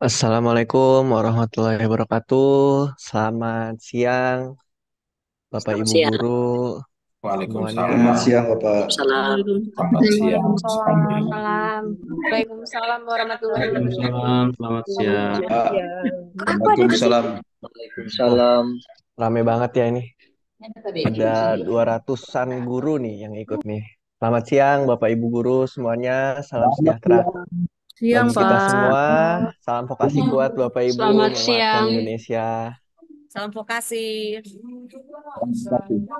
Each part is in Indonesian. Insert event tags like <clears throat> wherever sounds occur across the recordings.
Assalamualaikum warahmatullahi wabarakatuh. Selamat siang, Bapak Selamat Ibu siang. Guru. Waalaikumsalam. Selamat siang, Bapak. Selamat siang. Waalaikumsalam. Waalaikumsalam warahmatullahi wabarakatuh. Selamat siang. Waalaikumsalam. Waalaikumsalam. Rame banget ya ini. Ada 200-an guru nih yang ikut nih. Selamat siang Bapak Ibu guru semuanya. Salam sejahtera. Iya, siang, kita semua. Salam vokasi kuat iya. Bapak Ibu Selamat siang. Indonesia. Salam vokasi.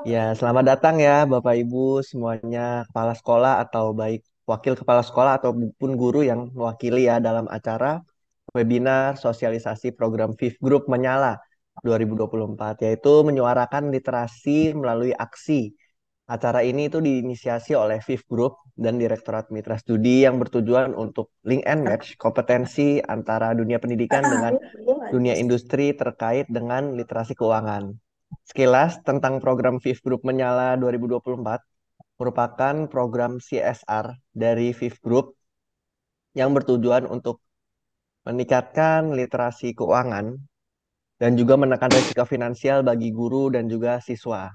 Ya, selamat datang ya Bapak Ibu semuanya kepala sekolah atau baik wakil kepala sekolah ataupun guru yang mewakili ya dalam acara webinar sosialisasi program Fifth Group Menyala 2024 yaitu menyuarakan literasi melalui aksi. Acara ini itu diinisiasi oleh Fifth Group dan Direktorat Mitra Studi yang bertujuan untuk link and match kompetensi antara dunia pendidikan ah, dengan iya, iya. dunia industri terkait dengan literasi keuangan. Sekilas tentang program VIF Group Menyala 2024 merupakan program CSR dari VIF Group yang bertujuan untuk meningkatkan literasi keuangan dan juga menekan risiko finansial bagi guru dan juga siswa.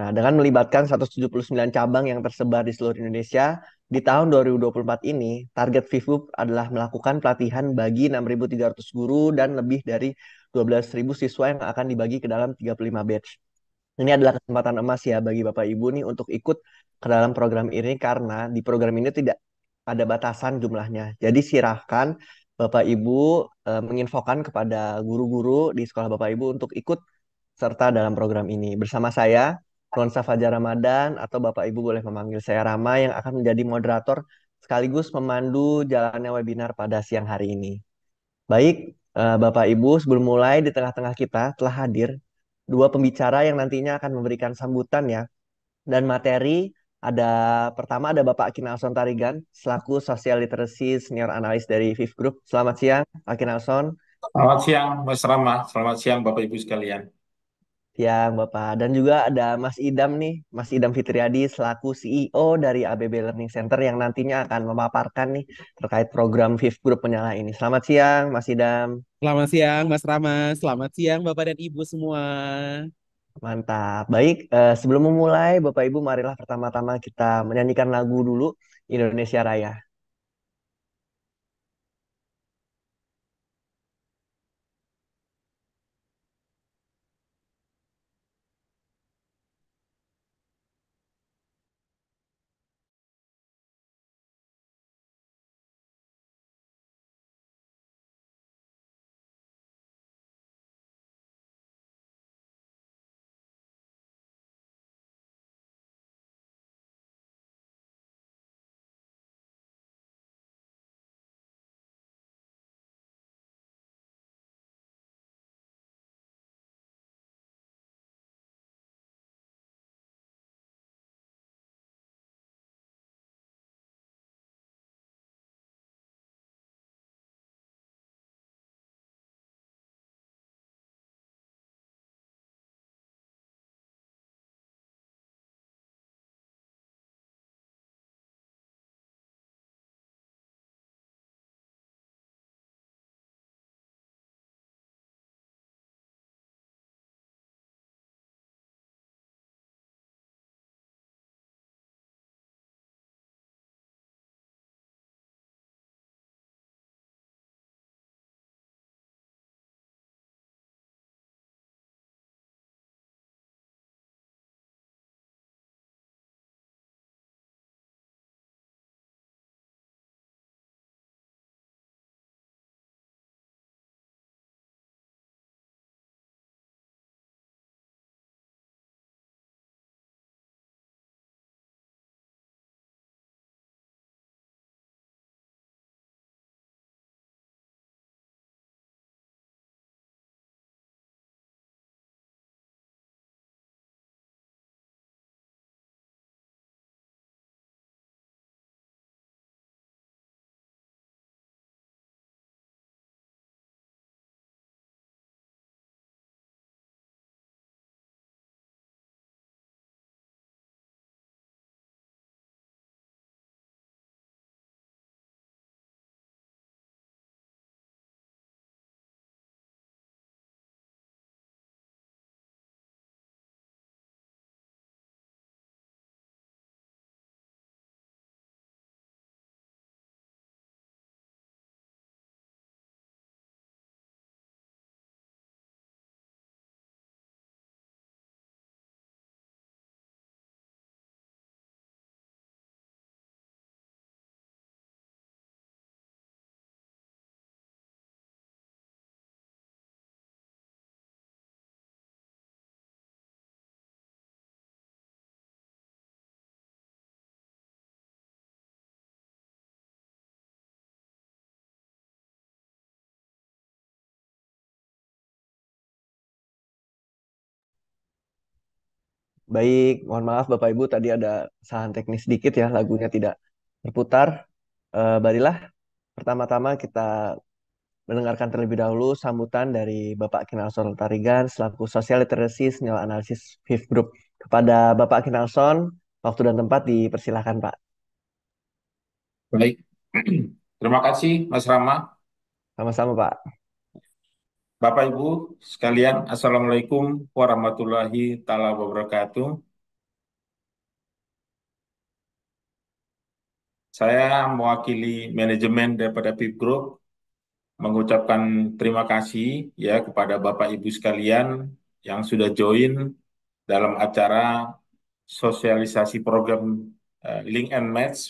Nah, dengan melibatkan 179 cabang yang tersebar di seluruh Indonesia, di tahun 2024 ini, target FIFU adalah melakukan pelatihan bagi 6.300 guru dan lebih dari 12.000 siswa yang akan dibagi ke dalam 35 batch. Ini adalah kesempatan emas ya bagi Bapak Ibu nih untuk ikut ke dalam program ini karena di program ini tidak ada batasan jumlahnya. Jadi silahkan Bapak Ibu e, menginfokan kepada guru-guru di sekolah Bapak Ibu untuk ikut serta dalam program ini. Bersama saya, Nuansa Fajar Ramadan atau Bapak Ibu boleh memanggil saya Rama yang akan menjadi moderator sekaligus memandu jalannya webinar pada siang hari ini. Baik, eh, Bapak Ibu, sebelum mulai di tengah-tengah kita telah hadir dua pembicara yang nantinya akan memberikan sambutan ya. Dan materi ada pertama ada Bapak Kinalson Tarigan selaku Sosial Literasi Senior Analis dari Fifth Group. Selamat siang, Kinalson. Selamat siang, Mas Rama. Selamat siang, Bapak Ibu sekalian. Siang ya, Bapak. Dan juga ada Mas Idam nih, Mas Idam Fitriadi selaku CEO dari ABB Learning Center yang nantinya akan memaparkan nih terkait program Fifth Group Menyala ini. Selamat siang Mas Idam. Selamat siang Mas Rama, selamat siang Bapak dan Ibu semua. Mantap. Baik, eh, sebelum memulai Bapak Ibu marilah pertama-tama kita menyanyikan lagu dulu Indonesia Raya. Baik, mohon maaf Bapak Ibu tadi ada kesalahan teknis sedikit ya, lagunya tidak berputar. E, eh, barilah pertama-tama kita mendengarkan terlebih dahulu sambutan dari Bapak Kinalson Tarigan selaku Social Literacy Senior Analysis Fifth Group. Kepada Bapak Kinalson, waktu dan tempat dipersilahkan Pak. Baik, <clears throat> terima kasih Mas Rama. Sama-sama Pak. Bapak Ibu sekalian, Assalamualaikum warahmatullahi taala wabarakatuh. Saya mewakili manajemen daripada PIP Group mengucapkan terima kasih ya kepada Bapak Ibu sekalian yang sudah join dalam acara sosialisasi program eh, Link and Match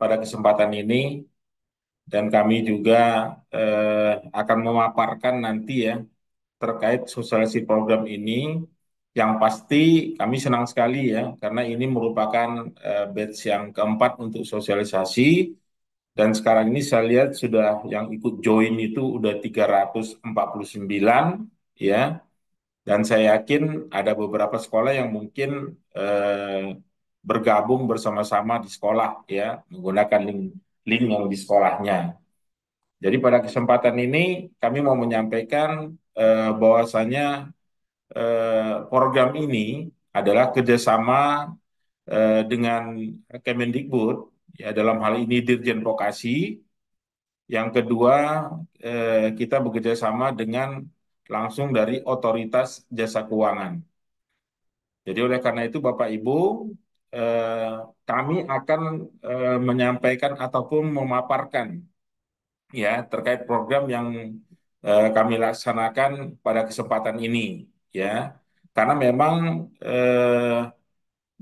pada kesempatan ini dan kami juga eh, akan memaparkan nanti ya terkait sosialisasi program ini yang pasti kami senang sekali ya karena ini merupakan eh, batch yang keempat untuk sosialisasi dan sekarang ini saya lihat sudah yang ikut join itu udah 349 ya dan saya yakin ada beberapa sekolah yang mungkin eh, bergabung bersama-sama di sekolah ya menggunakan link link yang di sekolahnya. Jadi pada kesempatan ini kami mau menyampaikan eh, bahwasannya eh, program ini adalah kerjasama eh, dengan Kemendikbud ya dalam hal ini Dirjen Vokasi. Yang kedua eh, kita bekerjasama dengan langsung dari otoritas jasa keuangan. Jadi oleh karena itu Bapak Ibu Eh, kami akan eh, menyampaikan ataupun memaparkan ya terkait program yang eh, kami laksanakan pada kesempatan ini ya karena memang eh,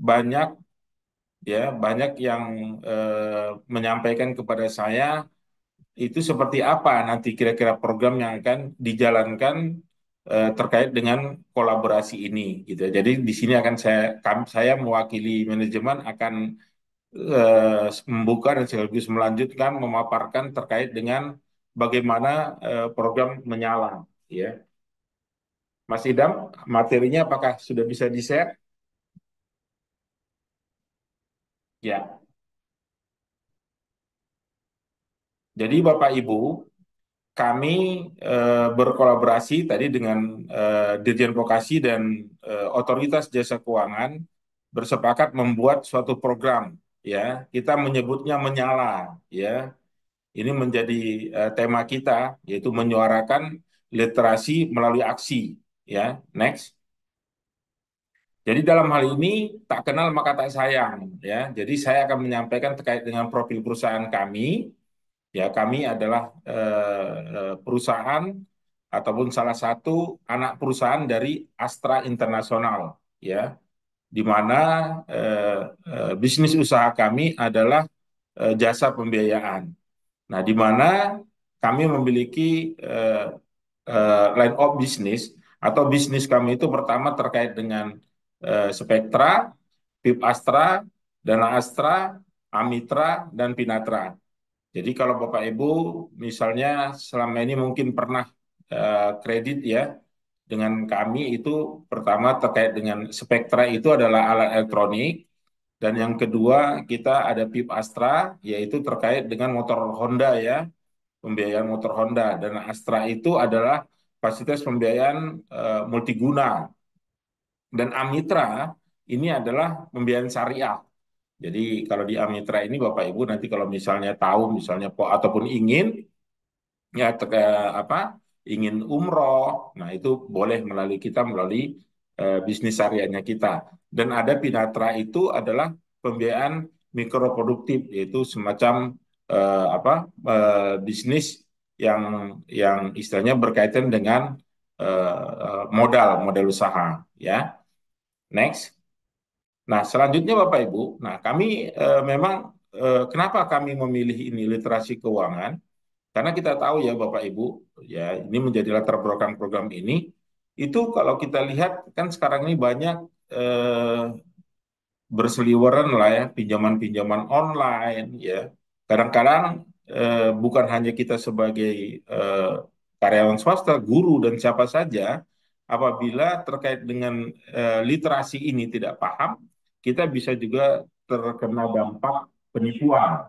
banyak ya banyak yang eh, menyampaikan kepada saya itu seperti apa nanti kira-kira program yang akan dijalankan Eh, terkait dengan kolaborasi ini gitu. Jadi di sini akan saya saya mewakili manajemen akan eh, membuka dan sekaligus melanjutkan memaparkan terkait dengan bagaimana eh, program menyala ya. Mas Idam, materinya apakah sudah bisa di-share? Ya. Jadi Bapak Ibu, kami eh, berkolaborasi tadi dengan eh, Dirjen Vokasi dan eh, Otoritas Jasa Keuangan bersepakat membuat suatu program ya kita menyebutnya menyala ya ini menjadi eh, tema kita yaitu menyuarakan literasi melalui aksi ya next jadi dalam hal ini tak kenal maka tak sayang ya. Jadi saya akan menyampaikan terkait dengan profil perusahaan kami Ya, kami adalah eh, eh, perusahaan ataupun salah satu anak perusahaan dari Astra Internasional, ya, di mana eh, eh, bisnis usaha kami adalah eh, jasa pembiayaan. Nah, di mana kami memiliki eh, eh, line of business atau bisnis kami itu pertama terkait dengan eh, Spektra, PIP Astra, Dana Astra, Amitra, dan Pinatra. Jadi kalau Bapak Ibu misalnya selama ini mungkin pernah uh, kredit ya dengan kami itu pertama terkait dengan spektra itu adalah alat elektronik dan yang kedua kita ada PIP Astra yaitu terkait dengan motor Honda ya pembiayaan motor Honda dan Astra itu adalah fasilitas pembiayaan uh, multiguna dan Amitra ini adalah pembiayaan syariah jadi kalau di Amitra ini Bapak Ibu nanti kalau misalnya tahu misalnya ataupun ingin ya teka, apa ingin umroh, nah itu boleh melalui kita melalui e, bisnis hariannya kita. Dan ada Pinatra itu adalah pembiayaan mikroproduktif yaitu semacam e, apa e, bisnis yang yang istilahnya berkaitan dengan modal modal usaha ya. Next. Nah, selanjutnya Bapak Ibu, nah kami e, memang e, kenapa kami memilih ini literasi keuangan? Karena kita tahu ya Bapak Ibu, ya ini menjadi latar belakang program ini. Itu kalau kita lihat kan sekarang ini banyak e, berseliweran lah ya pinjaman-pinjaman online ya. Kadang-kadang e, bukan hanya kita sebagai e, karyawan swasta, guru dan siapa saja apabila terkait dengan e, literasi ini tidak paham kita bisa juga terkena dampak penipuan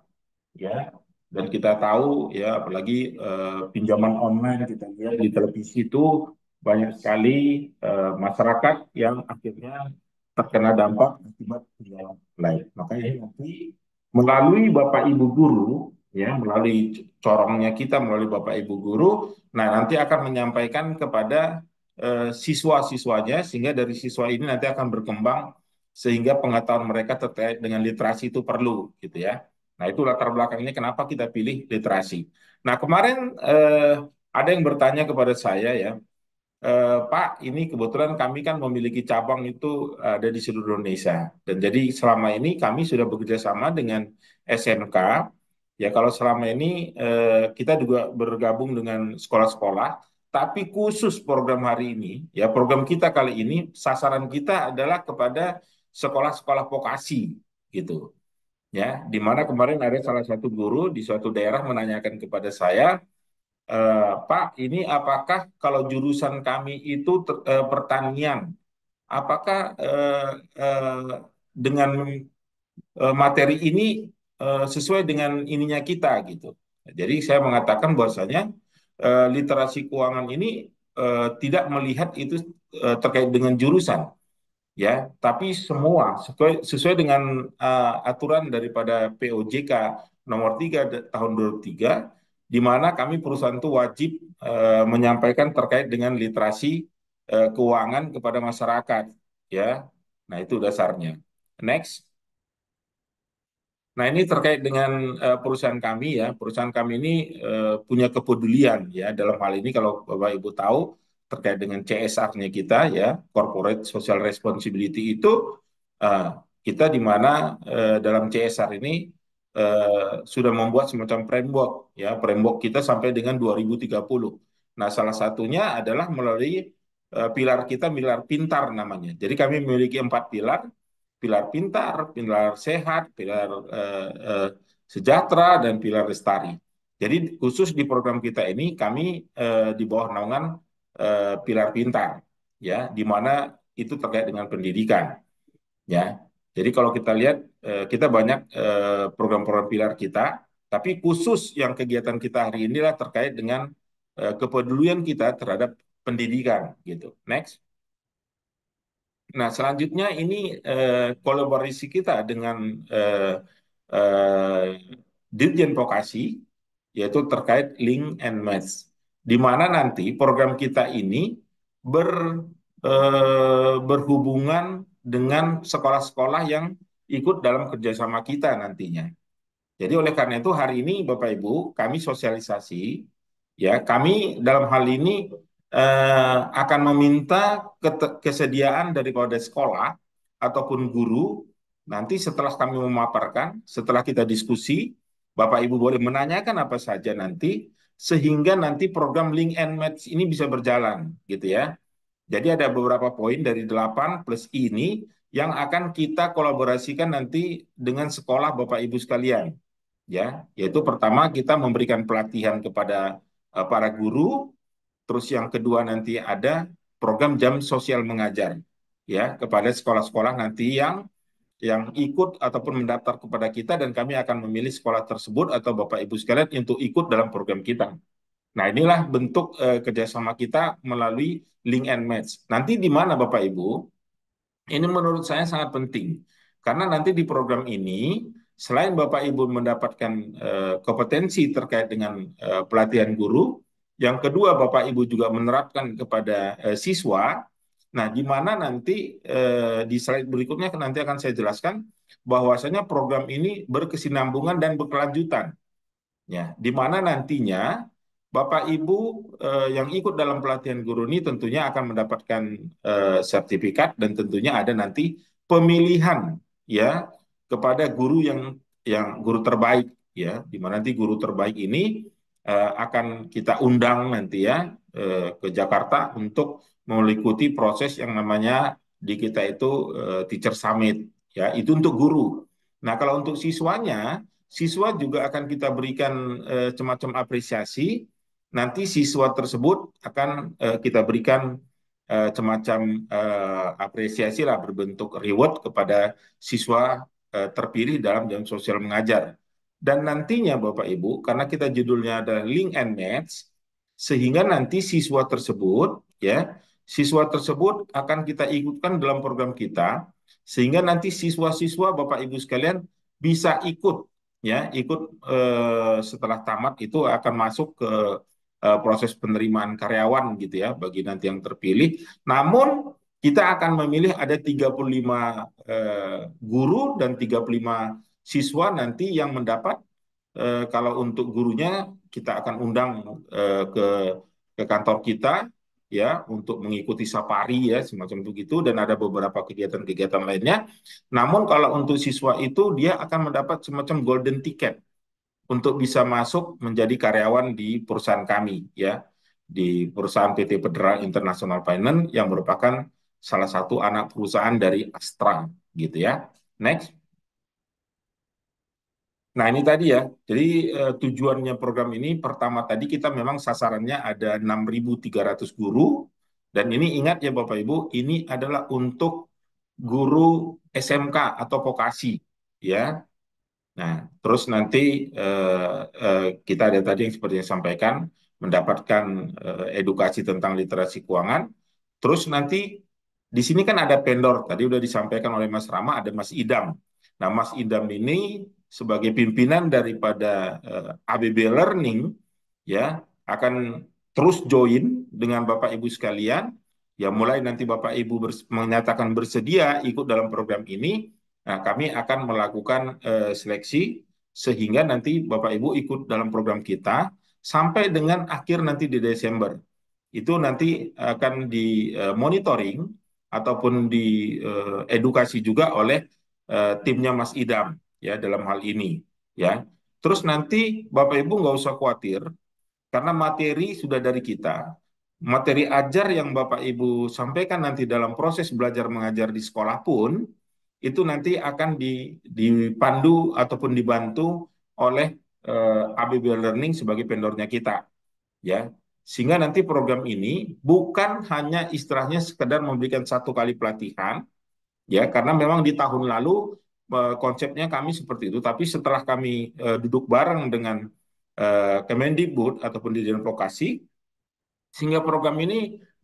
ya dan kita tahu ya apalagi eh, pinjaman online kita lihat di televisi itu banyak sekali eh, masyarakat yang akhirnya terkena dampak akibat pinjaman online makanya nanti melalui bapak ibu guru ya melalui corongnya kita melalui bapak ibu guru nah nanti akan menyampaikan kepada eh, siswa siswanya sehingga dari siswa ini nanti akan berkembang sehingga pengetahuan mereka terkait dengan literasi itu perlu gitu ya. Nah, itu latar belakangnya kenapa kita pilih literasi. Nah, kemarin eh, ada yang bertanya kepada saya ya, eh, Pak, ini kebetulan kami kan memiliki cabang itu ada di seluruh Indonesia. Dan jadi selama ini kami sudah bekerjasama dengan SMK. Ya, kalau selama ini eh, kita juga bergabung dengan sekolah-sekolah, tapi khusus program hari ini, ya program kita kali ini sasaran kita adalah kepada sekolah-sekolah vokasi gitu. Ya, di mana kemarin ada salah satu guru di suatu daerah menanyakan kepada saya, e, Pak, ini apakah kalau jurusan kami itu ter, e, pertanian, apakah e, e, dengan e, materi ini e, sesuai dengan ininya kita gitu? Jadi saya mengatakan bahwasanya e, literasi keuangan ini e, tidak melihat itu e, terkait dengan jurusan, ya tapi semua sesuai, sesuai dengan uh, aturan daripada POJK nomor 3 tahun 2003 di mana kami perusahaan itu wajib uh, menyampaikan terkait dengan literasi uh, keuangan kepada masyarakat ya nah itu dasarnya next nah ini terkait dengan uh, perusahaan kami ya perusahaan kami ini uh, punya kepedulian ya dalam hal ini kalau bapak ibu tahu terkait dengan CSR-nya kita ya corporate social responsibility itu uh, kita di mana uh, dalam CSR ini uh, sudah membuat semacam framework ya framework kita sampai dengan 2030. Nah salah satunya adalah melalui uh, pilar kita pilar pintar namanya. Jadi kami memiliki empat pilar pilar pintar, pilar sehat, pilar uh, uh, sejahtera dan pilar lestari. Jadi khusus di program kita ini kami uh, di bawah naungan Eh, pilar pintar ya di mana itu terkait dengan pendidikan ya jadi kalau kita lihat eh, kita banyak eh, program-program pilar kita tapi khusus yang kegiatan kita hari inilah terkait dengan kepedulian kita terhadap pendidikan gitu next nah selanjutnya ini kolaborasi kita dengan dirjen vokasi yaitu terkait link and match di mana nanti program kita ini ber, eh, berhubungan dengan sekolah-sekolah yang ikut dalam kerjasama kita nantinya. Jadi oleh karena itu hari ini Bapak Ibu kami sosialisasi ya kami dalam hal ini eh, akan meminta kesediaan dari daripada sekolah ataupun guru nanti setelah kami memaparkan setelah kita diskusi Bapak Ibu boleh menanyakan apa saja nanti sehingga nanti program link and match ini bisa berjalan gitu ya. Jadi ada beberapa poin dari 8 plus ini yang akan kita kolaborasikan nanti dengan sekolah Bapak Ibu sekalian. Ya, yaitu pertama kita memberikan pelatihan kepada eh, para guru, terus yang kedua nanti ada program jam sosial mengajar ya kepada sekolah-sekolah nanti yang yang ikut ataupun mendaftar kepada kita dan kami akan memilih sekolah tersebut atau Bapak Ibu sekalian untuk ikut dalam program kita. Nah inilah bentuk uh, kerjasama kita melalui link and match. Nanti di mana Bapak Ibu? Ini menurut saya sangat penting karena nanti di program ini selain Bapak Ibu mendapatkan uh, kompetensi terkait dengan uh, pelatihan guru, yang kedua Bapak Ibu juga menerapkan kepada uh, siswa Nah, di mana nanti eh, di slide berikutnya nanti akan saya jelaskan bahwasanya program ini berkesinambungan dan berkelanjutan. Ya, di mana nantinya Bapak Ibu eh, yang ikut dalam pelatihan guru ini tentunya akan mendapatkan eh, sertifikat dan tentunya ada nanti pemilihan ya kepada guru yang yang guru terbaik ya di mana nanti guru terbaik ini eh, akan kita undang nanti ya eh, ke Jakarta untuk mengikuti proses yang namanya di kita itu uh, teacher summit ya itu untuk guru. Nah, kalau untuk siswanya, siswa juga akan kita berikan uh, semacam apresiasi. Nanti siswa tersebut akan uh, kita berikan uh, semacam uh, apresiasi lah berbentuk reward kepada siswa uh, terpilih dalam jam sosial mengajar. Dan nantinya Bapak Ibu, karena kita judulnya ada link and match, sehingga nanti siswa tersebut ya siswa tersebut akan kita ikutkan dalam program kita sehingga nanti siswa-siswa Bapak Ibu sekalian bisa ikut ya ikut eh, setelah tamat itu akan masuk ke eh, proses penerimaan karyawan gitu ya bagi nanti yang terpilih. Namun kita akan memilih ada 35 eh, guru dan 35 siswa nanti yang mendapat eh, kalau untuk gurunya kita akan undang eh, ke ke kantor kita ya untuk mengikuti safari ya semacam begitu dan ada beberapa kegiatan-kegiatan lainnya. Namun kalau untuk siswa itu dia akan mendapat semacam golden ticket untuk bisa masuk menjadi karyawan di perusahaan kami ya di perusahaan PT Pedra International Finance yang merupakan salah satu anak perusahaan dari Astra gitu ya. Next. Nah ini tadi ya, jadi eh, tujuannya program ini pertama tadi kita memang sasarannya ada 6.300 guru dan ini ingat ya Bapak Ibu, ini adalah untuk guru SMK atau vokasi ya. Nah terus nanti eh, eh, kita ada tadi yang seperti yang sampaikan mendapatkan eh, edukasi tentang literasi keuangan. Terus nanti di sini kan ada pendor tadi sudah disampaikan oleh Mas Rama ada Mas Idam. Nah Mas Idam ini sebagai pimpinan daripada uh, eh, ABB Learning ya akan terus join dengan Bapak Ibu sekalian ya mulai nanti Bapak Ibu bers menyatakan bersedia ikut dalam program ini, nah kami akan melakukan uh, seleksi sehingga nanti Bapak Ibu ikut dalam program kita sampai dengan akhir nanti di Desember. Itu nanti akan di uh, monitoring ataupun di uh, edukasi juga oleh timnya Mas Idam ya dalam hal ini ya. Terus nanti Bapak Ibu nggak usah khawatir karena materi sudah dari kita. Materi ajar yang Bapak Ibu sampaikan nanti dalam proses belajar mengajar di sekolah pun itu nanti akan dipandu ataupun dibantu oleh eh, ABB Learning sebagai pendornya kita ya. Sehingga nanti program ini bukan hanya istilahnya sekedar memberikan satu kali pelatihan ya karena memang di tahun lalu Eh, konsepnya kami seperti itu. Tapi setelah kami uh, duduk bareng dengan uh, Kemendikbud ataupun Dirjen Vokasi, sehingga program ini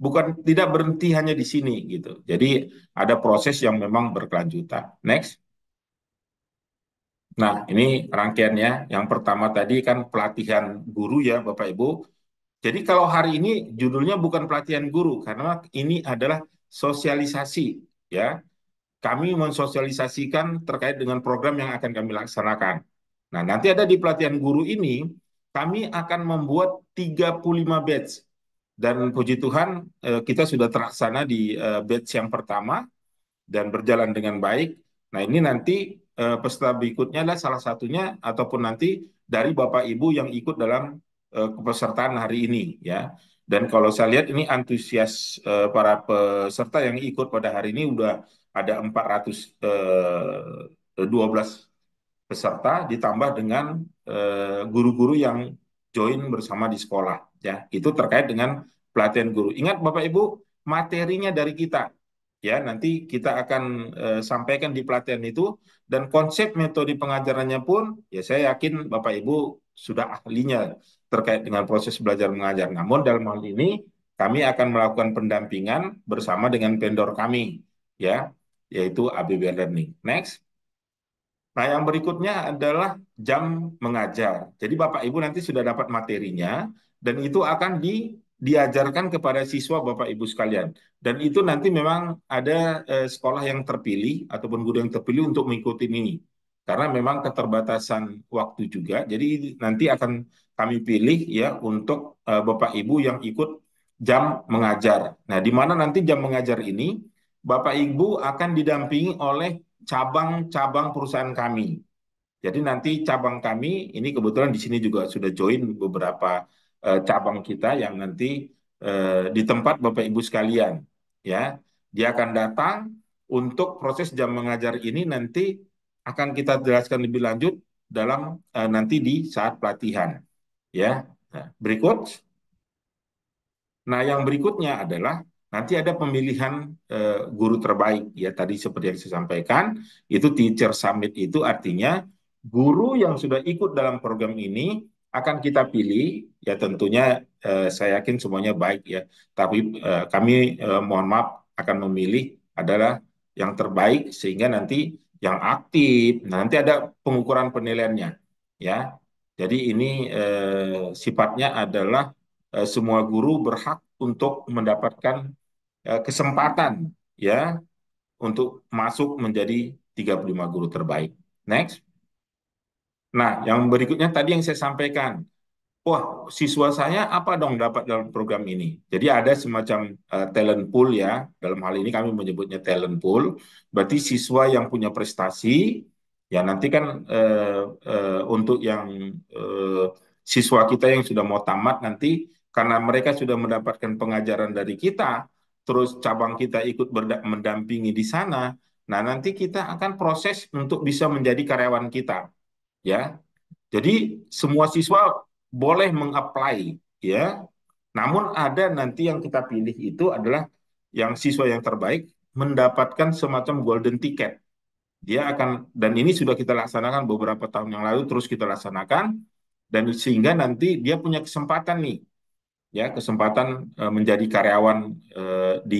bukan tidak berhenti hanya di sini gitu. Jadi ada proses yang memang berkelanjutan. Next. Nah, ini rangkaiannya. Yang pertama tadi kan pelatihan guru ya, Bapak Ibu. Jadi kalau hari ini judulnya bukan pelatihan guru karena ini adalah sosialisasi ya kami mensosialisasikan terkait dengan program yang akan kami laksanakan. Nah, nanti ada di pelatihan guru ini, kami akan membuat 35 batch. Dan puji Tuhan, eh, kita sudah terlaksana di eh, batch yang pertama dan berjalan dengan baik. Nah, ini nanti eh, peserta berikutnya adalah salah satunya ataupun nanti dari Bapak Ibu yang ikut dalam kepesertaan hari ini ya. Dan kalau saya lihat ini antusias para peserta yang ikut pada hari ini udah ada 412 eh, peserta ditambah dengan eh, guru-guru yang join bersama di sekolah ya itu terkait dengan pelatihan guru ingat bapak ibu materinya dari kita ya nanti kita akan uh, sampaikan di pelatihan itu dan konsep metode pengajarannya pun ya saya yakin bapak ibu sudah ahlinya terkait dengan proses belajar mengajar namun dalam hal ini kami akan melakukan pendampingan bersama dengan vendor kami ya yaitu ABBN Learning. Next. Nah, yang berikutnya adalah jam mengajar. Jadi Bapak Ibu nanti sudah dapat materinya dan itu akan di diajarkan kepada siswa Bapak Ibu sekalian. Dan itu nanti memang ada eh, sekolah yang terpilih ataupun guru yang terpilih untuk mengikuti ini. Karena memang keterbatasan waktu juga. Jadi nanti akan kami pilih ya untuk eh, Bapak Ibu yang ikut jam mengajar. Nah, di mana nanti jam mengajar ini Bapak Ibu akan didampingi oleh cabang-cabang perusahaan kami. Jadi nanti cabang kami ini kebetulan di sini juga sudah join beberapa uh, cabang kita yang nanti uh, di tempat Bapak Ibu sekalian ya. Dia akan datang untuk proses jam mengajar ini nanti akan kita jelaskan lebih lanjut dalam uh, nanti di saat pelatihan ya. Nah, berikut Nah, yang berikutnya adalah Nanti ada pemilihan uh, guru terbaik ya tadi seperti yang saya sampaikan itu teacher summit itu artinya guru yang sudah ikut dalam program ini akan kita pilih ya tentunya uh, saya yakin semuanya baik ya tapi uh, kami uh, mohon maaf akan memilih adalah yang terbaik sehingga nanti yang aktif nanti ada pengukuran penilaiannya ya jadi ini eh, sifatnya adalah eh, semua guru berhak untuk mendapatkan Eh, kesempatan ya untuk masuk menjadi 35 guru terbaik. Next. Nah, yang berikutnya tadi yang saya sampaikan. Wah, siswa saya apa dong dapat dalam program ini? Jadi ada semacam uh, talent pool ya. Dalam hal ini kami menyebutnya talent pool. Berarti siswa yang punya prestasi, ya nanti kan uh, uh, untuk yang uh, siswa kita yang sudah mau tamat nanti, karena mereka sudah mendapatkan pengajaran dari kita, terus cabang kita ikut mendampingi di sana. Nah, nanti kita akan proses untuk bisa menjadi karyawan kita. Ya. Jadi semua siswa boleh mengapply, ya. Namun ada nanti yang kita pilih itu adalah yang siswa yang terbaik mendapatkan semacam golden ticket. Dia akan dan ini sudah kita laksanakan beberapa tahun yang lalu terus kita laksanakan dan sehingga nanti dia punya kesempatan nih ya kesempatan uh, menjadi karyawan uh, di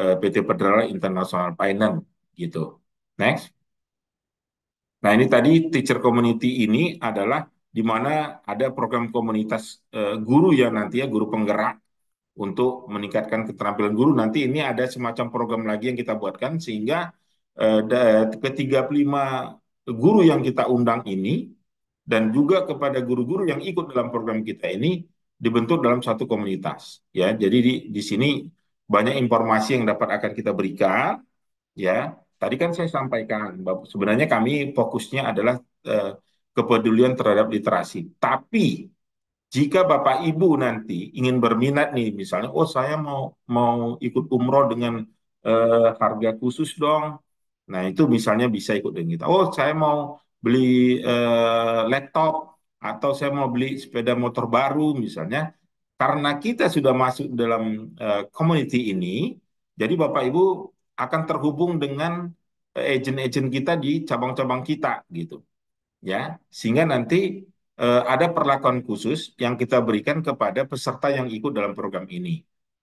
uh, eh, PT Federal International Finance gitu. Next. Nah, ini tadi teacher community ini adalah di mana ada program komunitas uh, guru ya nanti ya guru penggerak untuk meningkatkan keterampilan guru. Nanti ini ada semacam program lagi yang kita buatkan sehingga uh, ke-35 guru yang kita undang ini dan juga kepada guru-guru yang ikut dalam program kita ini dibentuk dalam satu komunitas ya jadi di di sini banyak informasi yang dapat akan kita berikan ya tadi kan saya sampaikan sebenarnya kami fokusnya adalah eh, kepedulian terhadap literasi tapi jika Bapak Ibu nanti ingin berminat nih misalnya oh saya mau mau ikut umroh dengan eh, harga khusus dong nah itu misalnya bisa ikut dengan kita oh saya mau beli eh, laptop atau saya mau beli sepeda motor baru misalnya karena kita sudah masuk dalam eh, community ini jadi Bapak Ibu akan terhubung dengan eh, agent-agent kita di cabang-cabang kita gitu ya sehingga nanti eh, ada perlakuan khusus yang kita berikan kepada peserta yang ikut dalam program ini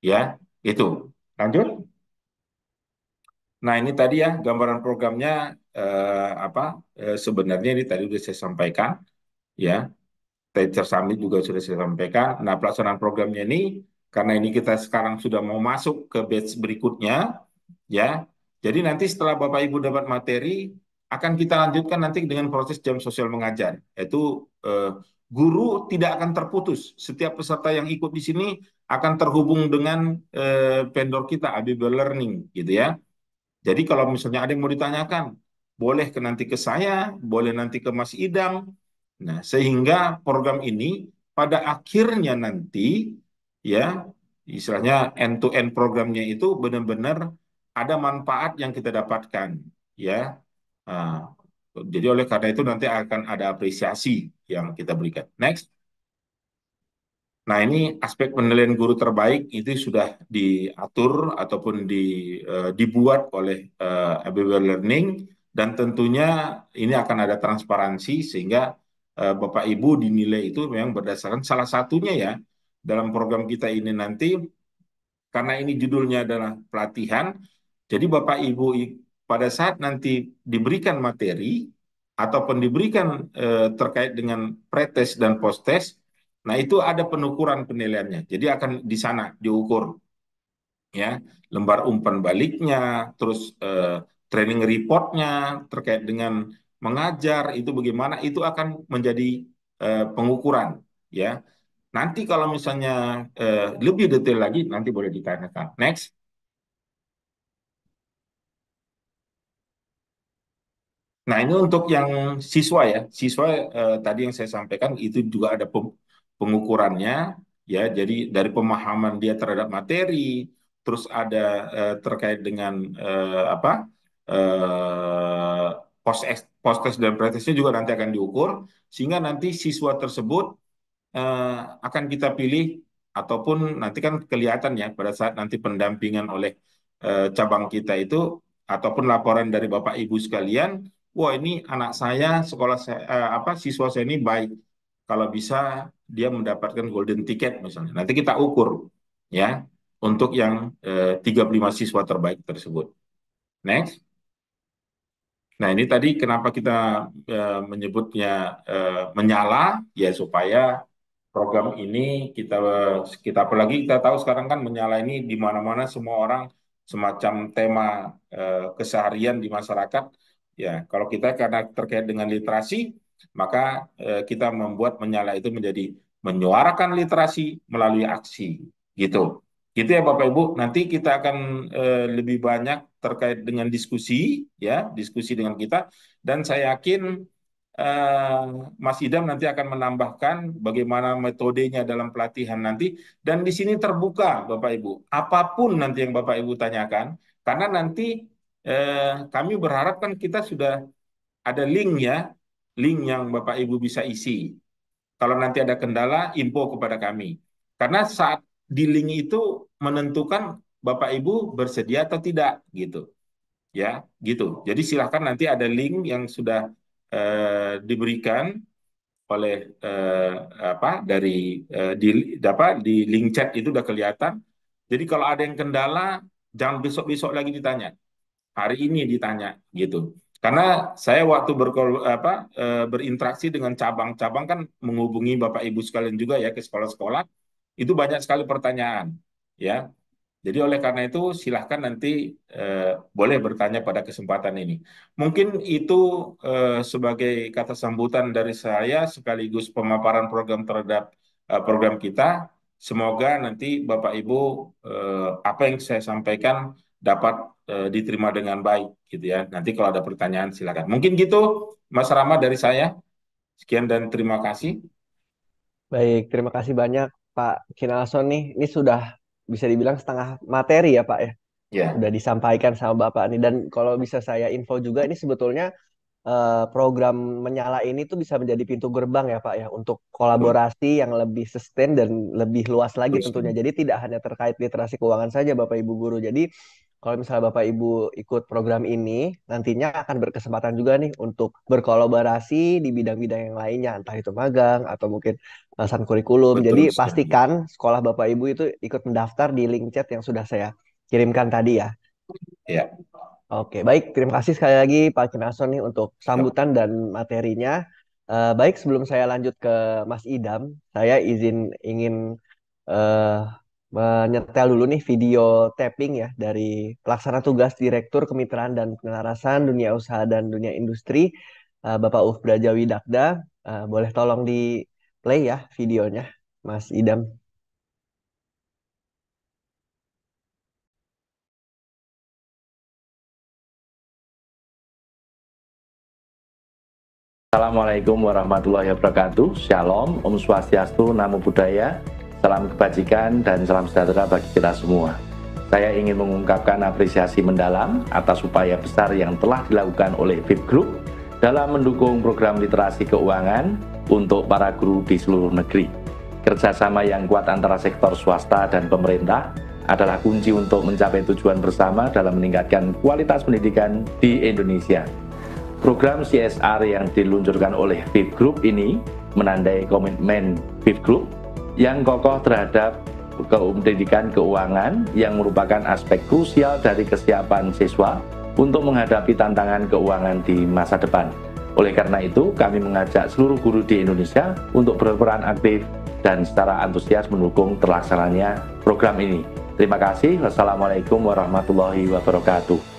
ya itu lanjut nah ini tadi ya gambaran programnya uh, apa uh, sebenarnya ini tadi sudah saya sampaikan ya Teacher Summit juga sudah saya sampaikan. Nah, pelaksanaan programnya ini karena ini kita sekarang sudah mau masuk ke batch berikutnya, ya. Jadi nanti setelah Bapak Ibu dapat materi akan kita lanjutkan nanti dengan proses jam sosial mengajar. Yaitu eh, guru tidak akan terputus. Setiap peserta yang ikut di sini akan terhubung dengan eh, vendor kita Abibel Learning, gitu ya. Jadi kalau misalnya ada yang mau ditanyakan, boleh ke nanti ke saya, boleh nanti ke Mas Idam, Nah, sehingga program ini pada akhirnya nanti ya istilahnya end to end programnya itu benar-benar ada manfaat yang kita dapatkan ya. Nah, jadi oleh karena itu nanti akan ada apresiasi yang kita berikan. Next. Nah, ini aspek penilaian guru terbaik itu sudah diatur ataupun di, uh, dibuat oleh uh, eh, Everywhere Learning dan tentunya ini akan ada transparansi sehingga Eh, Bapak Ibu dinilai itu memang berdasarkan salah satunya ya dalam program kita ini nanti karena ini judulnya adalah pelatihan jadi Bapak Ibu pada saat nanti diberikan materi ataupun diberikan eh, terkait dengan pretest dan posttest nah itu ada penukuran penilaiannya jadi akan di sana diukur ya lembar umpan baliknya terus eh, training reportnya terkait dengan mengajar itu bagaimana itu akan menjadi eh, pengukuran ya. Nanti kalau misalnya eh, lebih detail lagi nanti boleh ditanyakan. Next. Nah, ini untuk yang siswa ya. Siswa eh, tadi yang saya sampaikan itu juga ada pengukurannya ya. Jadi dari pemahaman dia terhadap materi, terus ada eh, terkait dengan eh, apa? eh, post post test dan pre-testnya juga nanti akan diukur sehingga nanti siswa tersebut eh, akan kita pilih ataupun nanti kan kelihatan ya pada saat nanti pendampingan oleh eh, cabang kita itu ataupun laporan dari bapak ibu sekalian wah ini anak saya sekolah saya, eh, apa siswa saya ini baik kalau bisa dia mendapatkan golden ticket misalnya nanti kita ukur ya untuk yang eh, 35 siswa terbaik tersebut next Nah ini tadi kenapa kita e, menyebutnya e, menyala ya supaya program ini kita kita apalagi kita tahu sekarang kan menyala ini di mana-mana semua orang semacam tema e, keseharian di masyarakat ya kalau kita karena terkait dengan literasi maka e, kita membuat menyala itu menjadi menyuarakan literasi melalui aksi gitu gitu ya bapak ibu nanti kita akan e, lebih banyak terkait dengan diskusi ya diskusi dengan kita dan saya yakin eh, Mas Idam nanti akan menambahkan bagaimana metodenya dalam pelatihan nanti dan di sini terbuka Bapak Ibu apapun nanti yang Bapak Ibu tanyakan karena nanti eh, kami berharap kan kita sudah ada link ya link yang Bapak Ibu bisa isi kalau nanti ada kendala info kepada kami karena saat di link itu menentukan Bapak Ibu bersedia atau tidak gitu. Ya, gitu. Jadi silahkan nanti ada link yang sudah uh, diberikan oleh uh, apa dari uh, di apa di link chat itu udah kelihatan. Jadi kalau ada yang kendala jangan besok-besok lagi ditanya. Hari ini ditanya gitu. Karena saya waktu berkol, apa, berinteraksi dengan cabang-cabang kan menghubungi Bapak Ibu sekalian juga ya ke sekolah-sekolah, itu banyak sekali pertanyaan ya jadi oleh karena itu silahkan nanti eh, boleh bertanya pada kesempatan ini. Mungkin itu eh, sebagai kata sambutan dari saya sekaligus pemaparan program terhadap eh, program kita. Semoga nanti Bapak Ibu eh, apa yang saya sampaikan dapat eh, diterima dengan baik gitu ya. Nanti kalau ada pertanyaan silakan. Mungkin gitu Mas Rama dari saya. Sekian dan terima kasih. Baik, terima kasih banyak Pak Kinalson nih. Ini sudah bisa dibilang setengah materi ya Pak ya. Yeah. Udah disampaikan sama Bapak nih dan kalau bisa saya info juga ini sebetulnya uh, program menyala ini tuh bisa menjadi pintu gerbang ya Pak ya untuk kolaborasi Betul. yang lebih sustain dan lebih luas lagi Betul. tentunya. Jadi tidak hanya terkait literasi keuangan saja Bapak Ibu guru. Jadi kalau misalnya Bapak Ibu ikut program ini, nantinya akan berkesempatan juga nih untuk berkolaborasi di bidang-bidang yang lainnya, entah itu magang atau mungkin alasan eh, kurikulum. Betul, Jadi sekali. pastikan sekolah Bapak Ibu itu ikut mendaftar di link chat yang sudah saya kirimkan tadi ya. Iya. Oke, baik. Terima kasih sekali lagi Pak Kinason nih untuk iya. sambutan ya. dan materinya. Uh, baik, sebelum saya lanjut ke Mas Idam, saya izin ingin uh, menyetel dulu nih video tapping ya dari pelaksana tugas Direktur Kemitraan dan Penelarasan Dunia Usaha dan Dunia Industri eh, Bapak Uf Brajawi Dakda. Eh, boleh tolong di play ya videonya Mas Idam. Assalamualaikum warahmatullahi wabarakatuh. Shalom, Om Swastiastu, Namo Buddhaya. Salam kebajikan dan salam sejahtera bagi kita semua. Saya ingin mengungkapkan apresiasi mendalam atas upaya besar yang telah dilakukan oleh VIP Group dalam mendukung program literasi keuangan untuk para guru di seluruh negeri. Kerjasama yang kuat antara sektor swasta dan pemerintah adalah kunci untuk mencapai tujuan bersama dalam meningkatkan kualitas pendidikan di Indonesia. Program CSR yang diluncurkan oleh VIP Group ini menandai komitmen VIP Group yang kokoh terhadap pendidikan keuangan yang merupakan aspek krusial dari kesiapan siswa untuk menghadapi tantangan keuangan di masa depan. Oleh karena itu, kami mengajak seluruh guru di Indonesia untuk berperan aktif dan secara antusias mendukung terlaksananya program ini. Terima kasih. Wassalamualaikum warahmatullahi wabarakatuh.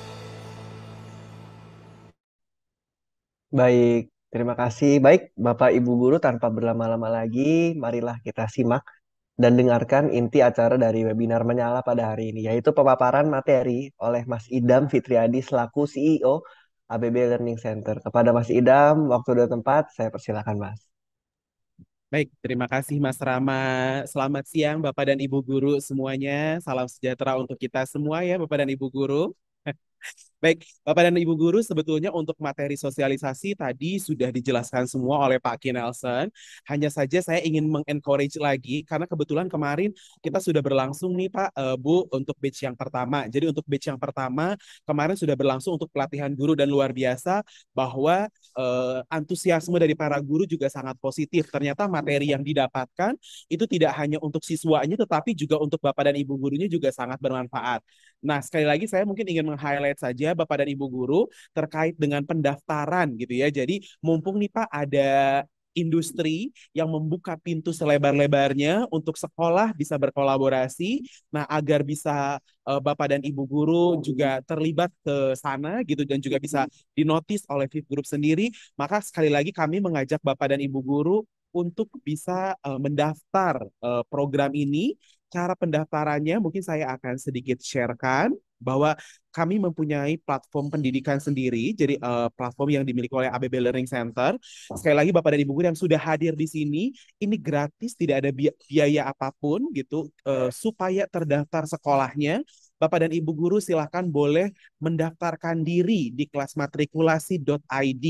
Baik, Terima kasih. Baik, Bapak Ibu Guru, tanpa berlama-lama lagi, marilah kita simak dan dengarkan inti acara dari webinar Menyala pada hari ini, yaitu pemaparan materi oleh Mas Idam Fitriadi selaku CEO ABB Learning Center. Kepada Mas Idam, waktu dan tempat, saya persilakan Mas. Baik, terima kasih Mas Rama. Selamat siang Bapak dan Ibu Guru semuanya. Salam sejahtera untuk kita semua ya Bapak dan Ibu Guru. <laughs> Baik, Bapak dan Ibu Guru, sebetulnya untuk materi sosialisasi tadi sudah dijelaskan semua oleh Pak Nelson. Hanya saja saya ingin mengencourage lagi, karena kebetulan kemarin kita sudah berlangsung nih Pak, uh, Bu, untuk batch yang pertama. Jadi untuk batch yang pertama, kemarin sudah berlangsung untuk pelatihan guru dan luar biasa bahwa uh, antusiasme dari para guru juga sangat positif. Ternyata materi yang didapatkan itu tidak hanya untuk siswanya, tetapi juga untuk Bapak dan Ibu gurunya juga sangat bermanfaat. Nah, sekali lagi saya mungkin ingin meng-highlight saja Bapak dan Ibu guru terkait dengan pendaftaran gitu ya. Jadi mumpung nih Pak ada industri yang membuka pintu selebar-lebarnya untuk sekolah bisa berkolaborasi, nah agar bisa uh, Bapak dan Ibu guru juga terlibat ke sana gitu dan juga bisa dinotis oleh Fifth Group sendiri, maka sekali lagi kami mengajak Bapak dan Ibu guru untuk bisa uh, mendaftar uh, program ini cara pendaftarannya mungkin saya akan sedikit sharekan bahwa kami mempunyai platform pendidikan sendiri, jadi uh, platform yang dimiliki oleh ABB Learning Center. Sekali lagi Bapak dan Ibu guru yang sudah hadir di sini, ini gratis, tidak ada biaya apapun gitu, uh, supaya terdaftar sekolahnya. Bapak dan Ibu guru silahkan boleh mendaftarkan diri di kelasmatrikulasi.id.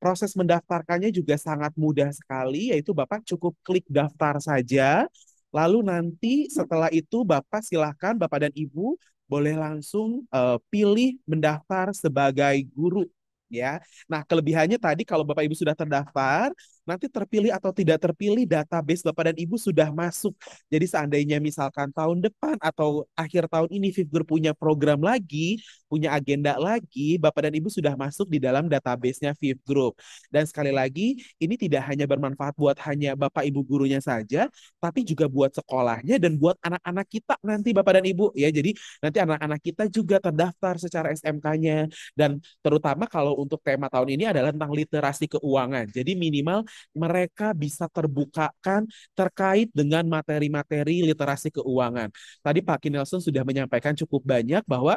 Proses mendaftarkannya juga sangat mudah sekali, yaitu Bapak cukup klik daftar saja, Lalu nanti setelah itu Bapak silahkan, Bapak dan Ibu boleh langsung uh, pilih mendaftar sebagai guru ya. Nah, kelebihannya tadi kalau Bapak Ibu sudah terdaftar, nanti terpilih atau tidak terpilih database Bapak dan Ibu sudah masuk. Jadi seandainya misalkan tahun depan atau akhir tahun ini Group punya program lagi, punya agenda lagi, Bapak dan Ibu sudah masuk di dalam database-nya Fifth Group. Dan sekali lagi, ini tidak hanya bermanfaat buat hanya Bapak Ibu gurunya saja, tapi juga buat sekolahnya dan buat anak-anak kita nanti Bapak dan Ibu ya. Jadi nanti anak-anak kita juga terdaftar secara SMK-nya dan terutama kalau untuk tema tahun ini adalah tentang literasi keuangan. Jadi minimal mereka bisa terbukakan terkait dengan materi-materi literasi keuangan. Tadi Pak Kinelson sudah menyampaikan cukup banyak bahwa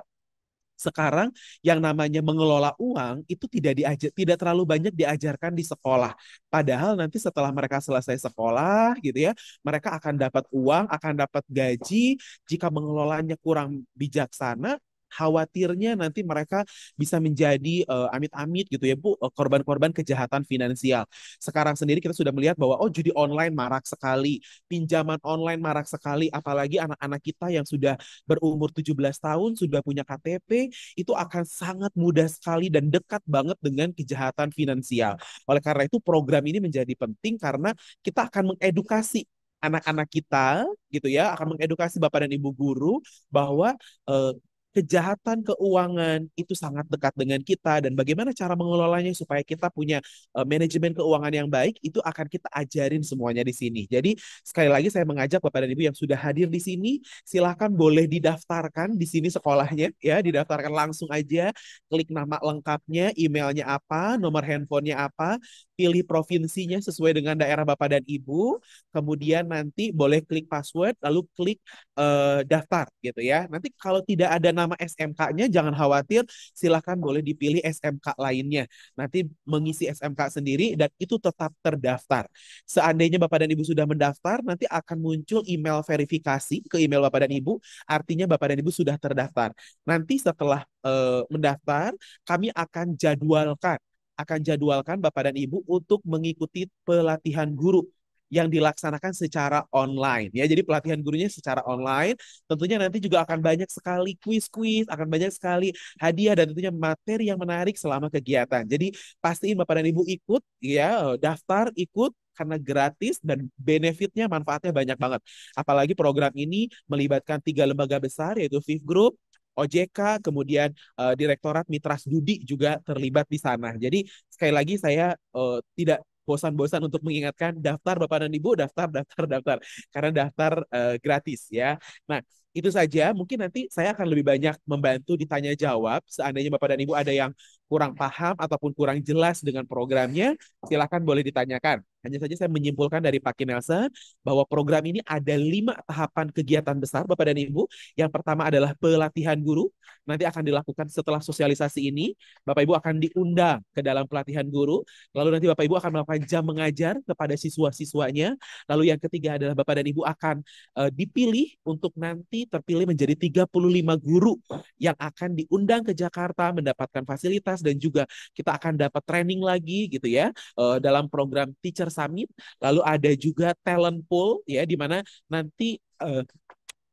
sekarang yang namanya mengelola uang itu tidak diajar tidak terlalu banyak diajarkan di sekolah. Padahal nanti setelah mereka selesai sekolah gitu ya, mereka akan dapat uang, akan dapat gaji. Jika mengelolanya kurang bijaksana, khawatirnya nanti mereka bisa menjadi eh, amit-amit uh, gitu ya Bu eh, korban-korban kejahatan finansial. Sekarang sendiri kita sudah melihat bahwa oh judi online marak sekali, pinjaman online marak sekali apalagi anak-anak kita yang sudah berumur 17 tahun sudah punya KTP itu akan sangat mudah sekali dan dekat banget dengan kejahatan finansial. Oleh karena itu program ini menjadi penting karena kita akan mengedukasi anak-anak kita gitu ya akan mengedukasi bapak dan ibu guru bahwa eh, kejahatan keuangan itu sangat dekat dengan kita dan bagaimana cara mengelolanya supaya kita punya uh, manajemen keuangan yang baik itu akan kita ajarin semuanya di sini. Jadi sekali lagi saya mengajak Bapak dan Ibu yang sudah hadir di sini silahkan boleh didaftarkan di sini sekolahnya ya didaftarkan langsung aja klik nama lengkapnya, emailnya apa, nomor handphonenya apa pilih provinsinya sesuai dengan daerah Bapak dan Ibu. Kemudian nanti boleh klik password, lalu klik uh, daftar gitu ya. Nanti kalau tidak ada nama SMK-nya jangan khawatir, silahkan boleh dipilih SMK lainnya. Nanti mengisi SMK sendiri dan itu tetap terdaftar. Seandainya Bapak dan Ibu sudah mendaftar, nanti akan muncul email verifikasi ke email Bapak dan Ibu, artinya Bapak dan Ibu sudah terdaftar. Nanti setelah uh, mendaftar, kami akan jadwalkan akan jadwalkan Bapak dan Ibu untuk mengikuti pelatihan guru yang dilaksanakan secara online ya. Jadi pelatihan gurunya secara online, tentunya nanti juga akan banyak sekali kuis-kuis, akan banyak sekali hadiah dan tentunya materi yang menarik selama kegiatan. Jadi pastiin Bapak dan Ibu ikut ya, daftar ikut karena gratis dan benefitnya manfaatnya banyak banget. Apalagi program ini melibatkan tiga lembaga besar yaitu Fifth Group, OJK, kemudian uh, Direktorat Mitras Dudi juga terlibat di sana. Jadi sekali lagi saya uh, tidak bosan-bosan untuk mengingatkan daftar Bapak dan Ibu, daftar, daftar, daftar, karena daftar uh, gratis ya. Nah, itu saja. Mungkin nanti saya akan lebih banyak membantu ditanya jawab. Seandainya Bapak dan Ibu ada yang kurang paham ataupun kurang jelas dengan programnya, silakan boleh ditanyakan. Hanya saja saya menyimpulkan dari Pak Kim Nelson bahwa program ini ada lima tahapan kegiatan besar Bapak dan Ibu. Yang pertama adalah pelatihan guru. Nanti akan dilakukan setelah sosialisasi ini. Bapak Ibu akan diundang ke dalam pelatihan guru. Lalu nanti Bapak Ibu akan melakukan jam mengajar kepada siswa-siswanya. Lalu yang ketiga adalah Bapak dan Ibu akan uh, dipilih untuk nanti terpilih menjadi 35 guru yang akan diundang ke Jakarta mendapatkan fasilitas dan juga kita akan dapat training lagi gitu ya uh, dalam program Teacher Summit, lalu ada juga talent pool ya di mana nanti uh,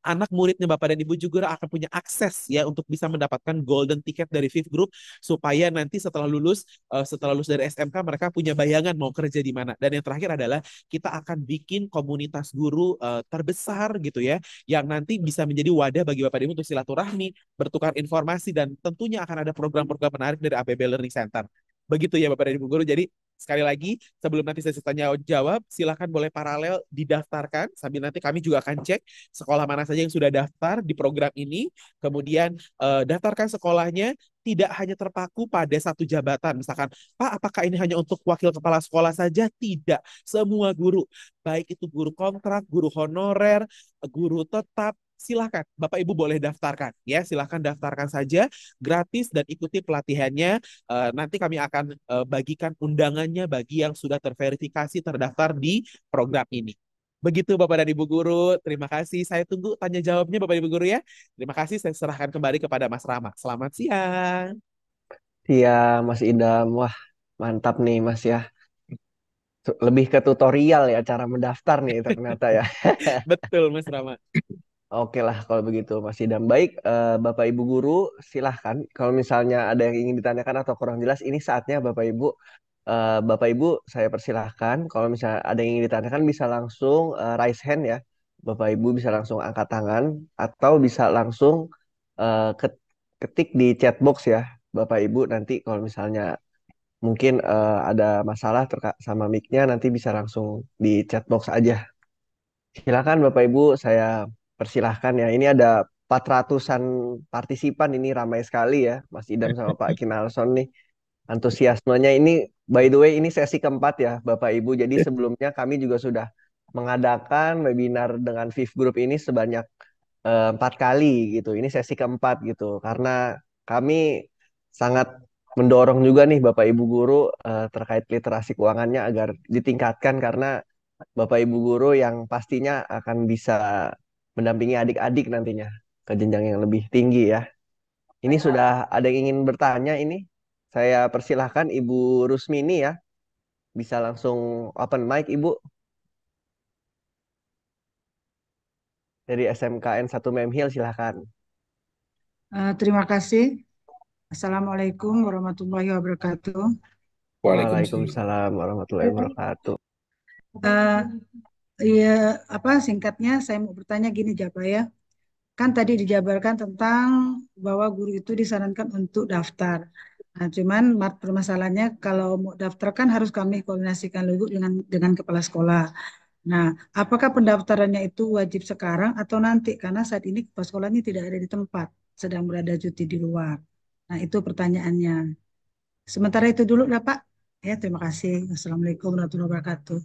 anak muridnya Bapak dan Ibu juga akan punya akses ya untuk bisa mendapatkan golden ticket dari Fifth Group supaya nanti setelah lulus uh, setelah lulus dari SMK mereka punya bayangan mau kerja di mana. Dan yang terakhir adalah kita akan bikin komunitas guru uh, terbesar gitu ya yang nanti bisa menjadi wadah bagi Bapak dan Ibu untuk silaturahmi, bertukar informasi dan tentunya akan ada program-program menarik dari APB Learning Center. Begitu ya Bapak dan Ibu guru. Jadi Sekali lagi, sebelum nanti saya tanya jawab, silahkan boleh paralel didaftarkan, sambil nanti kami juga akan cek sekolah mana saja yang sudah daftar di program ini, kemudian uh, daftarkan sekolahnya, tidak hanya terpaku pada satu jabatan. Misalkan, Pak, apakah ini hanya untuk wakil kepala sekolah saja? Tidak. Semua guru, baik itu guru kontrak, guru honorer, guru tetap, silahkan Bapak Ibu boleh daftarkan ya silahkan daftarkan saja gratis dan ikuti pelatihannya e, nanti kami akan e, bagikan undangannya bagi yang sudah terverifikasi terdaftar di program ini begitu Bapak dan Ibu guru terima kasih saya tunggu tanya jawabnya Bapak Ibu guru ya terima kasih saya serahkan kembali kepada Mas Rama selamat siang Iya Mas Idam wah mantap nih Mas ya lebih ke tutorial ya cara mendaftar nih ternyata ya <laughs> betul Mas Rama Oke lah kalau begitu Mas Idam. Baik uh, Bapak Ibu guru silahkan kalau misalnya ada yang ingin ditanyakan atau kurang jelas ini saatnya Bapak Ibu Uh, Bapak Ibu saya persilahkan kalau misalnya ada yang ingin ditanyakan bisa langsung uh, raise hand ya Bapak Ibu bisa langsung angkat tangan atau bisa langsung ketik di chat box ya Bapak Ibu nanti kalau misalnya mungkin ada masalah sama mic nanti bisa langsung di chat box aja. Silakan Bapak Ibu saya persilahkan ya. Ini ada 400-an partisipan ini ramai sekali ya Mas Idam sama Pak <laughs> Kinalson nih. Antusiasmenya ini by the way ini sesi keempat ya Bapak Ibu. Jadi iya. sebelumnya kami juga sudah mengadakan webinar dengan Fifth Group ini sebanyak eh, empat uh, kali gitu. Ini sesi keempat gitu karena kami sangat mendorong juga nih Bapak Ibu guru uh, terkait literasi keuangannya agar ditingkatkan karena Bapak Ibu guru yang pastinya akan bisa mendampingi adik-adik nantinya ke jenjang yang lebih tinggi ya. Ini Ayah. sudah ada yang ingin bertanya ini. Saya persilahkan Ibu Rusmini ya. Bisa langsung open mic Ibu. Dari SMKN 1 Memhil silahkan. Uh, eh, terima kasih. Assalamualaikum warahmatullahi wabarakatuh. Waalaikumsalam warahmatullahi wabarakatuh. Uh, Iya, apa singkatnya saya mau bertanya gini ya. Kan tadi dijabarkan tentang bahwa guru itu disarankan untuk daftar. Nah, cuman permasalahannya kalau mau daftar kan harus kami koordinasikan dulu dengan dengan kepala sekolah. Nah, apakah pendaftarannya itu wajib sekarang atau nanti? Karena saat ini kepala sekolahnya tidak ada di tempat, sedang berada cuti di luar. Nah, itu pertanyaannya. Sementara itu dulu, Pak. Ya, terima kasih. Assalamualaikum warahmatullahi wabarakatuh.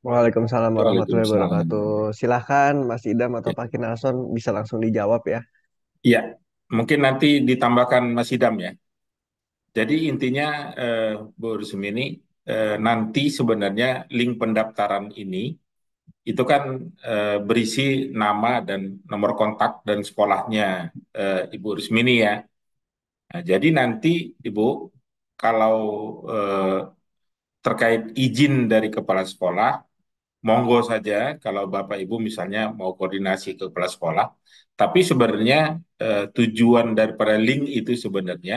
Waalaikumsalam warahmatullahi wabarakatuh. Silahkan Mas Idam atau ya. Pak Kinarson bisa langsung dijawab ya. Iya, mungkin nanti ditambahkan Mas Idam ya. Jadi intinya eh, Bu Rusmini, eh, nanti sebenarnya link pendaftaran ini itu kan eh, berisi nama dan nomor kontak dan sekolahnya eh, Ibu Rusmini ya. Nah, jadi nanti Ibu kalau eh, terkait izin dari kepala sekolah monggo saja kalau Bapak Ibu misalnya mau koordinasi ke kepala sekolah. Tapi sebenarnya eh, tujuan daripada link itu sebenarnya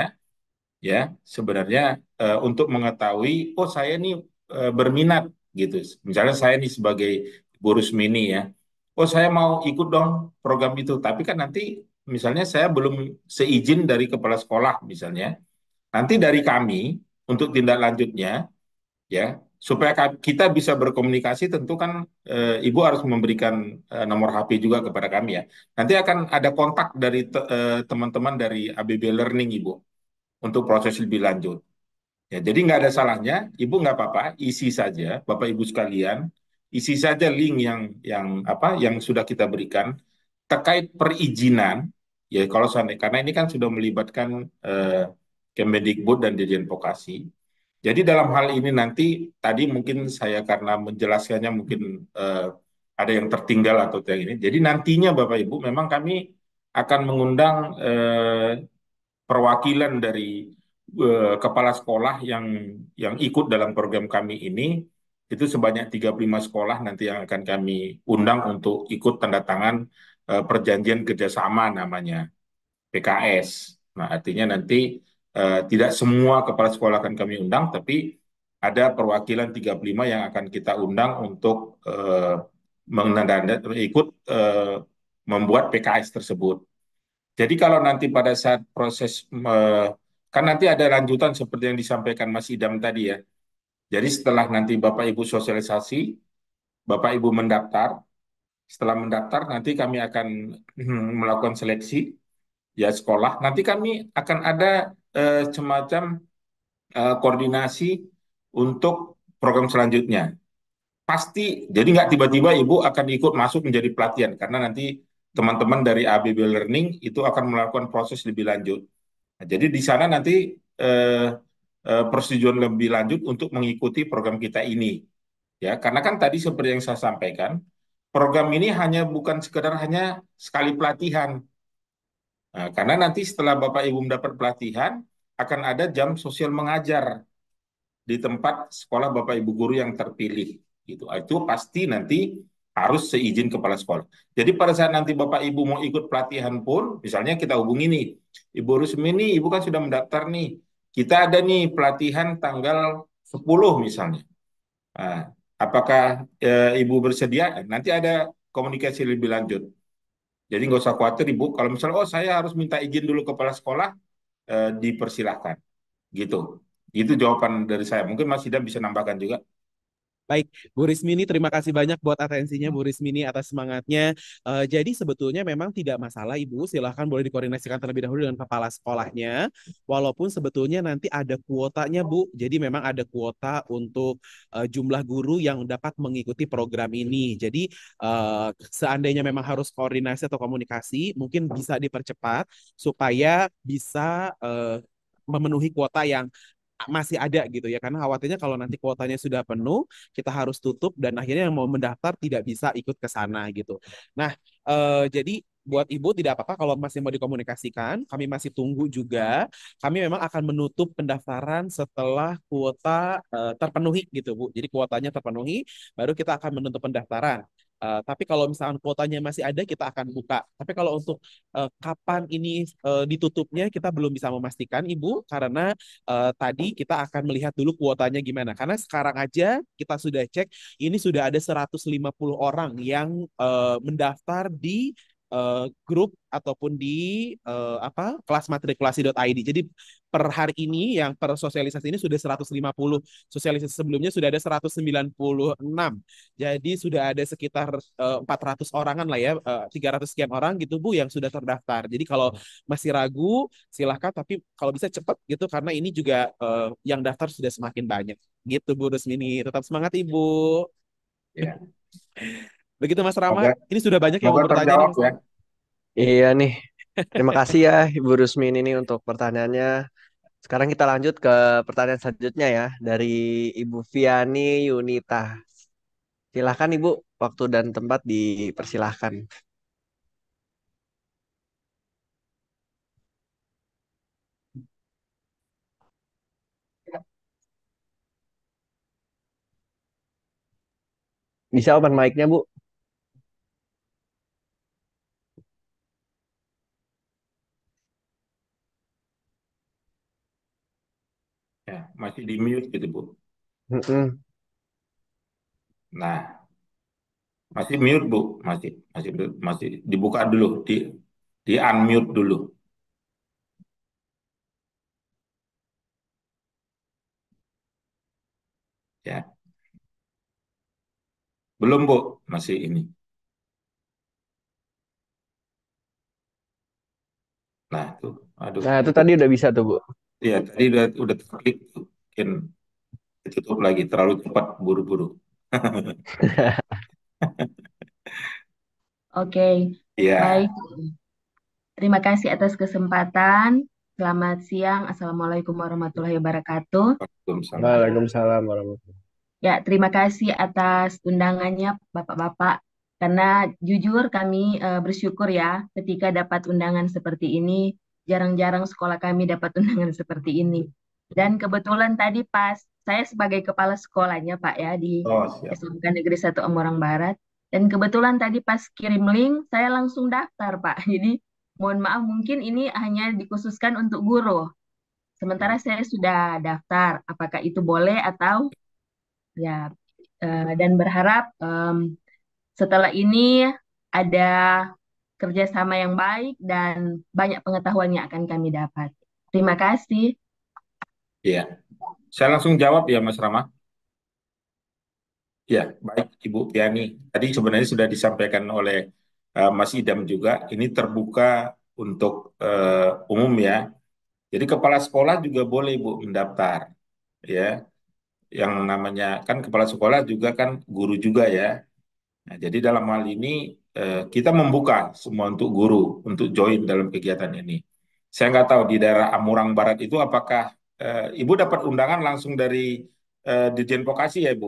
ya sebenarnya eh, untuk mengetahui oh saya ini eh, berminat gitu. Misalnya saya ini sebagai burus mini ya. Oh saya mau ikut dong program itu. Tapi kan nanti misalnya saya belum seizin dari kepala sekolah misalnya. Nanti dari kami untuk tindak lanjutnya ya supaya kita bisa berkomunikasi tentu kan e, ibu harus memberikan e, nomor HP juga kepada kami ya. Nanti akan ada kontak dari eh, teman-teman dari ABB Learning ibu untuk proses lebih lanjut. Ya, jadi nggak ada salahnya, ibu nggak apa-apa, isi saja, bapak ibu sekalian, isi saja link yang yang apa yang sudah kita berikan terkait perizinan ya kalau seandainya karena ini kan sudah melibatkan e, Kemendikbud dan Dirjen Vokasi jadi dalam hal ini nanti tadi mungkin saya karena menjelaskannya mungkin eh, ada yang tertinggal atau yang ini. Jadi nantinya Bapak Ibu memang kami akan mengundang eh, perwakilan dari eh, kepala sekolah yang yang ikut dalam program kami ini itu sebanyak 35 sekolah nanti yang akan kami undang untuk ikut tanda tangan eh, perjanjian kerjasama namanya PKS. Nah artinya nanti Eh, tidak semua kepala sekolah akan kami undang, tapi ada perwakilan 35 yang akan kita undang untuk uh, ikut uh, membuat PKS tersebut. Jadi kalau nanti pada saat proses uh, kan nanti ada lanjutan seperti yang disampaikan Mas Idam tadi ya. Jadi setelah nanti Bapak Ibu sosialisasi, Bapak Ibu mendaftar, setelah mendaftar nanti kami akan hmm, melakukan seleksi ya sekolah. Nanti kami akan ada eh, semacam eh, koordinasi untuk program selanjutnya. Pasti, jadi nggak tiba-tiba Ibu akan ikut masuk menjadi pelatihan, karena nanti teman-teman dari ABB Learning itu akan melakukan proses lebih lanjut. Nah, jadi di sana nanti eh, eh, persetujuan lebih lanjut untuk mengikuti program kita ini. Ya, karena kan tadi seperti yang saya sampaikan, program ini hanya bukan sekedar hanya sekali pelatihan, Nah, karena nanti setelah Bapak Ibu mendapat pelatihan, akan ada jam sosial mengajar di tempat sekolah Bapak Ibu guru yang terpilih. Gitu. Ah, itu pasti nanti harus seizin kepala sekolah. Jadi pada saat nanti Bapak Ibu mau ikut pelatihan pun, misalnya kita hubungi nih, Ibu Rusmi ini, Ibu kan sudah mendaftar nih, kita ada nih pelatihan tanggal 10 misalnya. Nah, apakah e, Ibu bersedia? Nanti ada komunikasi lebih lanjut. Jadi nggak usah khawatir ibu. Kalau misalnya oh saya harus minta izin dulu kepala sekolah, eh, dipersilahkan. Gitu. Itu jawaban dari saya. Mungkin Mas Hidam bisa nambahkan juga. Baik, Bu Rismini, terima kasih banyak buat atensinya Bu Rismini atas semangatnya. Uh, jadi sebetulnya memang tidak masalah Ibu, silahkan boleh dikoordinasikan terlebih dahulu dengan kepala sekolahnya. Walaupun sebetulnya nanti ada kuotanya Bu, jadi memang ada kuota untuk uh, jumlah guru yang dapat mengikuti program ini. Jadi uh, seandainya memang harus koordinasi atau komunikasi, mungkin bisa dipercepat supaya bisa uh, memenuhi kuota yang masih ada gitu ya karena khawatirnya kalau nanti kuotanya sudah penuh kita harus tutup dan akhirnya yang mau mendaftar tidak bisa ikut ke sana gitu. Nah, eh, jadi buat ibu tidak apa-apa kalau masih mau dikomunikasikan, kami masih tunggu juga. Kami memang akan menutup pendaftaran setelah kuota eh, terpenuhi gitu Bu. Jadi kuotanya terpenuhi baru kita akan menutup pendaftaran. Eh, tapi kalau misalkan kuotanya masih ada, kita akan buka. Tapi kalau untuk uh, kapan ini uh, ditutupnya, kita belum bisa memastikan, Ibu, karena uh, tadi kita akan melihat dulu kuotanya gimana. Karena sekarang aja kita sudah cek, ini sudah ada 150 orang yang uh, mendaftar di Eh, grup ataupun di uh, apa kelasmatrikulasi.id. Jadi per hari ini yang per sosialisasi ini sudah 150, sosialisasi sebelumnya sudah ada 196. Jadi sudah ada sekitar uh, eh, 400 orangan lah ya, uh, 300 sekian orang gitu Bu yang sudah terdaftar. Jadi kalau iya. masih ragu silahkan tapi kalau bisa cepat gitu karena ini juga uh, yang daftar sudah semakin banyak. Gitu Bu Rusmini, tetap semangat Ibu. Ya. Yeah. <laughs> Begitu Mas Rama, Oke. ini sudah banyak yang mau bertanya nih. Ya. Iya nih. Terima kasih ya Ibu Rusmin ini untuk pertanyaannya. Sekarang kita lanjut ke pertanyaan selanjutnya ya dari Ibu Viani Yunita. Silahkan Ibu, waktu dan tempat dipersilahkan. Bisa open mic-nya, Bu. Ya, masih di mute gitu, Bu. mm -hmm. Nah, masih mute, Bu. Masih masih masih dibuka dulu, di di unmute dulu. Ya. Belum, Bu. Masih ini. Nah, tuh. Aduh. Nah, itu tadi udah bisa tuh, Bu. Iya, tadi udah udah terklik Mungkin ditutup lagi, terlalu cepat buru-buru. <laughs> Oke. Okay. Iya. Yeah. Baik. Terima kasih atas kesempatan. Selamat siang. Assalamualaikum warahmatullahi wabarakatuh. Waalaikumsalam. warahmatullahi Ya, terima kasih atas undangannya Bapak-bapak. Karena jujur kami uh, bersyukur ya ketika dapat undangan seperti ini jarang-jarang sekolah kami dapat <laughs> undangan seperti ini. Dan kebetulan tadi pas saya sebagai kepala sekolahnya Pak ya di oh, SMK Negeri 1 Amorang Barat. Dan kebetulan tadi pas kirim link saya langsung daftar Pak. <laughs> Jadi mohon maaf mungkin ini hanya dikhususkan untuk guru. Sementara saya sudah daftar. Apakah itu boleh atau ya eh, dan berharap setelah ini ada kerjasama yang baik, dan banyak pengetahuan yang akan kami dapat. Terima kasih. Iya, saya langsung jawab ya Mas Rama. Ya, baik Ibu Tiani. Tadi sebenarnya sudah disampaikan oleh uh, Mas Idam juga, ini terbuka untuk uh, umum ya. Jadi kepala sekolah juga boleh Ibu mendaftar ya. Yang namanya kan kepala sekolah juga kan guru juga ya. Nah, jadi dalam hal ini Eh, kita membuka semua untuk guru untuk join dalam kegiatan ini. Saya nggak tahu di daerah Amurang Barat itu apakah uh, ibu dapat undangan langsung dari uh, Dirjen Vokasi ya ibu?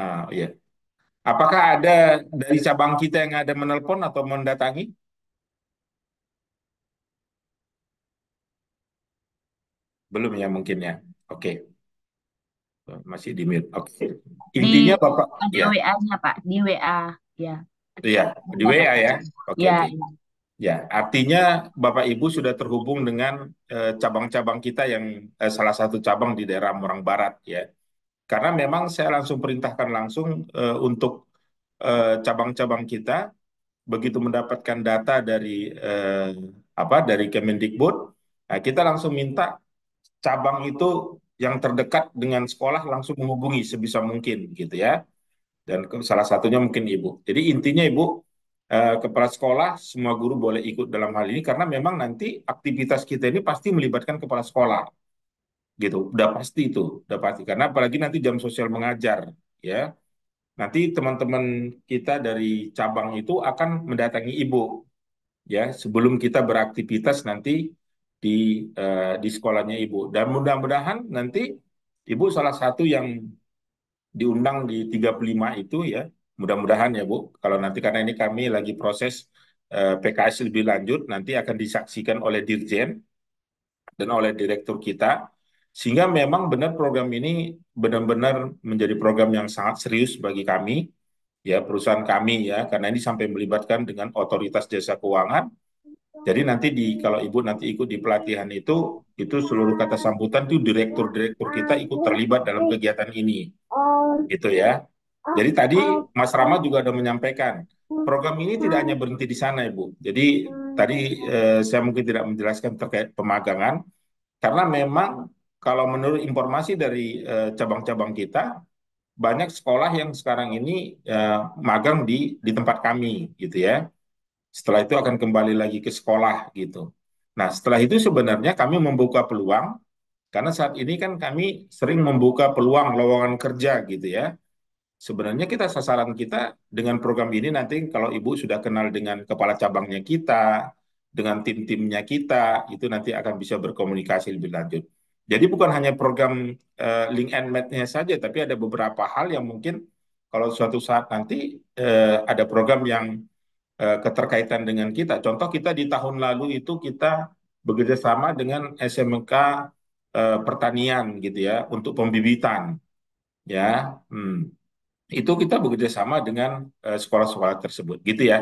Ah iya. Apakah ada dari cabang kita yang ada menelpon atau mendatangi? Belum ya mungkin ya. Oke. Okay masih di mute. Oke. Okay. Intinya di, Bapak di ya. WA-nya Pak, di WA ya. Iya, di WA ya. ya. Oke. Okay, ya, ya. ya, artinya Bapak Ibu sudah terhubung dengan eh, cabang-cabang eh, kita yang eh, salah satu cabang di daerah Morang Barat ya. Karena memang saya langsung perintahkan langsung eh, untuk eh, cabang-cabang eh, kita begitu mendapatkan data dari eh, apa dari Kemendikbud, nah kita langsung minta cabang itu yang terdekat dengan sekolah langsung menghubungi sebisa mungkin gitu ya. Dan salah satunya mungkin ibu. Jadi intinya ibu eh, kepala sekolah semua guru boleh ikut dalam hal ini karena memang nanti aktivitas kita ini pasti melibatkan kepala sekolah. Gitu. Udah pasti itu, udah pasti karena apalagi nanti jam sosial mengajar ya. Nanti teman-teman kita dari cabang itu akan mendatangi ibu ya sebelum kita beraktivitas nanti di uh, di sekolahnya ibu dan mudah-mudahan nanti ibu salah satu yang diundang di 35 itu ya mudah-mudahan ya bu kalau nanti karena ini kami lagi proses uh, eh, PKS lebih lanjut nanti akan disaksikan oleh dirjen dan oleh direktur kita sehingga memang benar program ini benar-benar menjadi program yang sangat serius bagi kami ya perusahaan kami ya karena ini sampai melibatkan dengan otoritas jasa keuangan jadi nanti di kalau ibu nanti ikut di pelatihan itu, itu seluruh kata sambutan itu direktur-direktur kita ikut terlibat dalam kegiatan ini, gitu ya. Jadi tadi Mas Rama juga sudah menyampaikan program ini tidak hanya berhenti di sana, ibu. Jadi tadi eh, saya mungkin tidak menjelaskan terkait pemagangan, karena memang kalau menurut informasi dari eh, cabang-cabang eh, kita banyak sekolah yang sekarang ini eh, magang di di tempat kami, gitu ya. Setelah itu akan kembali lagi ke sekolah gitu. Nah, setelah itu sebenarnya kami membuka peluang karena saat ini kan kami sering membuka peluang lowongan kerja gitu ya. Sebenarnya kita sasaran kita dengan program ini nanti kalau ibu sudah kenal dengan kepala cabangnya kita, dengan tim-timnya kita, itu nanti akan bisa berkomunikasi lebih lanjut. Jadi bukan hanya program uh, link and match-nya saja, tapi ada beberapa hal yang mungkin kalau suatu saat nanti uh, ada program yang uh, keterkaitan dengan kita. Contoh kita di tahun lalu itu kita bekerja sama dengan SMK uh, eh, pertanian gitu ya untuk pembibitan ya. Hmm. Itu kita bekerja sama dengan eh, sekolah-sekolah uh, tersebut gitu ya.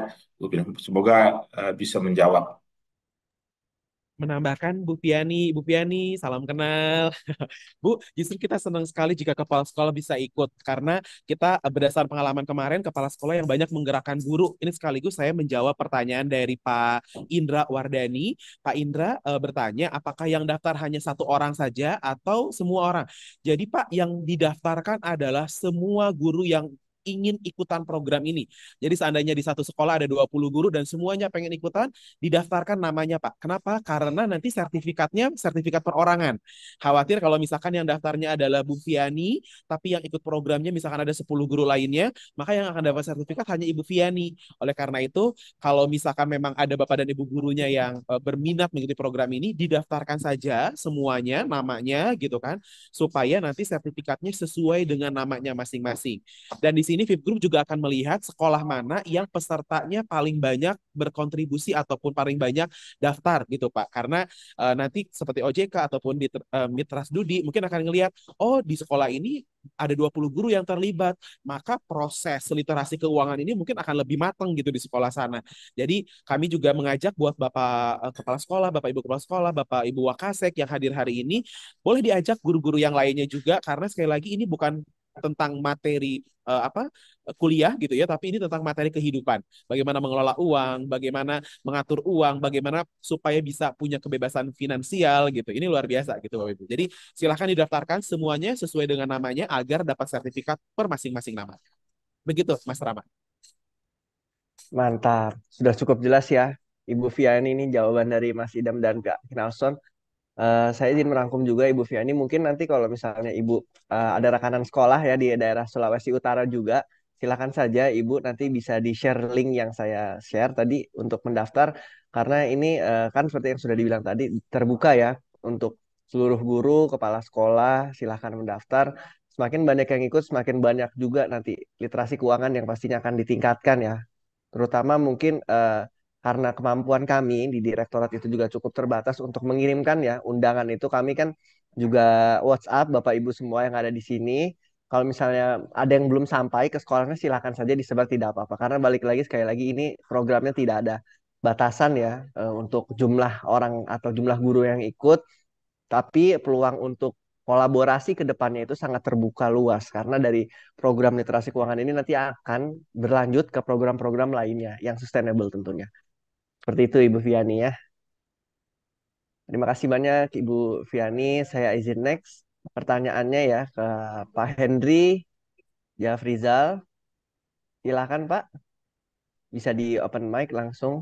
semoga uh, bisa menjawab menambahkan Bu Piani, Bu Piani, salam kenal. <laughs> Bu, justru kita senang sekali jika kepala sekolah bisa ikut karena kita eh, berdasar pengalaman kemarin kepala sekolah yang banyak menggerakkan guru. Ini sekaligus saya menjawab pertanyaan dari Pak Indra Wardani. Pak Indra e, bertanya apakah yang daftar hanya satu orang saja atau semua orang? Jadi Pak, yang didaftarkan adalah semua guru yang ingin ikutan program ini. Jadi seandainya di satu sekolah ada 20 guru dan semuanya pengen ikutan, didaftarkan namanya Pak. Kenapa? Karena nanti sertifikatnya sertifikat perorangan. Khawatir kalau misalkan yang daftarnya adalah Bu Fiani, tapi yang ikut programnya misalkan ada 10 guru lainnya, maka yang akan dapat sertifikat hanya Ibu Fiani. Oleh karena itu, kalau misalkan memang ada Bapak dan Ibu gurunya yang eh, berminat mengikuti program ini, didaftarkan saja semuanya namanya gitu kan, supaya nanti sertifikatnya sesuai dengan namanya masing-masing. Dan di sini sini VIP Group juga akan melihat sekolah mana yang pesertanya paling banyak berkontribusi ataupun paling banyak daftar gitu Pak. Karena uh, nanti seperti OJK ataupun di uh, Mitras Dudi mungkin akan ngelihat oh di sekolah ini ada 20 guru yang terlibat, maka proses literasi keuangan ini mungkin akan lebih matang gitu di sekolah sana. Jadi kami juga mengajak buat Bapak eh, kepala sekolah, Bapak Ibu kepala sekolah, Bapak Ibu Wakasek yang hadir hari ini, boleh diajak guru-guru yang lainnya juga karena sekali lagi ini bukan tentang materi uh, apa kuliah gitu ya, tapi ini tentang materi kehidupan. Bagaimana mengelola uang, bagaimana mengatur uang, bagaimana supaya bisa punya kebebasan finansial gitu. Ini luar biasa gitu Bapak Ibu. Jadi silahkan didaftarkan semuanya sesuai dengan namanya agar dapat sertifikat per masing-masing nama. Begitu Mas Rama. Mantap. Sudah cukup jelas ya Ibu Fiani ini jawaban dari Mas Idam dan Kak Nelson Eh, saya izin merangkum juga Ibu Fiani. mungkin nanti kalau misalnya Ibu uh, ada rekanan sekolah ya di daerah Sulawesi Utara juga, silakan saja Ibu nanti bisa di-share link yang saya share tadi untuk mendaftar, karena ini uh, kan seperti yang sudah dibilang tadi, terbuka ya untuk seluruh guru, kepala sekolah, Silakan mendaftar. Semakin banyak yang ikut, semakin banyak juga nanti literasi keuangan yang pastinya akan ditingkatkan ya. Terutama mungkin uh, karena kemampuan kami di direktorat itu juga cukup terbatas untuk mengirimkan ya undangan itu kami kan juga WhatsApp Bapak Ibu semua yang ada di sini. Kalau misalnya ada yang belum sampai ke sekolahnya silakan saja disebar tidak apa-apa karena balik lagi sekali lagi ini programnya tidak ada batasan ya eh, untuk jumlah orang atau jumlah guru yang ikut tapi peluang untuk kolaborasi ke depannya itu sangat terbuka luas karena dari program literasi keuangan ini nanti akan berlanjut ke program-program lainnya yang sustainable tentunya. Seperti itu Ibu Viani ya. Terima kasih banyak Ibu Viani. Saya izin next pertanyaannya ya ke Pak Henry Jafrizal. Silakan Pak. Bisa di open mic langsung.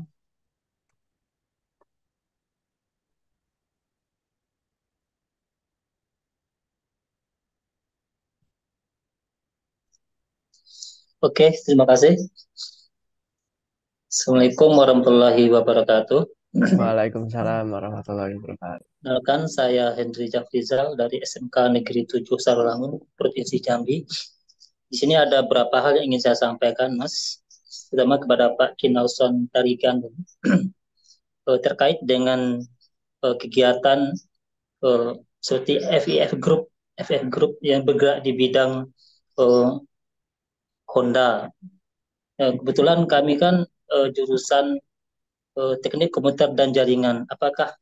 Oke, terima kasih. Assalamualaikum warahmatullahi wabarakatuh. Waalaikumsalam warahmatullahi wabarakatuh. Kenalkan saya Hendri Jafrizal dari SMK Negeri 7 Sarolangun, Provinsi Jambi. Di sini ada beberapa hal yang ingin saya sampaikan, Mas. Terutama kepada Pak Kinauson Tarigan <clears throat> eh, terkait dengan eh, kegiatan eh, seperti FIF Group, FIF Group yang bergerak di bidang Honda. Kebetulan kami kan uh, jurusan uh, teknik komputer dan jaringan apakah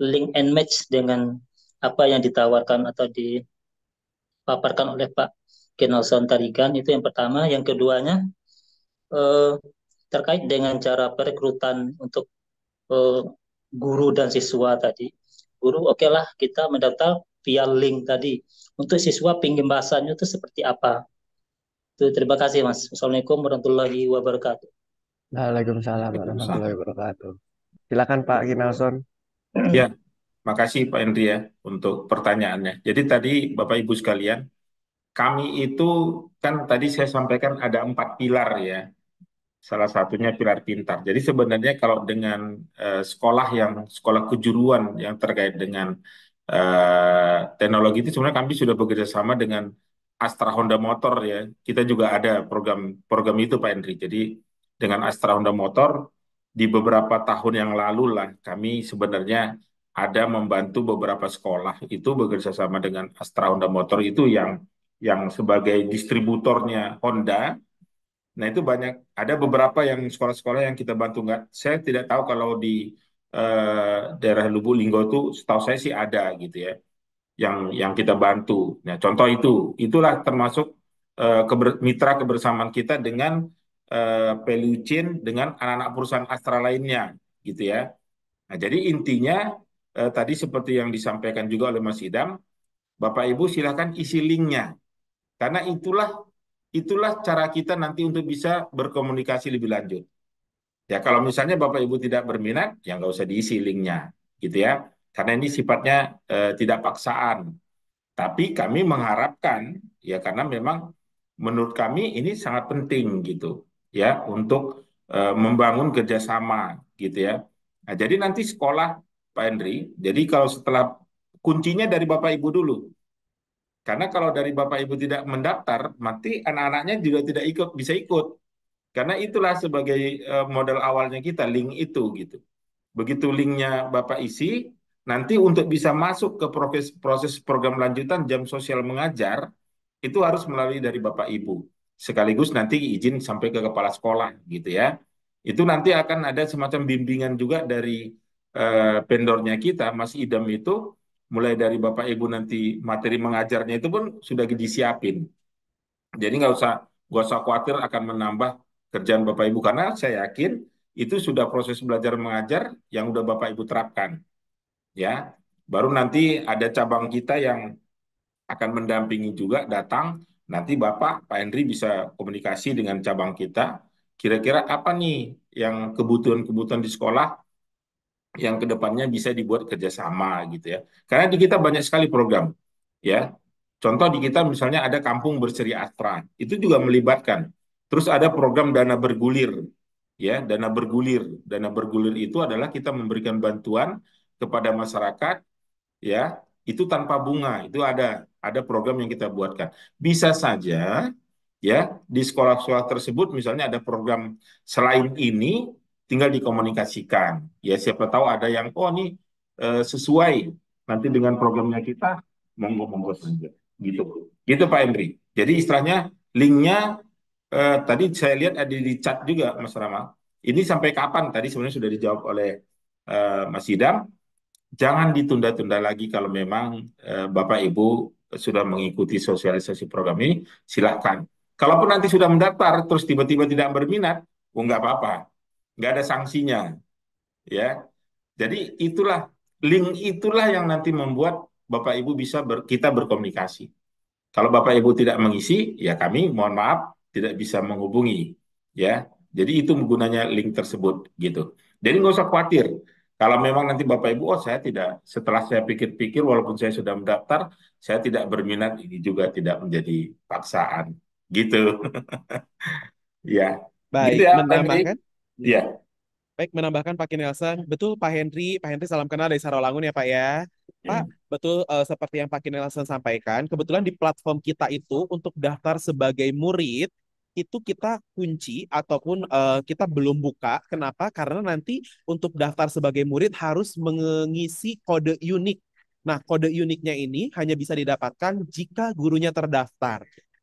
link and match dengan apa yang ditawarkan atau dipaparkan oleh Pak Kenelson Tarigan itu yang pertama yang keduanya uh, terkait dengan cara perekrutan untuk uh, guru dan siswa tadi guru oke okay lah kita mendaftar via link tadi untuk siswa pinggir bahasanya itu seperti apa terima kasih Mas Assalamualaikum warahmatullahi wabarakatuh Waalaikumsalam warahmatullahi wabarakatuh. Silakan Pak Kinalson. <clears throat> Ya, makasih Pak Hendri ya untuk pertanyaannya. Jadi tadi Bapak Ibu sekalian, kami itu kan tadi saya sampaikan ada empat pilar ya. Salah satunya pilar pintar. Jadi sebenarnya kalau dengan uh, sekolah yang sekolah kejuruan yang terkait dengan uh, teknologi itu sebenarnya kami sudah bekerja sama dengan Astra Honda Motor ya. Kita juga ada program program itu Pak Hendri. Jadi dengan Astra Honda Motor di beberapa tahun yang lalu lah kami sebenarnya ada membantu beberapa sekolah itu bekerja sama dengan Astra Honda Motor itu yang yang sebagai distributornya Honda. Nah itu banyak ada beberapa yang sekolah-sekolah yang kita bantu nggak. Saya tidak tahu kalau di eh, daerah Lubu Linggo itu setahu saya sih ada gitu ya yang yang kita bantu. Nah contoh itu itulah termasuk eh, keber, mitra kebersamaan kita dengan value eh, Pelucin dengan anak-anak perusahaan Astra lainnya gitu ya. Nah, jadi intinya eh, tadi seperti yang disampaikan juga oleh Mas Idam, Bapak Ibu silahkan isi linknya karena itulah itulah cara kita nanti untuk bisa berkomunikasi lebih lanjut. Ya kalau misalnya Bapak Ibu tidak berminat, ya nggak usah diisi linknya, gitu ya. Karena ini sifatnya eh, tidak paksaan. Tapi kami mengharapkan, ya karena memang menurut kami ini sangat penting gitu ya untuk uh, membangun kerjasama gitu ya. Nah, jadi nanti sekolah Pak Henry. Jadi kalau setelah kuncinya dari Bapak Ibu dulu. Karena kalau dari Bapak Ibu tidak mendaftar, mati anak-anaknya juga tidak ikut bisa ikut. Karena itulah sebagai eh, modal awalnya kita link itu gitu. Begitu linknya Bapak isi, nanti untuk bisa masuk ke proses proses program lanjutan jam sosial mengajar itu harus melalui dari Bapak Ibu sekaligus nanti izin sampai ke kepala sekolah gitu ya. Itu nanti akan ada semacam bimbingan juga dari pendornya eh, uh, kita, Mas Idam itu, mulai dari Bapak Ibu nanti materi mengajarnya itu pun sudah disiapin. Jadi nggak usah nggak usah khawatir akan menambah kerjaan Bapak Ibu karena saya yakin itu sudah proses belajar mengajar yang udah Bapak Ibu terapkan. Ya, baru nanti ada cabang kita yang akan mendampingi juga datang Nanti Bapak, Pak Henry bisa komunikasi dengan cabang kita, kira-kira apa nih yang kebutuhan-kebutuhan di sekolah yang kedepannya bisa dibuat kerjasama gitu ya. Karena di kita banyak sekali program ya. Contoh di kita misalnya ada Kampung Berseri Astra, itu juga melibatkan. Terus ada program dana bergulir ya, dana bergulir. Dana bergulir itu adalah kita memberikan bantuan kepada masyarakat ya itu tanpa bunga itu ada ada program yang kita buatkan bisa saja ya di sekolah-sekolah tersebut misalnya ada program selain ini tinggal dikomunikasikan ya siapa tahu ada yang oh ini e, sesuai nanti dengan programnya kita monggo monggo saja gitu gitu Pak Hendri jadi istilahnya linknya e, tadi saya lihat ada di chat juga Mas Rama ini sampai kapan tadi sebenarnya sudah dijawab oleh eh, Mas Idam jangan ditunda-tunda lagi kalau memang eh, Bapak Ibu sudah mengikuti sosialisasi program ini, silahkan. Kalaupun nanti sudah mendaftar terus tiba-tiba tidak berminat, oh, nggak apa-apa, nggak ada sanksinya, ya. Jadi itulah link itulah yang nanti membuat Bapak Ibu bisa ber, kita berkomunikasi. Kalau Bapak Ibu tidak mengisi, ya kami mohon maaf tidak bisa menghubungi, ya. Jadi itu menggunanya link tersebut gitu. Jadi nggak usah khawatir. Kalau memang nanti Bapak Ibu, oh saya tidak, setelah saya pikir-pikir walaupun saya sudah mendaftar, saya tidak berminat, ini juga tidak menjadi paksaan. Gitu. <laughs> ya. Gitu Baik, gitu ya, menambahkan? Ya. Baik, menambahkan Pak Kinelson. Betul Pak Henry, Pak Henry salam kenal dari Sarawangun ya Pak ya. ya. Pak, betul uh, seperti yang Pak Kinelson sampaikan, kebetulan di platform kita itu untuk daftar sebagai murid itu kita kunci ataupun uh, kita belum buka. Kenapa? Karena nanti untuk daftar sebagai murid harus mengisi kode unik. Nah, kode uniknya ini hanya bisa didapatkan jika gurunya terdaftar.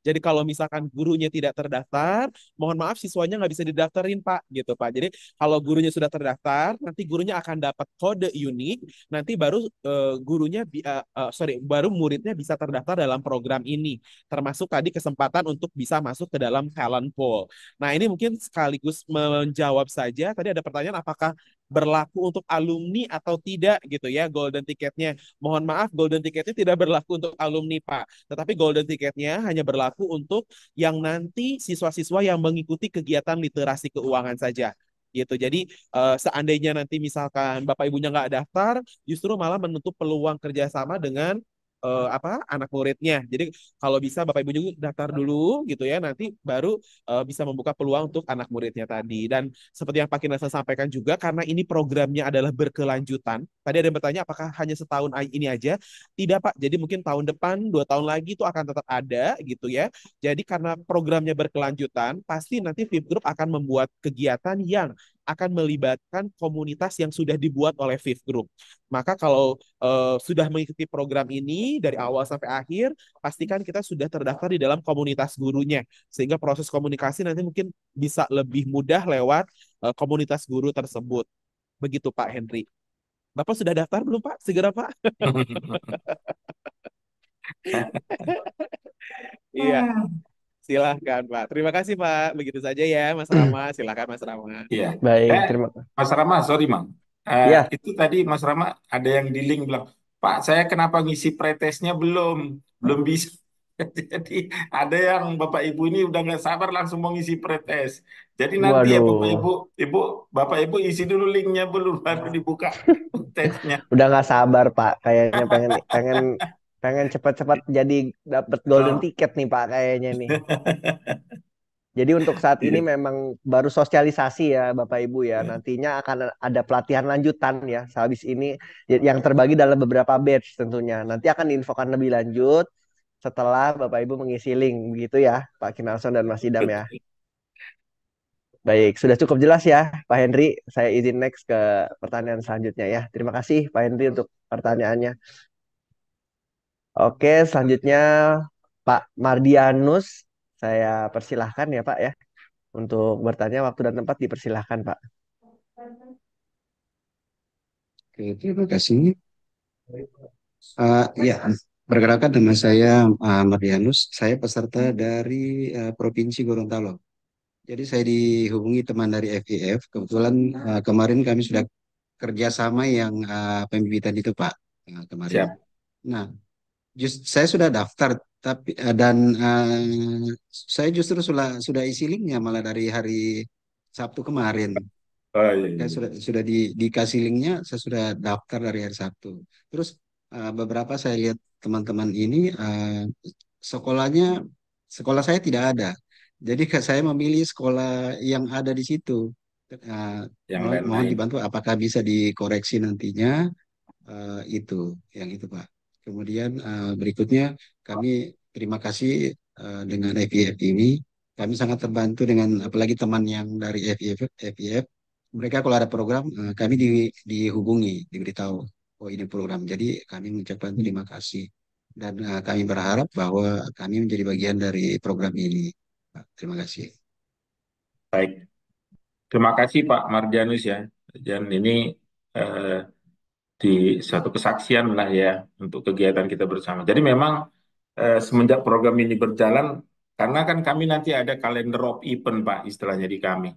Jadi kalau misalkan gurunya tidak terdaftar, mohon maaf siswanya nggak bisa didaftarin Pak, gitu Pak. Jadi kalau gurunya sudah terdaftar, nanti gurunya akan dapat kode unik, nanti baru uh, gurunya uh, sorry, baru muridnya bisa terdaftar dalam program ini, termasuk tadi kesempatan untuk bisa masuk ke dalam talent pool. Nah ini mungkin sekaligus menjawab saja. Tadi ada pertanyaan apakah berlaku untuk alumni atau tidak gitu ya golden tiketnya. Mohon maaf golden tiketnya tidak berlaku untuk alumni Pak, tetapi golden tiketnya hanya berlaku untuk yang nanti siswa-siswa yang mengikuti kegiatan literasi keuangan saja gitu. Jadi uh, seandainya nanti misalkan bapak ibunya nggak daftar, justru malah menutup peluang kerjasama dengan uh, apa anak muridnya. Jadi kalau bisa Bapak Ibu juga daftar dulu gitu ya, nanti baru uh, bisa membuka peluang untuk anak muridnya tadi. Dan seperti yang Pak Kinasa sampaikan juga, karena ini programnya adalah berkelanjutan. Tadi ada yang bertanya apakah hanya setahun ini aja? Tidak Pak, jadi mungkin tahun depan, dua tahun lagi itu akan tetap ada gitu ya. Jadi karena programnya berkelanjutan, pasti nanti VIP Group akan membuat kegiatan yang akan melibatkan komunitas yang sudah dibuat oleh Fifth Group. Maka kalau uh, sudah mengikuti program ini dari awal sampai akhir, pastikan kita sudah terdaftar di dalam komunitas gurunya sehingga proses komunikasi nanti mungkin bisa lebih mudah lewat uh, komunitas guru tersebut. Begitu Pak Henry. Bapak sudah daftar belum Pak? Segera Pak. <laughs> Iya. Ah. Silahkan Pak. Terima kasih Pak. Begitu saja ya Mas hmm. Rama. Silahkan Mas Rama. Iya. Baik. Eh, terima kasih. Mas Rama, sorry Mang. Uh, ya. Itu tadi Mas Rama ada yang di link bilang, Pak saya kenapa ngisi pretestnya belum? Belum bisa. <laughs> Jadi ada yang Bapak Ibu ini udah nggak sabar langsung mau ngisi pretest. Jadi nanti ya Waduh. ya Bapak Ibu, Ibu, Bapak Ibu isi dulu linknya belum baru dibuka <laughs> tesnya. Udah nggak sabar Pak, kayaknya pengen pengen Pengen cepat-cepat jadi dapat golden oh. ticket nih Pak kayaknya nih. <laughs> Jadi untuk saat ini iya. memang baru sosialisasi ya Bapak Ibu ya. Iya. Nantinya akan ada pelatihan lanjutan ya sehabis ini ya, yang terbagi dalam beberapa batch tentunya. Nanti akan diinfokan lebih lanjut setelah Bapak Ibu mengisi link begitu ya Pak Kinalson dan Mas Idam ya. Baik, sudah cukup jelas ya Pak Henry. Saya izin next ke pertanyaan selanjutnya ya. Terima kasih Pak Henry untuk pertanyaannya. Oke, selanjutnya Pak Mardianus, saya persilahkan ya Pak ya untuk bertanya waktu dan tempat dipersilahkan Pak. Oke, terima kasih. Uh, ya, perkenalkan dengan saya uh, Mardianus. Saya peserta dari uh, Provinsi Gorontalo. Jadi saya dihubungi teman dari FIF. Kebetulan uh, kemarin kami sudah kerjasama yang uh, pembibitan itu Pak uh, kemarin. Siap. Nah, just saya sudah daftar tapi eh, dan uh, saya justru sudah sudah isi linknya malah dari hari Sabtu kemarin. Oh, iya, iya. Saya iya. sudah sudah di, dikasih linknya, saya sudah daftar dari hari Sabtu. Terus uh, beberapa saya lihat teman-teman ini uh, sekolahnya sekolah saya tidak ada, jadi <laughs> saya memilih sekolah yang ada di situ. Uh, yang mohon, mohon dibantu apakah bisa dikoreksi nantinya uh, itu yang itu pak. Kemudian uh, berikutnya kami terima kasih uh, dengan FIF ini. Kami sangat terbantu dengan apalagi teman yang dari FIF. FIF mereka kalau ada program uh, kami di, dihubungi, diberitahu oh ini program. Jadi kami mengucapkan terima kasih dan uh, kami berharap bahwa kami menjadi bagian dari program ini. Terima kasih. Baik. Terima kasih Pak Marjanus ya. Dan ini Uh, di satu kesaksian lah ya untuk kegiatan kita bersama. Jadi memang eh, semenjak program ini berjalan, karena kan kami nanti ada kalender of event Pak istilahnya di kami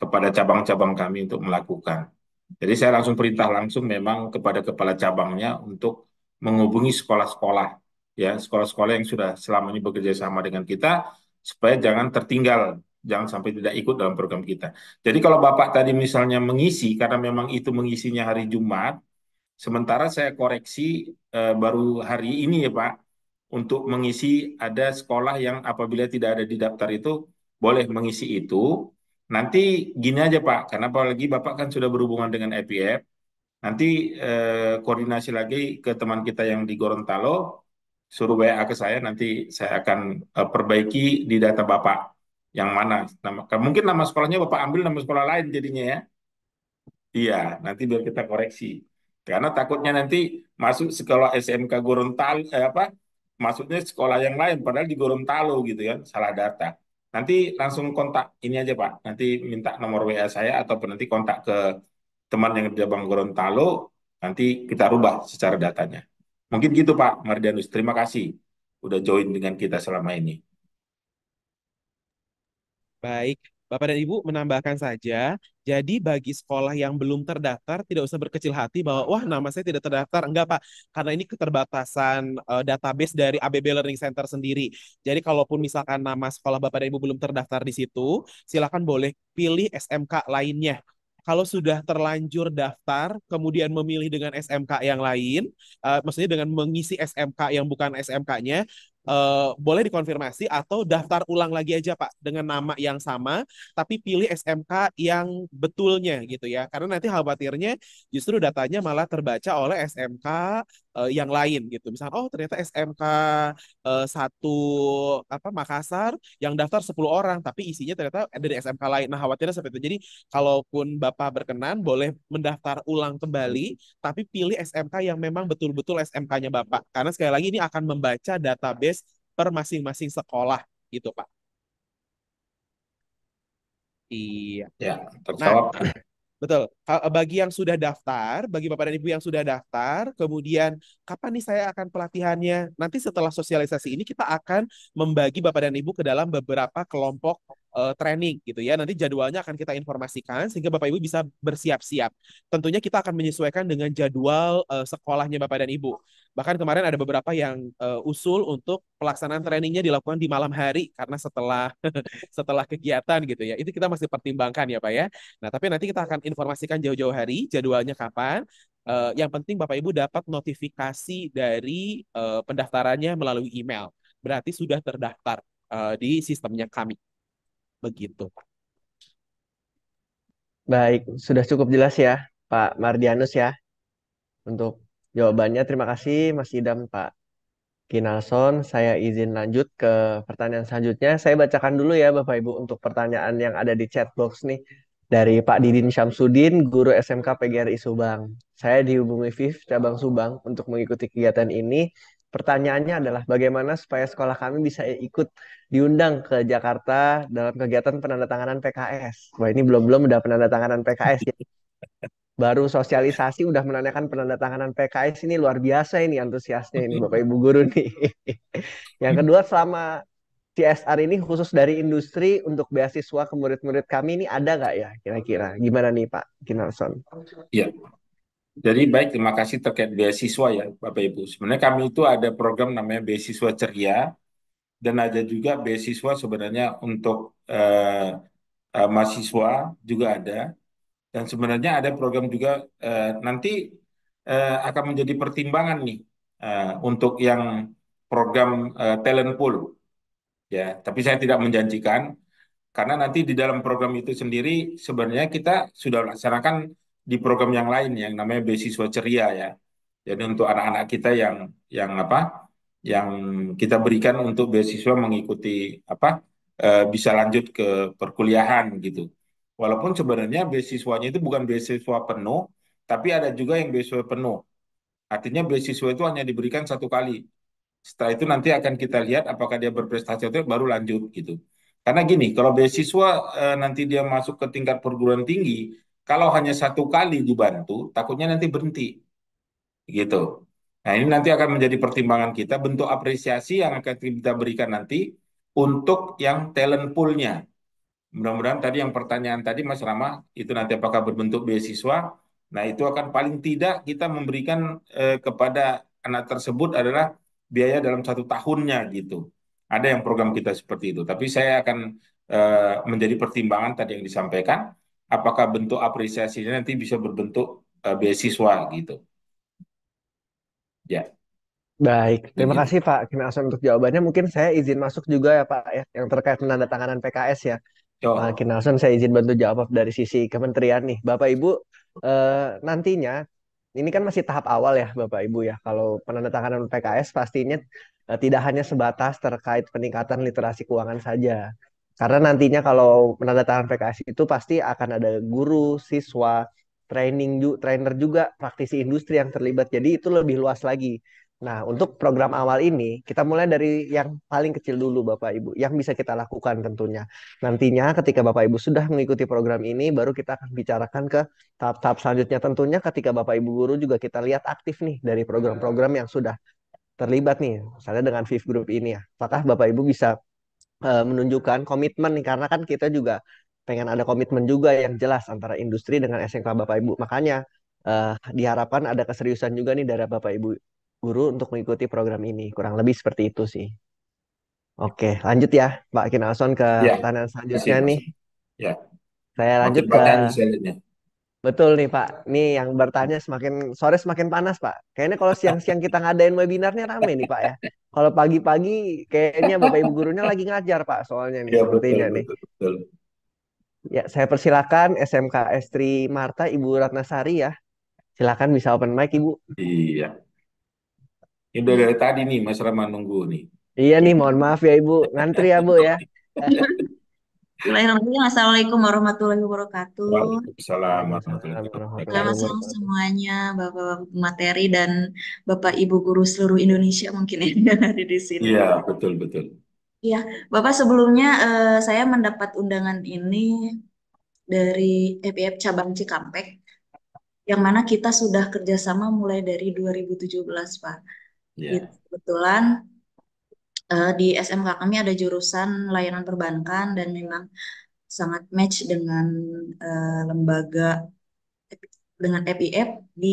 kepada cabang-cabang kami untuk melakukan. Jadi saya langsung perintah langsung memang kepada kepala cabangnya untuk menghubungi sekolah-sekolah ya sekolah-sekolah yang sudah selama ini bekerja sama dengan kita supaya jangan tertinggal jangan sampai tidak ikut dalam program kita. Jadi kalau Bapak tadi misalnya mengisi karena memang itu mengisinya hari Jumat, Sementara saya koreksi eh, baru hari ini ya Pak, untuk mengisi ada sekolah yang apabila tidak ada di daftar itu boleh mengisi itu. Nanti gini aja Pak, karena apalagi Bapak kan sudah berhubungan dengan EPF, nanti eh, koordinasi lagi ke teman kita yang di Gorontalo, suruh WA ke saya, nanti saya akan eh, perbaiki di data Bapak yang mana. Nama, mungkin nama sekolahnya Bapak ambil nama sekolah lain jadinya ya. Iya, nanti biar kita koreksi. Karena takutnya nanti masuk sekolah SMK Gorontalo eh, apa maksudnya sekolah yang lain padahal di Gorontalo gitu ya, salah data. Nanti langsung kontak ini aja Pak. Nanti minta nomor WA saya atau nanti kontak ke teman yang di Bank Gorontalo nanti kita rubah secara datanya. Mungkin gitu Pak Mardianus. Terima kasih udah join dengan kita selama ini. Baik, Bapak dan Ibu menambahkan saja jadi bagi sekolah yang belum terdaftar tidak usah berkecil hati bahwa wah nama saya tidak terdaftar. Enggak Pak, karena ini keterbatasan uh, database dari ABB Learning Center sendiri. Jadi kalaupun misalkan nama sekolah Bapak dan Ibu belum terdaftar di situ, silakan boleh pilih SMK lainnya. Kalau sudah terlanjur daftar, kemudian memilih dengan SMK yang lain, uh, maksudnya dengan mengisi SMK yang bukan SMK-nya, uh, boleh dikonfirmasi atau daftar ulang lagi aja Pak dengan nama yang sama tapi pilih SMK yang betulnya gitu ya karena nanti khawatirnya justru datanya malah terbaca oleh SMK uh, yang lain gitu. Misalnya oh ternyata SMK eh, satu apa Makassar yang daftar 10 orang tapi isinya ternyata dari SMK lain. Nah, khawatirnya seperti itu. Jadi, kalaupun Bapak berkenan boleh mendaftar ulang kembali tapi pilih SMK yang memang betul-betul SMK-nya Bapak. Karena sekali lagi ini akan membaca database per masing-masing sekolah gitu, Pak. Iya. Ya, terjawab. Nah, Betul. Eh, bagi yang sudah daftar, bagi Bapak dan Ibu yang sudah daftar, kemudian kapan nih saya akan pelatihannya? Nanti setelah sosialisasi ini kita akan membagi Bapak dan Ibu ke dalam beberapa kelompok uh, training gitu ya. Nanti jadwalnya akan kita informasikan sehingga Bapak Ibu bisa bersiap-siap. Tentunya kita akan menyesuaikan dengan jadwal uh, sekolahnya Bapak dan Ibu. Bahkan kemarin ada beberapa yang uh, usul untuk pelaksanaan trainingnya dilakukan di malam hari karena setelah <laughs> setelah kegiatan gitu ya. Itu kita masih pertimbangkan ya Pak ya. Nah, tapi nanti kita akan informasikan jauh-jauh hari jadwalnya kapan. Uh, yang penting Bapak Ibu dapat notifikasi dari uh, pendaftarannya melalui email. Berarti sudah terdaftar uh, di sistemnya kami. Begitu. Baik, sudah cukup jelas ya Pak Mardianus ya untuk jawabannya. Terima kasih Mas Idam Pak Kinalson. Saya izin lanjut ke pertanyaan selanjutnya. Saya bacakan dulu ya Bapak Ibu untuk pertanyaan yang ada di chat box nih dari Pak Didin Syamsudin, guru SMK PGRI Subang. Saya dihubungi VIF cabang Subang untuk mengikuti kegiatan ini pertanyaannya adalah bagaimana supaya sekolah kami bisa ikut diundang ke Jakarta dalam kegiatan penandatanganan PKS. Wah ini belum-belum udah penandatanganan PKS ya. Baru sosialisasi udah menanyakan penandatanganan PKS ini luar biasa ini antusiasnya ini Bapak Ibu guru nih. <laughs> Yang kedua selama CSR ini khusus dari industri untuk beasiswa ke murid-murid kami ini ada nggak ya kira-kira? Gimana nih Pak Kinarson? Iya, jadi baik, terima kasih terkait beasiswa ya Bapak Ibu. Sebenarnya kami itu ada program namanya beasiswa ceria dan ada juga beasiswa sebenarnya untuk uh, uh, mahasiswa juga ada. Dan sebenarnya ada program juga uh, nanti uh, akan menjadi pertimbangan nih uh, untuk yang program uh, talent pool. Ya, tapi saya tidak menjanjikan karena nanti di dalam program itu sendiri sebenarnya kita sudah melaksanakan di program yang lain yang namanya beasiswa ceria ya. Jadi untuk anak-anak kita yang yang apa? yang kita berikan untuk beasiswa mengikuti apa? E, bisa lanjut ke perkuliahan gitu. Walaupun sebenarnya beasiswanya itu bukan beasiswa penuh, tapi ada juga yang beasiswa penuh. Artinya beasiswa itu hanya diberikan satu kali. Setelah itu nanti akan kita lihat apakah dia berprestasi atau baru lanjut gitu. Karena gini, kalau beasiswa e, nanti dia masuk ke tingkat perguruan tinggi, kalau hanya satu kali dibantu, takutnya nanti berhenti. Gitu. Nah, ini nanti akan menjadi pertimbangan kita bentuk apresiasi yang akan kita berikan nanti untuk yang talent poolnya. Mudah-mudahan tadi yang pertanyaan tadi Mas Rama itu nanti apakah berbentuk beasiswa? Nah, itu akan paling tidak kita memberikan eh, kepada anak tersebut adalah biaya dalam satu tahunnya gitu. Ada yang program kita seperti itu, tapi saya akan eh, menjadi pertimbangan tadi yang disampaikan apakah bentuk apresiasinya nanti bisa berbentuk uh, beasiswa gitu. Ya. Baik, terima kasih Pak Kina untuk jawabannya. Mungkin saya izin masuk juga ya Pak ya, yang terkait penandatanganan PKS ya. Oh. Pak Kina saya izin bantu jawab dari sisi kementerian nih. Bapak Ibu, eh, nantinya ini kan masih tahap awal ya Bapak Ibu ya. Kalau penandatanganan PKS pastinya eh, tidak hanya sebatas terkait peningkatan literasi keuangan saja. Karena nantinya kalau menandatangani PKS itu pasti akan ada guru, siswa, training juga, trainer juga, praktisi industri yang terlibat. Jadi itu lebih luas lagi. Nah, untuk program awal ini, kita mulai dari yang paling kecil dulu, Bapak Ibu, yang bisa kita lakukan tentunya. Nantinya, ketika Bapak Ibu sudah mengikuti program ini, baru kita akan bicarakan ke tahap-tahap selanjutnya. Tentunya, ketika Bapak Ibu guru juga kita lihat aktif nih dari program-program yang sudah terlibat nih, misalnya dengan FIF Group ini ya. Apakah Bapak Ibu bisa Eh, menunjukkan komitmen nih karena kan kita juga pengen ada komitmen juga yang jelas antara industri dengan SMK Bapak Ibu. Makanya uh, diharapkan ada keseriusan juga nih dari Bapak Ibu guru untuk mengikuti program ini. Kurang lebih seperti itu sih. Oke, lanjut ya Pak Kinalson ke ya. selanjutnya ya. nih. Ya. Saya lanjut ke Betul nih Pak. Nih yang bertanya semakin sore semakin panas Pak. Kayaknya kalau siang-siang kita ngadain webinarnya rame nih Pak ya. Kalau pagi-pagi kayaknya Bapak Ibu gurunya lagi ngajar Pak soalnya nih ya, sepertinya betul, nih. Betul, betul. Ya, saya persilakan SMK Estri Marta Ibu Ratnasari ya. Silakan bisa open mic Ibu. Iya. Ini udah dari tadi nih Mas Rama nunggu nih. Iya nih, mohon maaf ya Ibu. Ngantri ya Bu ya. <laughs> Bismillahirrahmanirrahim. Assalamualaikum warahmatullahi wabarakatuh. Waalaikumsalam warahmatullahi wabarakatuh. Selamat siang semuanya, Bapak-bapak materi dan Bapak Ibu guru seluruh Indonesia mungkin yang <laughs> ada di sini. Iya, betul betul. Iya, Bapak sebelumnya eh, saya mendapat undangan ini dari FIF cabang Cikampek yang mana kita sudah kerjasama mulai dari 2017, Pak. Iya. Gitu, kebetulan uh, di SMK kami ada jurusan layanan perbankan dan memang sangat match dengan uh, lembaga dengan FIF di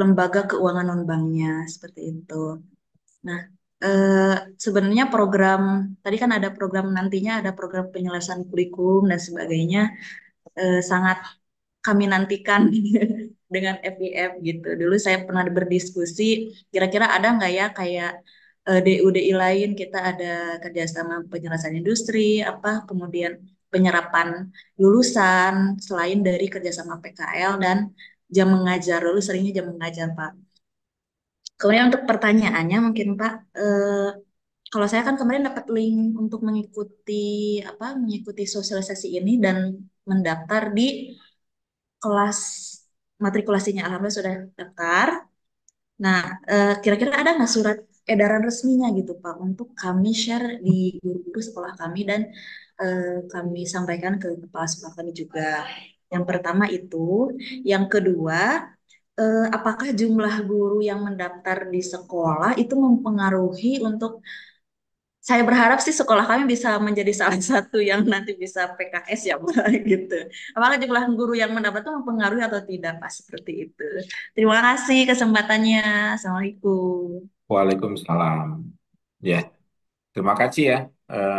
lembaga keuangan non banknya seperti itu. Nah, eh, sebenarnya program tadi kan ada program nantinya ada program penyelesaian kurikulum dan sebagainya eh, sangat kami nantikan <laughs> dengan FIF gitu. Dulu saya pernah berdiskusi kira-kira ada nggak ya kayak Eh, DUDI lain kita ada kerjasama penjelasan industri, apa kemudian penyerapan lulusan selain dari kerjasama PKL dan jam mengajar lulus seringnya jam mengajar Pak. Kemudian untuk pertanyaannya mungkin Pak, eh, kalau saya kan kemarin dapat link untuk mengikuti apa mengikuti sosialisasi ini dan mendaftar di kelas matrikulasinya alhamdulillah sudah daftar. Nah, eh, kira-kira ada nggak surat edaran resminya gitu Pak untuk kami share di guru-guru sekolah kami dan eh, kami sampaikan ke kepala sekolah kami juga. Yang pertama itu, yang kedua eh, apakah jumlah guru yang mendaftar di sekolah itu mempengaruhi untuk saya berharap sih sekolah kami bisa menjadi salah satu yang nanti bisa PKS ya mulai <laughs> gitu. Apakah jumlah guru yang mendapat itu mempengaruhi atau tidak Pak seperti itu. Terima kasih kesempatannya. Assalamualaikum. Waalaikumsalam. Ya, terima kasih ya, uh,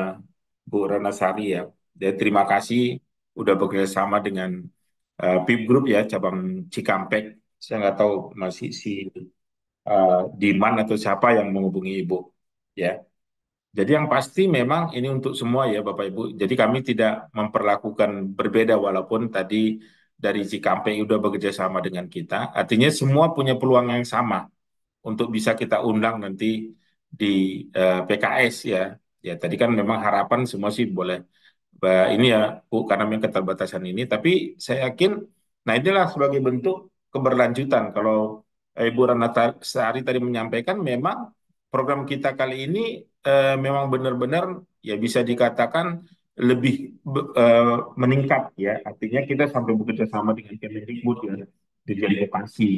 Bu Sari ya. Dan ya, terima kasih udah bekerja sama dengan uh, eh, PIP Group ya, cabang Cikampek. Saya nggak tahu masih si uh, Diman atau siapa yang menghubungi Ibu. Ya, jadi yang pasti memang ini untuk semua ya Bapak Ibu. Jadi kami tidak memperlakukan berbeda walaupun tadi dari Cikampek udah bekerja sama dengan kita. Artinya semua punya peluang yang sama untuk bisa kita undang nanti di uh, eh, PKS ya. Ya tadi kan memang harapan semua sih boleh bah, eh, ini ya Bu karena memang keterbatasan ini tapi saya yakin nah inilah sebagai bentuk keberlanjutan kalau eh, Ibu Rana Sari tadi menyampaikan memang program kita kali ini uh, memang benar-benar ya bisa dikatakan lebih uh, meningkat ya artinya kita sampai bekerja sama dengan Kemendikbud ya di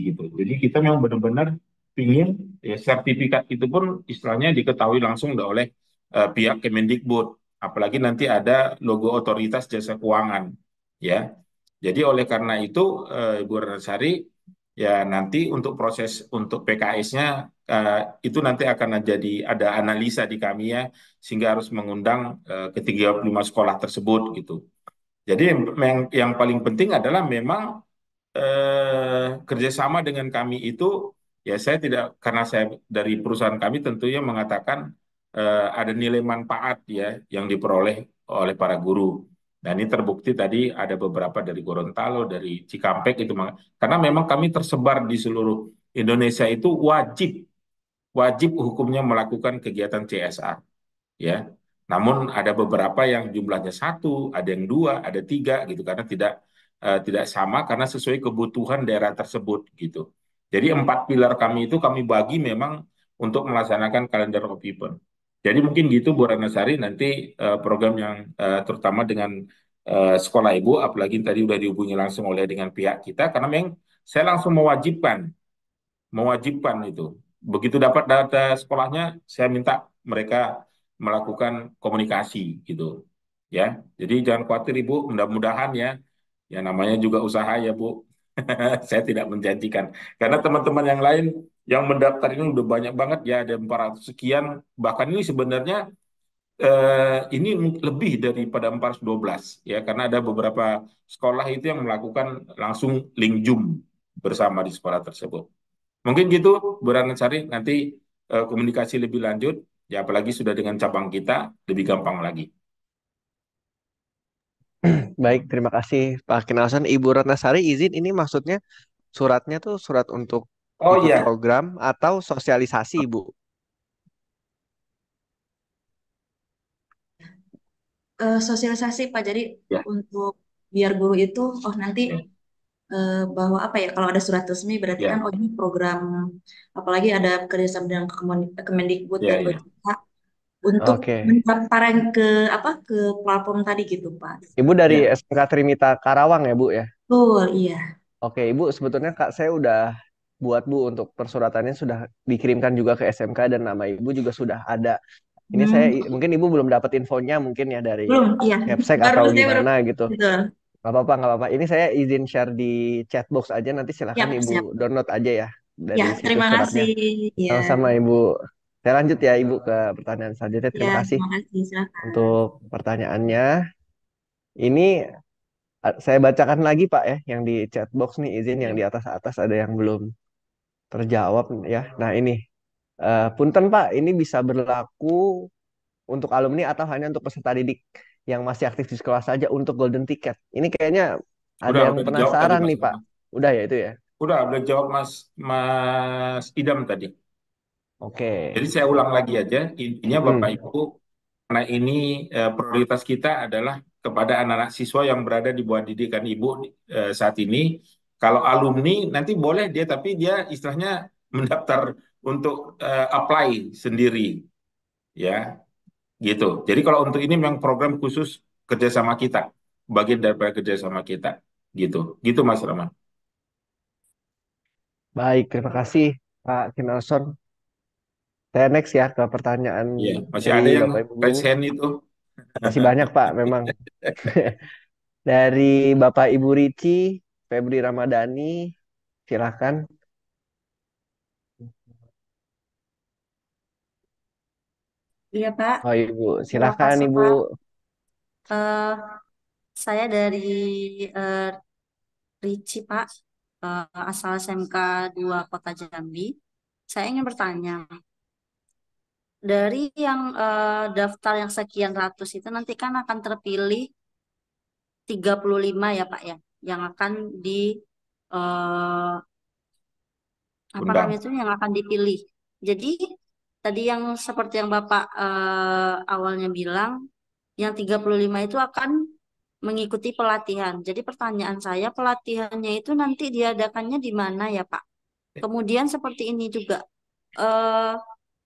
gitu jadi kita memang benar-benar pingin ya, sertifikat itu pun istilahnya diketahui langsung oleh uh, pihak Kemendikbud apalagi nanti ada logo otoritas jasa keuangan ya jadi oleh karena itu uh, eh, Ibu Renasari ya nanti untuk proses untuk PKS-nya uh, eh, itu nanti akan jadi ada analisa di kami ya sehingga harus mengundang uh, ke lima sekolah tersebut gitu jadi yang, yang paling penting adalah memang eh, kerjasama dengan kami itu Ya saya tidak karena saya dari perusahaan kami tentunya mengatakan eh, ada nilai manfaat ya yang diperoleh oleh para guru. Dan ini terbukti tadi ada beberapa dari Gorontalo, dari Cikampek itu karena memang kami tersebar di seluruh Indonesia itu wajib wajib hukumnya melakukan kegiatan CSR ya. Namun ada beberapa yang jumlahnya satu, ada yang dua, ada tiga gitu karena tidak uh, tidak sama karena sesuai kebutuhan daerah tersebut gitu. Jadi empat pilar kami itu kami bagi memang untuk melaksanakan kalender of event. Jadi mungkin gitu Bu Ranasari nanti uh, program yang uh, terutama dengan uh, sekolah ibu, apalagi tadi sudah dihubungi langsung oleh dengan pihak kita, karena memang saya langsung mewajibkan, mewajibkan itu. Begitu dapat data sekolahnya, saya minta mereka melakukan komunikasi gitu, ya. Jadi jangan khawatir ibu, mudah-mudahan ya, ya namanya juga usaha ya bu, <laughs> saya tidak menjanjikan. Karena teman-teman yang lain yang mendaftar ini udah banyak banget ya ada 400 sekian bahkan ini sebenarnya eh, ini lebih daripada 412 ya karena ada beberapa sekolah itu yang melakukan langsung link Zoom bersama di sekolah tersebut. Mungkin gitu berangkat cari nanti eh, komunikasi lebih lanjut ya apalagi sudah dengan cabang kita lebih gampang lagi. <clears throat> Baik, terima kasih Pak Kinalsan. Ibu Ratnasari izin ini maksudnya suratnya tuh surat untuk oh, iya. program atau sosialisasi, Ibu? Eh, sosialisasi Pak. Jadi ya. untuk biar guru itu oh nanti uh, ya. eh, bahwa apa ya kalau ada surat resmi berarti ya. kan oh ini program apalagi ada kerjasama dengan Kemendikbud ya, dan ya untuk okay. mendaftaran ke apa ke platform tadi gitu Pak. Ibu dari ya. SMK Trimita Karawang ya Bu ya? Betul, iya. Oke, Ibu sebetulnya Kak saya udah buat Bu untuk persuratannya sudah dikirimkan juga ke SMK dan nama Ibu juga sudah ada. Ini hmm. saya mungkin Ibu belum dapat infonya mungkin ya dari belum, iya. website atau gimana baru, gitu. Betul. Gak apa-apa, gak apa-apa. Ini saya izin share di chat box aja nanti silahkan ya, Ibu siap. download aja ya. Dari ya, terima kasih. Ya. sama Ibu. Saya lanjut ya Ibu ke pertanyaan selanjutnya. Terima ya, kasih, terima kasih untuk pertanyaannya. Ini saya bacakan lagi Pak ya yang di chat box nih izin yang di atas atas ada yang belum terjawab ya. Nah ini uh, punten Pak ini bisa berlaku untuk alumni atau hanya untuk peserta didik yang masih aktif di sekolah saja untuk golden ticket. Ini kayaknya ada udah, yang penasaran nih Pak. Udah ya itu ya. Udah udah jawab Mas Mas Idam tadi. Oke. Okay. Jadi saya ulang lagi aja, intinya hmm. Bapak Ibu, karena ini eh, prioritas kita adalah kepada anak-anak siswa yang berada di bawah didikan Ibu eh, saat ini. Kalau alumni nanti boleh dia, tapi dia istilahnya <laughs> mendaftar untuk eh, apply sendiri, ya, gitu. Jadi kalau untuk ini memang program khusus kerjasama kita, bagian daripada kerjasama kita, gitu, gitu Mas Rama. Baik, terima kasih Pak Kinalson. Saya ya ke pertanyaan. Iya, masih ada yang raise hand itu. Masih banyak Pak memang. <laughs> Dari Bapak Ibu Ricci, Febri Ramadhani, silahkan. Iya Pak. Oh Ibu, silahkan Bapak, Ibu. Uh, saya dari uh, Ricci Pak, uh, asal SMK 2 Kota Jambi. Saya ingin bertanya, dari yang uh, daftar yang sekian ratus itu nanti kan akan terpilih 35 ya Pak ya yang akan di uh, apa namanya itu yang akan dipilih. Jadi tadi yang seperti yang Bapak uh, awalnya bilang yang 35 itu akan mengikuti pelatihan. Jadi pertanyaan saya pelatihannya itu nanti diadakannya di mana ya Pak? Kemudian seperti ini juga uh,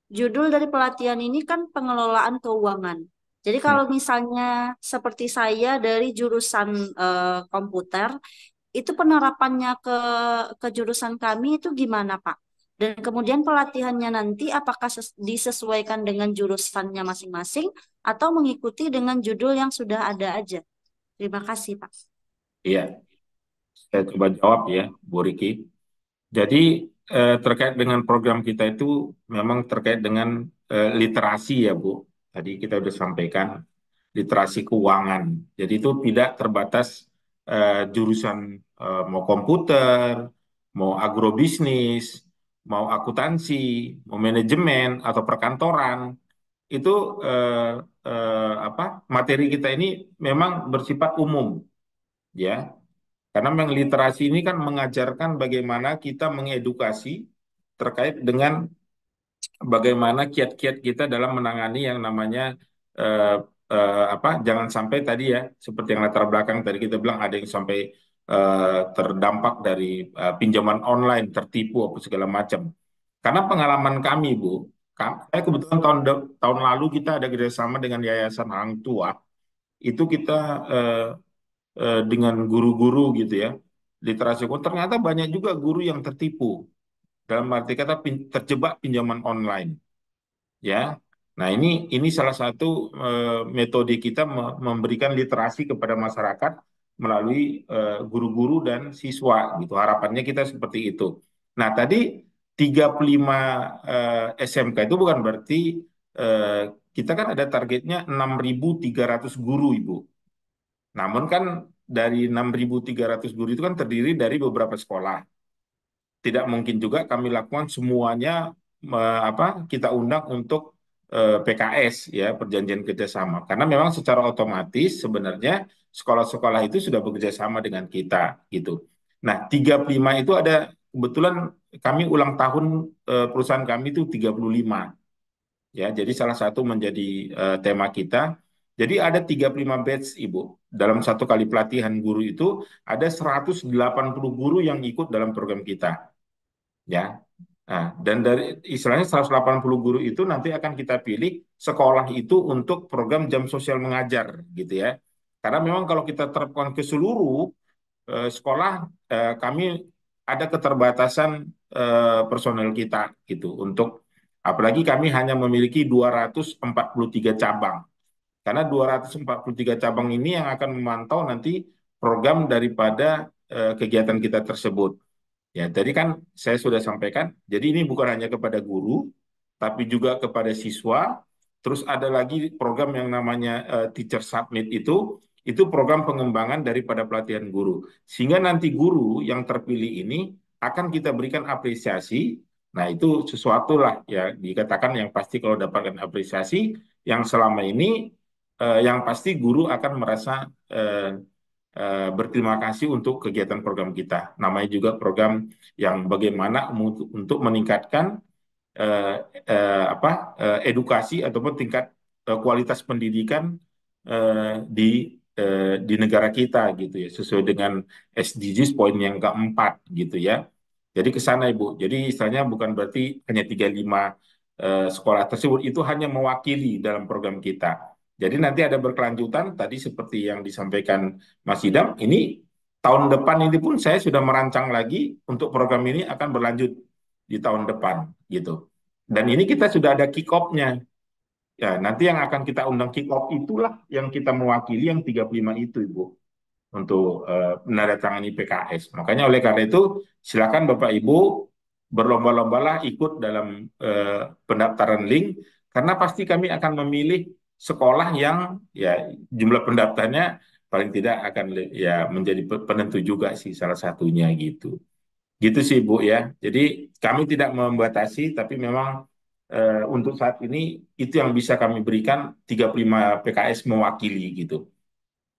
judul dari pelatihan ini kan pengelolaan keuangan. Jadi kalau hmm. misalnya seperti saya dari jurusan uh, komputer, itu penerapannya ke ke jurusan kami itu gimana Pak? Dan kemudian pelatihannya nanti apakah disesuaikan dengan jurusannya masing-masing atau mengikuti dengan judul yang sudah ada aja? Terima kasih Pak. Iya, saya coba jawab ya Bu Riki. Jadi eh, terkait dengan program kita itu memang terkait dengan eh, literasi ya Bu. Tadi kita sudah sampaikan literasi keuangan. Jadi itu tidak terbatas eh, jurusan eh, mau komputer, mau agrobisnis, mau akuntansi, mau manajemen atau perkantoran. Itu eh, eh, apa materi kita ini memang bersifat umum ya karena memang literasi ini kan mengajarkan bagaimana kita mengedukasi terkait dengan bagaimana kiat-kiat kita dalam menangani yang namanya eh, eh, apa? Jangan sampai tadi ya seperti yang latar belakang tadi kita bilang ada yang sampai eh, terdampak dari eh, pinjaman online, tertipu apa segala macam. Karena pengalaman kami Bu, saya eh, kebetulan tahun tahun lalu kita ada kerjasama dengan Yayasan Hang Tua, itu kita eh, Eh, dengan guru-guru gitu ya literasi keuangan ternyata banyak juga guru yang tertipu dalam arti kata pin, terjebak pinjaman online ya nah ini ini salah satu e, metode kita me memberikan literasi kepada masyarakat melalui eh, guru-guru e, dan siswa gitu harapannya kita seperti itu nah tadi 35 e, SMK itu bukan berarti e, kita kan ada targetnya 6.300 guru Ibu. Namun kan dari 6.300 guru itu kan terdiri dari beberapa sekolah. Tidak mungkin juga kami lakukan semuanya apa kita undang untuk e, PKS ya perjanjian kerjasama. Karena memang secara otomatis sebenarnya sekolah-sekolah itu sudah bekerjasama dengan kita gitu. Nah 35 itu ada kebetulan kami ulang tahun e, perusahaan kami itu 35 ya. Jadi salah satu menjadi e, tema kita jadi ada 35 batch Ibu. Dalam satu kali pelatihan guru itu ada 180 guru yang ikut dalam program kita. Ya. Nah, dan dari istilahnya 180 guru itu nanti akan kita pilih sekolah itu untuk program jam sosial mengajar gitu ya. Karena memang kalau kita terapkan ke seluruh eh, sekolah eh, kami ada keterbatasan eh, personel kita gitu untuk apalagi kami hanya memiliki 243 cabang karena 243 cabang ini yang akan memantau nanti program daripada eh, kegiatan kita tersebut. Ya, tadi kan saya sudah sampaikan, jadi ini bukan hanya kepada guru, tapi juga kepada siswa. Terus ada lagi program yang namanya eh, Teacher Submit itu, itu program pengembangan daripada pelatihan guru. Sehingga nanti guru yang terpilih ini akan kita berikan apresiasi. Nah, itu sesuatu lah ya dikatakan yang pasti kalau dapatkan apresiasi yang selama ini eh, yang pasti guru akan merasa eh, eh, berterima kasih untuk kegiatan program kita. Namanya juga program yang bagaimana untuk, meningkatkan eh, eh, apa eh, edukasi ataupun tingkat eh, kualitas pendidikan eh, di eh, di negara kita gitu ya sesuai dengan SDGs poin yang keempat gitu ya. Jadi ke sana Ibu. Jadi istilahnya bukan berarti hanya tiga lima eh, sekolah tersebut itu hanya mewakili dalam program kita jadi nanti ada berkelanjutan tadi seperti yang disampaikan Mas Idam, ini tahun depan ini pun saya sudah merancang lagi untuk program ini akan berlanjut di tahun depan gitu. Dan ini kita sudah ada kick off-nya. Ya, nanti yang akan kita undang kick off itulah yang kita mewakili yang 35 itu Ibu untuk uh, menandatangani PKS. Makanya oleh karena itu silakan Bapak Ibu berlomba-lombalah ikut dalam uh, pendaftaran link karena pasti kami akan memilih sekolah yang ya jumlah pendaftarnya paling tidak akan ya menjadi penentu juga sih salah satunya gitu. Gitu sih Bu ya. Jadi kami tidak membatasi tapi memang e, untuk saat ini itu yang bisa kami berikan 35 PKS mewakili gitu.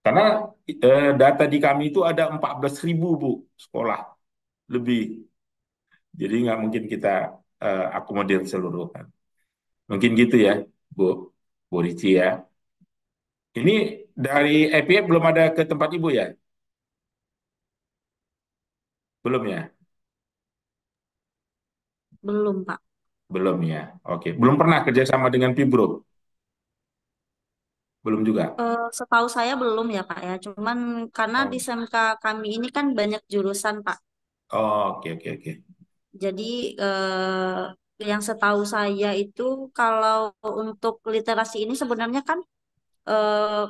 Karena e, data di kami itu ada 14.000 Bu sekolah lebih. Jadi nggak mungkin kita e, akomodir seluruh. Mungkin gitu ya, Bu. Rici ya. Ini dari EPF belum ada ke tempat ibu ya? Belum ya? Belum, Pak. Belum ya. Oke, belum pernah kerjasama dengan Pibro. Belum juga. Uh, setahu saya belum ya, Pak ya. Cuman karena oh. di SMK kami ini kan banyak jurusan, Pak. Oh, oke oke oke. Jadi uh, yang setahu saya itu kalau untuk literasi ini sebenarnya kan eh,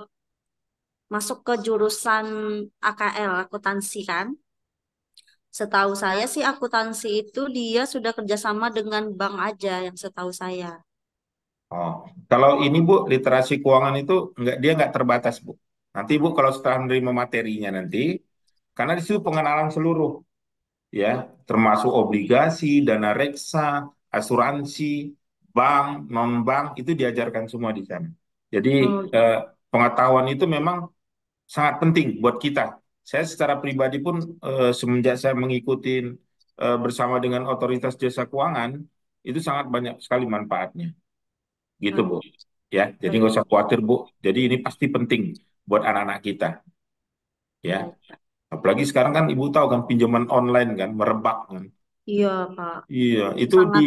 masuk ke jurusan AKL akuntansi kan. Setahu saya sih akuntansi itu dia sudah kerjasama dengan bank aja yang setahu saya. Oh, kalau ini Bu literasi keuangan itu nggak dia nggak terbatas Bu. Nanti Bu kalau setelah menerima materinya nanti, karena di pengenalan seluruh ya termasuk obligasi, dana reksa, asuransi, bank, non-bank itu diajarkan semua di sana. Jadi hmm. eh, pengetahuan itu memang sangat penting buat kita. Saya secara pribadi pun eh, semenjak saya mengikuti eh, bersama dengan otoritas jasa keuangan itu sangat banyak sekali manfaatnya. Gitu, Bu. Hmm. Ya, jadi nggak usah hmm. khawatir, Bu. Jadi ini pasti penting buat anak-anak kita. Ya. Hmm. Apalagi sekarang kan Ibu tahu kan pinjaman online kan merebak kan. Iya, Pak. Iya, itu Sangat di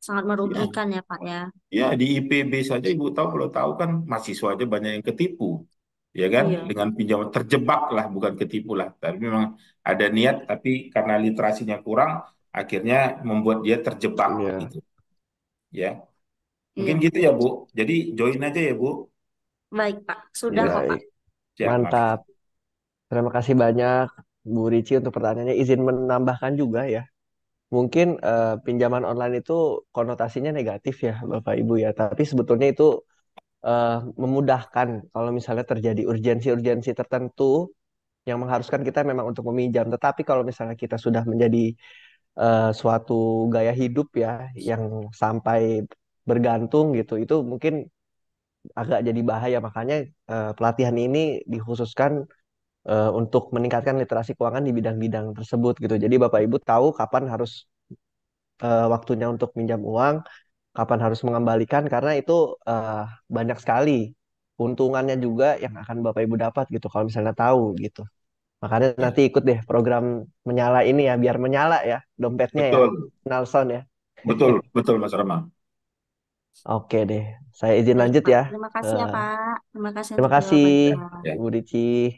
sangat merugikan ya, Pak ya. Ya, di IPB saja Ibu tahu kalau tahu kan mahasiswa aja banyak yang ketipu. Ya kan? Iya. Dengan pinjaman terjebak lah, bukan ketipu lah. Tapi memang ada niat tapi karena literasinya kurang akhirnya membuat dia terjebak iya. gitu. Ya. Mungkin iya. gitu ya, Bu. Jadi join aja ya, Bu. Baik, Pak. Sudah Pak. Ya, Mantap. Terima kasih banyak Bu Rici untuk pertanyaannya. Izin menambahkan juga ya mungkin uh, pinjaman online itu konotasinya negatif ya Bapak Ibu ya, tapi sebetulnya itu uh, memudahkan kalau misalnya terjadi urgensi-urgensi tertentu yang mengharuskan kita memang untuk meminjam. Tetapi kalau misalnya kita sudah menjadi uh, suatu gaya hidup ya yang sampai bergantung gitu, itu mungkin agak jadi bahaya. Makanya uh, pelatihan ini dikhususkan uh, untuk meningkatkan literasi keuangan di bidang-bidang tersebut gitu. Jadi Bapak Ibu tahu kapan harus uh, waktunya untuk minjam uang, kapan harus mengembalikan karena itu uh, banyak sekali keuntungannya juga yang akan Bapak Ibu dapat gitu kalau misalnya tahu gitu. Makanya iya. nanti ikut deh program menyala ini ya biar menyala ya dompetnya ya, betul. ya Nelson ya. Betul, betul Mas Rama. Oke deh, saya izin iya, lanjut ya. Terima kasih ya Pak. Terima kasih. Terima kasih ya. Bu Dici.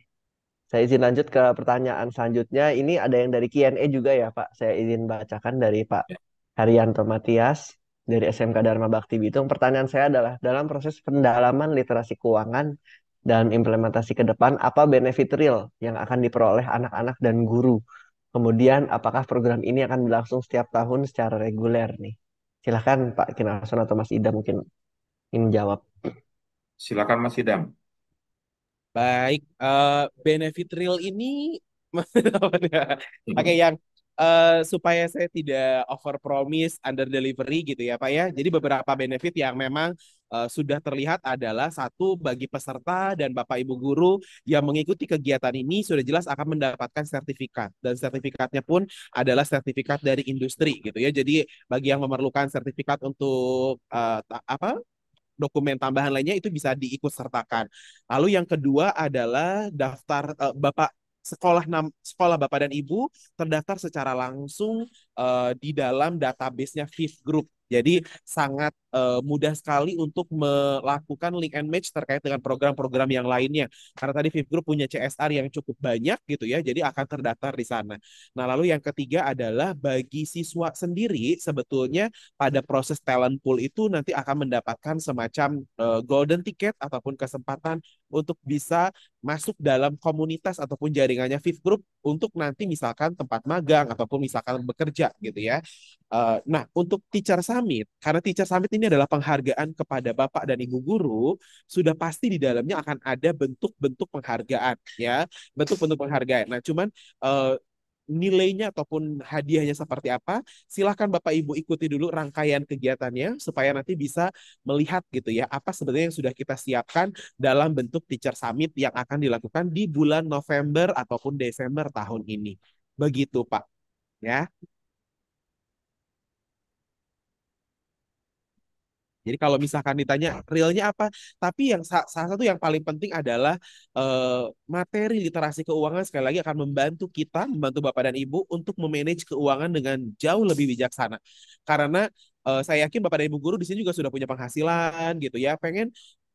Saya izin lanjut ke pertanyaan selanjutnya. Ini ada yang dari Q&A juga ya Pak. Saya izin bacakan dari Pak ya. Haryanto Matias dari SMK Dharma Bakti Bitung. Pertanyaan saya adalah dalam proses pendalaman literasi keuangan dan implementasi ke depan, apa benefit real yang akan diperoleh anak-anak dan guru? Kemudian apakah program ini akan berlangsung setiap tahun secara reguler nih? Silahkan Pak Kinarson atau Mas Ida mungkin ingin jawab. Silakan Mas Idam. Baik, uh, benefit real ini oke <laughs> hmm. yang uh, supaya saya tidak over promise, under delivery gitu ya, Pak ya. Jadi beberapa benefit yang memang uh, sudah terlihat adalah satu bagi peserta dan Bapak Ibu guru yang mengikuti kegiatan ini sudah jelas akan mendapatkan sertifikat dan sertifikatnya pun adalah sertifikat dari industri gitu ya. Jadi bagi yang memerlukan sertifikat untuk uh, apa dokumen tambahan lainnya itu bisa diikut sertakan. Lalu yang kedua adalah daftar uh, Bapak sekolah nam, sekolah Bapak dan Ibu terdaftar secara langsung uh, di dalam databasenya Fifth Group. Jadi sangat uh, mudah sekali untuk melakukan link and match terkait dengan program-program yang lainnya. Karena tadi Viv Group punya CSR yang cukup banyak gitu ya, jadi akan terdaftar di sana. Nah, lalu yang ketiga adalah bagi siswa sendiri sebetulnya pada proses talent pool itu nanti akan mendapatkan semacam uh, golden ticket ataupun kesempatan untuk bisa masuk dalam komunitas ataupun jaringannya Fifth Group untuk nanti misalkan tempat magang ataupun misalkan bekerja gitu ya. Uh, nah, untuk Teacher Summit, karena Teacher Summit ini adalah penghargaan kepada Bapak dan Ibu guru, sudah pasti di dalamnya akan ada bentuk-bentuk penghargaan ya, bentuk-bentuk penghargaan. Nah, cuman uh, nilainya ataupun hadiahnya seperti apa, silahkan Bapak Ibu ikuti dulu rangkaian kegiatannya supaya nanti bisa melihat gitu ya apa sebenarnya yang sudah kita siapkan dalam bentuk teacher summit yang akan dilakukan di bulan November ataupun Desember tahun ini. Begitu Pak. Ya. Jadi kalau misalkan ditanya realnya apa, tapi yang salah satu yang paling penting adalah uh, materi literasi keuangan sekali lagi akan membantu kita, membantu Bapak dan Ibu untuk memanage keuangan dengan jauh lebih bijaksana. Karena uh, saya yakin Bapak dan Ibu guru di sini juga sudah punya penghasilan gitu ya. Pengen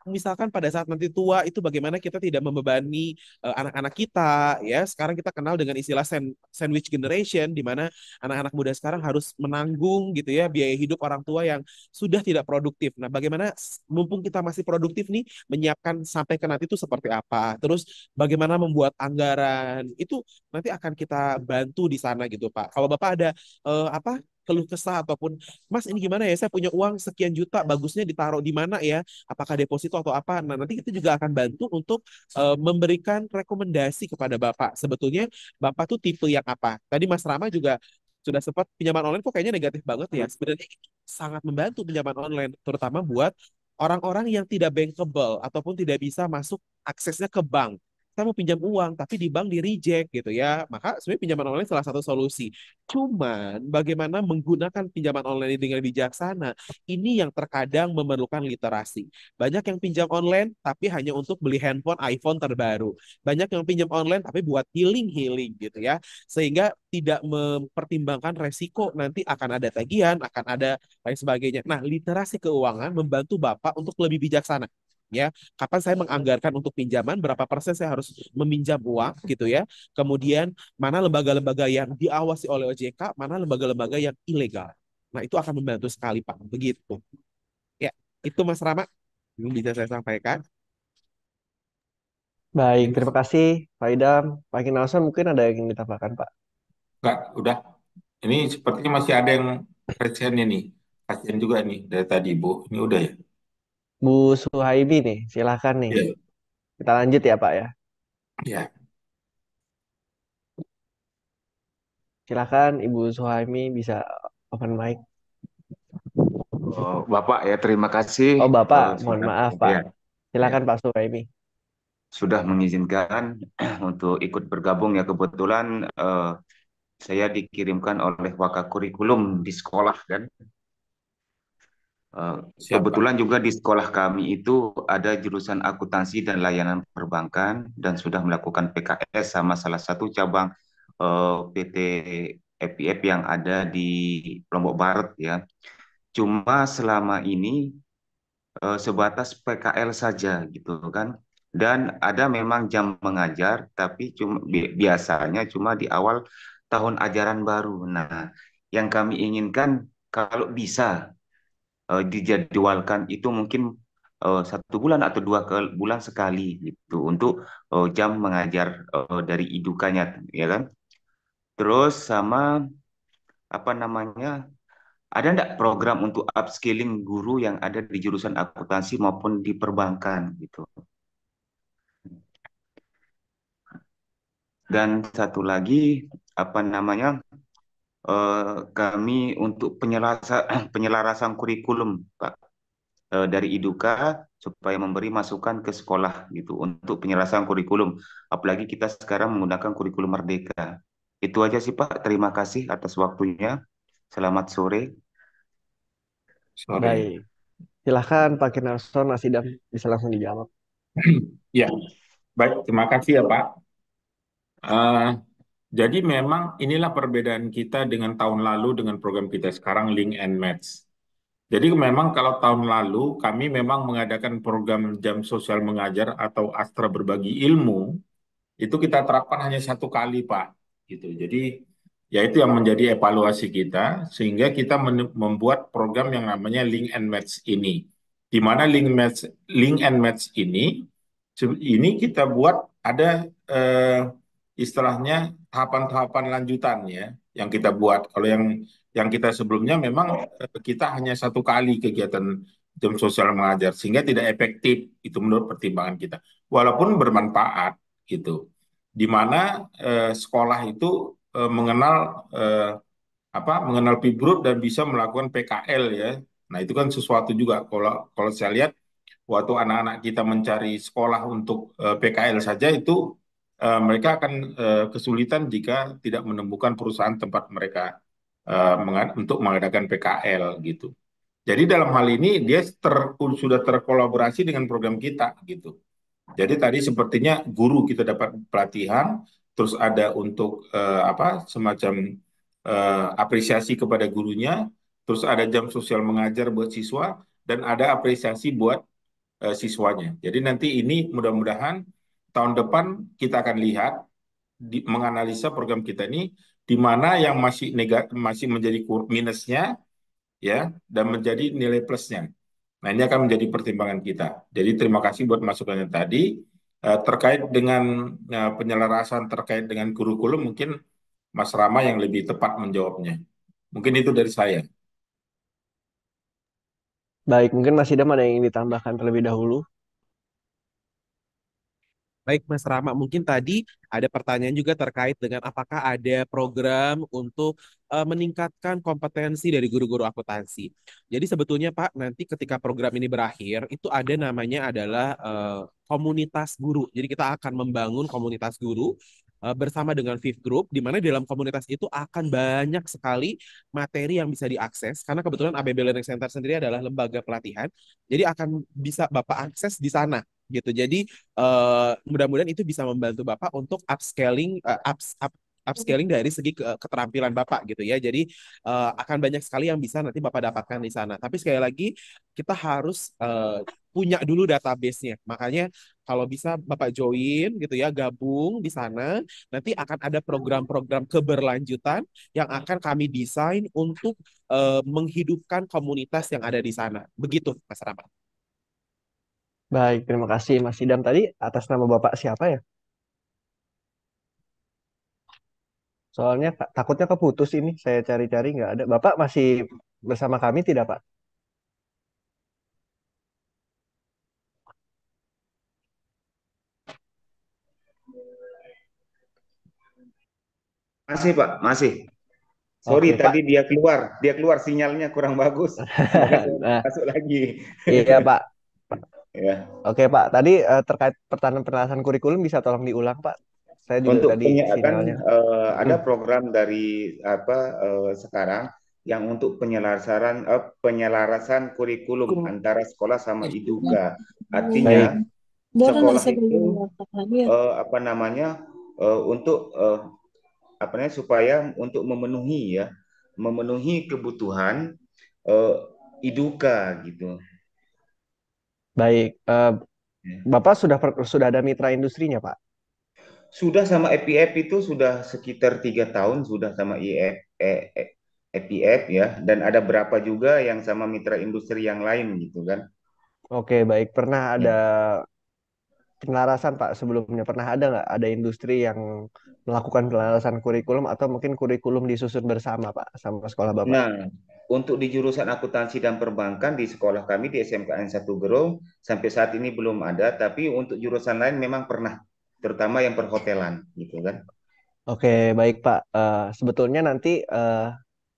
misalkan pada saat nanti tua itu bagaimana kita tidak membebani eh, anak-anak uh, kita ya sekarang kita kenal dengan istilah sand sandwich generation di mana anak-anak muda sekarang harus menanggung gitu ya biaya hidup orang tua yang sudah tidak produktif nah bagaimana mumpung kita masih produktif nih menyiapkan sampai ke nanti itu seperti apa terus bagaimana membuat anggaran itu nanti akan kita bantu di sana gitu pak kalau bapak ada uh, apa keluh kesah ataupun Mas ini gimana ya saya punya uang sekian juta iya. bagusnya ditaruh di mana ya apakah deposito atau apa nah nanti kita juga akan bantu untuk uh, memberikan rekomendasi kepada Bapak sebetulnya Bapak tuh tipe yang apa tadi Mas Rama juga sudah sempat pinjaman online kok kayaknya negatif banget ya hmm. sebenarnya sangat membantu pinjaman online terutama buat orang-orang yang tidak bankable ataupun tidak bisa masuk aksesnya ke bank saya mau pinjam uang tapi di bank di reject gitu ya maka sebenarnya pinjaman online salah satu solusi cuman bagaimana menggunakan pinjaman online dengan bijaksana ini yang terkadang memerlukan literasi banyak yang pinjam online tapi hanya untuk beli handphone iPhone terbaru banyak yang pinjam online tapi buat healing healing gitu ya sehingga tidak mempertimbangkan resiko nanti akan ada tagihan akan ada lain sebagainya nah literasi keuangan membantu bapak untuk lebih bijaksana ya kapan saya menganggarkan untuk pinjaman berapa persen saya harus meminjam uang gitu ya kemudian mana lembaga-lembaga yang diawasi oleh OJK mana lembaga-lembaga yang ilegal nah itu akan membantu sekali pak begitu ya itu Mas Rama yang bisa saya sampaikan Baik, terima kasih Pak Idam. Pak Kinalsan mungkin ada yang ingin ditambahkan, Pak. Enggak, udah. Ini sepertinya masih ada yang presiden ini. Kasihan juga nih dari tadi, Bu. Ini udah ya? Bu Suhaibi nih, silahkan nih. Yeah. Kita lanjut ya Pak ya. Ya. Silahkan Ibu Suhaimi bisa open mic. Oh, Bapak ya, terima kasih. Oh Bapak, uh, mohon maaf Pak. Ya. Silakan ya. Pak Suhaimi. Sudah mengizinkan <clears throat> untuk ikut bergabung ya kebetulan uh, saya dikirimkan oleh Kurikulum di sekolah kan Uh, kebetulan juga di sekolah kami itu ada jurusan akuntansi dan layanan perbankan dan sudah melakukan PKS sama salah satu cabang uh, eh, PT EPF yang ada di Lombok Barat ya. Cuma selama ini uh, sebatas PKL saja gitu kan. Dan ada memang jam mengajar tapi cuma bi biasanya cuma di awal tahun ajaran baru. Nah, yang kami inginkan kalau bisa uh, dijadwalkan itu mungkin uh, satu bulan atau dua ke bulan sekali gitu untuk uh, jam mengajar uh, dari idukanya ya kan terus sama apa namanya ada enggak program untuk upskilling guru yang ada di jurusan akuntansi maupun di perbankan gitu dan satu lagi apa namanya Eh, kami untuk penyelarasan, <clears throat> penyelarasan kurikulum Pak uh, dari Iduka supaya memberi masukan ke sekolah gitu untuk penyelarasan kurikulum. Apalagi kita sekarang menggunakan kurikulum merdeka. Itu aja sih Pak. Terima kasih atas waktunya. Selamat sore. Sore. Baik. Silahkan Pak Kinarson, masih bisa langsung dijawab. <clears throat> ya, baik. Terima kasih ya Pak. Uh, jadi memang inilah perbedaan kita dengan tahun lalu dengan program kita sekarang Link and Match. Jadi memang kalau tahun lalu kami memang mengadakan program jam sosial mengajar atau Astra berbagi ilmu itu kita terapkan hanya satu kali Pak gitu. Jadi ya itu yang menjadi evaluasi kita sehingga kita membuat program yang namanya Link and Match ini. Di mana Link Match Link and Match ini ini kita buat ada eh, istilahnya tahapan-tahapan lanjutan ya yang kita buat. Kalau yang yang kita sebelumnya memang eh, kita hanya satu kali kegiatan jam sosial mengajar sehingga tidak efektif itu menurut pertimbangan kita. Walaupun bermanfaat gitu. Di mana eh, sekolah itu eh, mengenal eh, apa mengenal Pibrut dan bisa melakukan PKL ya. Nah, itu kan sesuatu juga kalau kalau saya lihat waktu anak-anak kita mencari sekolah untuk eh, PKL saja itu Eh, mereka akan eh, kesulitan jika tidak menemukan perusahaan tempat mereka eh, untuk mengadakan PKL gitu. Jadi dalam hal ini dia ter, sudah terkolaborasi dengan program kita gitu. Jadi tadi sepertinya guru kita dapat pelatihan, terus ada untuk uh, apa semacam uh, apresiasi kepada gurunya, terus ada jam sosial mengajar buat siswa dan ada apresiasi buat uh, siswanya. Jadi nanti ini mudah-mudahan tahun depan kita akan lihat di, menganalisa program kita ini di mana yang masih negatif masih menjadi minusnya ya dan menjadi nilai plusnya. Nah, ini akan menjadi pertimbangan kita. Jadi terima kasih buat masukannya tadi eh, terkait dengan eh, penyelarasan terkait dengan kurikulum mungkin Mas Rama yang lebih tepat menjawabnya. Mungkin itu dari saya. Baik, mungkin Mas Idam ada yang ditambahkan terlebih dahulu. Baik Mas Rama, mungkin tadi ada pertanyaan juga terkait dengan apakah ada program untuk uh, meningkatkan kompetensi dari guru-guru akuntansi. Jadi sebetulnya Pak, nanti ketika program ini berakhir, itu ada namanya adalah uh, komunitas guru. Jadi kita akan membangun komunitas guru eh, bersama dengan Fifth Group, di mana dalam komunitas itu akan banyak sekali materi yang bisa diakses, karena kebetulan ABB Learning Center sendiri adalah lembaga pelatihan, jadi akan bisa Bapak akses di sana gitu. Jadi uh, mudah-mudahan itu bisa membantu Bapak untuk upscaling uh, ups, up, upscaling dari segi ke, keterampilan Bapak gitu ya. Jadi uh, akan banyak sekali yang bisa nanti Bapak dapatkan di sana. Tapi sekali lagi kita harus uh, punya dulu database-nya. Makanya kalau bisa Bapak join gitu ya, gabung di sana, nanti akan ada program-program keberlanjutan yang akan kami desain untuk uh, menghidupkan komunitas yang ada di sana. Begitu Mas Rahmat. Baik, terima kasih Mas Idam tadi atas nama Bapak siapa ya? Soalnya takutnya keputus ini, saya cari-cari nggak ada. Bapak masih bersama kami tidak, Pak? Masih, Pak, masih. Sorry, Oke, tadi Pak. dia keluar, dia keluar sinyalnya kurang bagus. <laughs> Nah. Masuk lagi. Iya, Pak. Ya. Oke Pak, tadi uh, terkait pertanyaan penjelasan kurikulum bisa tolong diulang Pak. Saya juga Untuk tadi uh, ada hmm. program dari apa uh, sekarang yang untuk penyelarasan uh, penyelarasan kurikulum hmm. antara sekolah sama iduga. Hmm. Artinya Baik. sekolah itu uh, apa namanya uh, untuk uh, apa namanya supaya untuk memenuhi ya memenuhi kebutuhan uh, iduka gitu. Baik, uh, Bapak sudah sudah ada mitra industrinya, Pak? Sudah sama EPF itu sudah sekitar tiga tahun sudah sama IF, e EPF e-, e ya, dan ada berapa juga yang sama mitra industri yang lain gitu kan? Oke, baik. Pernah ada ya. penelarasan Pak sebelumnya? Pernah ada nggak ada industri yang melakukan penelarasan kurikulum atau mungkin kurikulum disusun bersama Pak sama sekolah Bapak? Nah, untuk di jurusan akuntansi dan perbankan di sekolah kami di SMKN 1 Gerung sampai saat ini belum ada, tapi untuk jurusan lain memang pernah, terutama yang perhotelan gitu kan. Oke, baik Pak. Uh, sebetulnya nanti uh,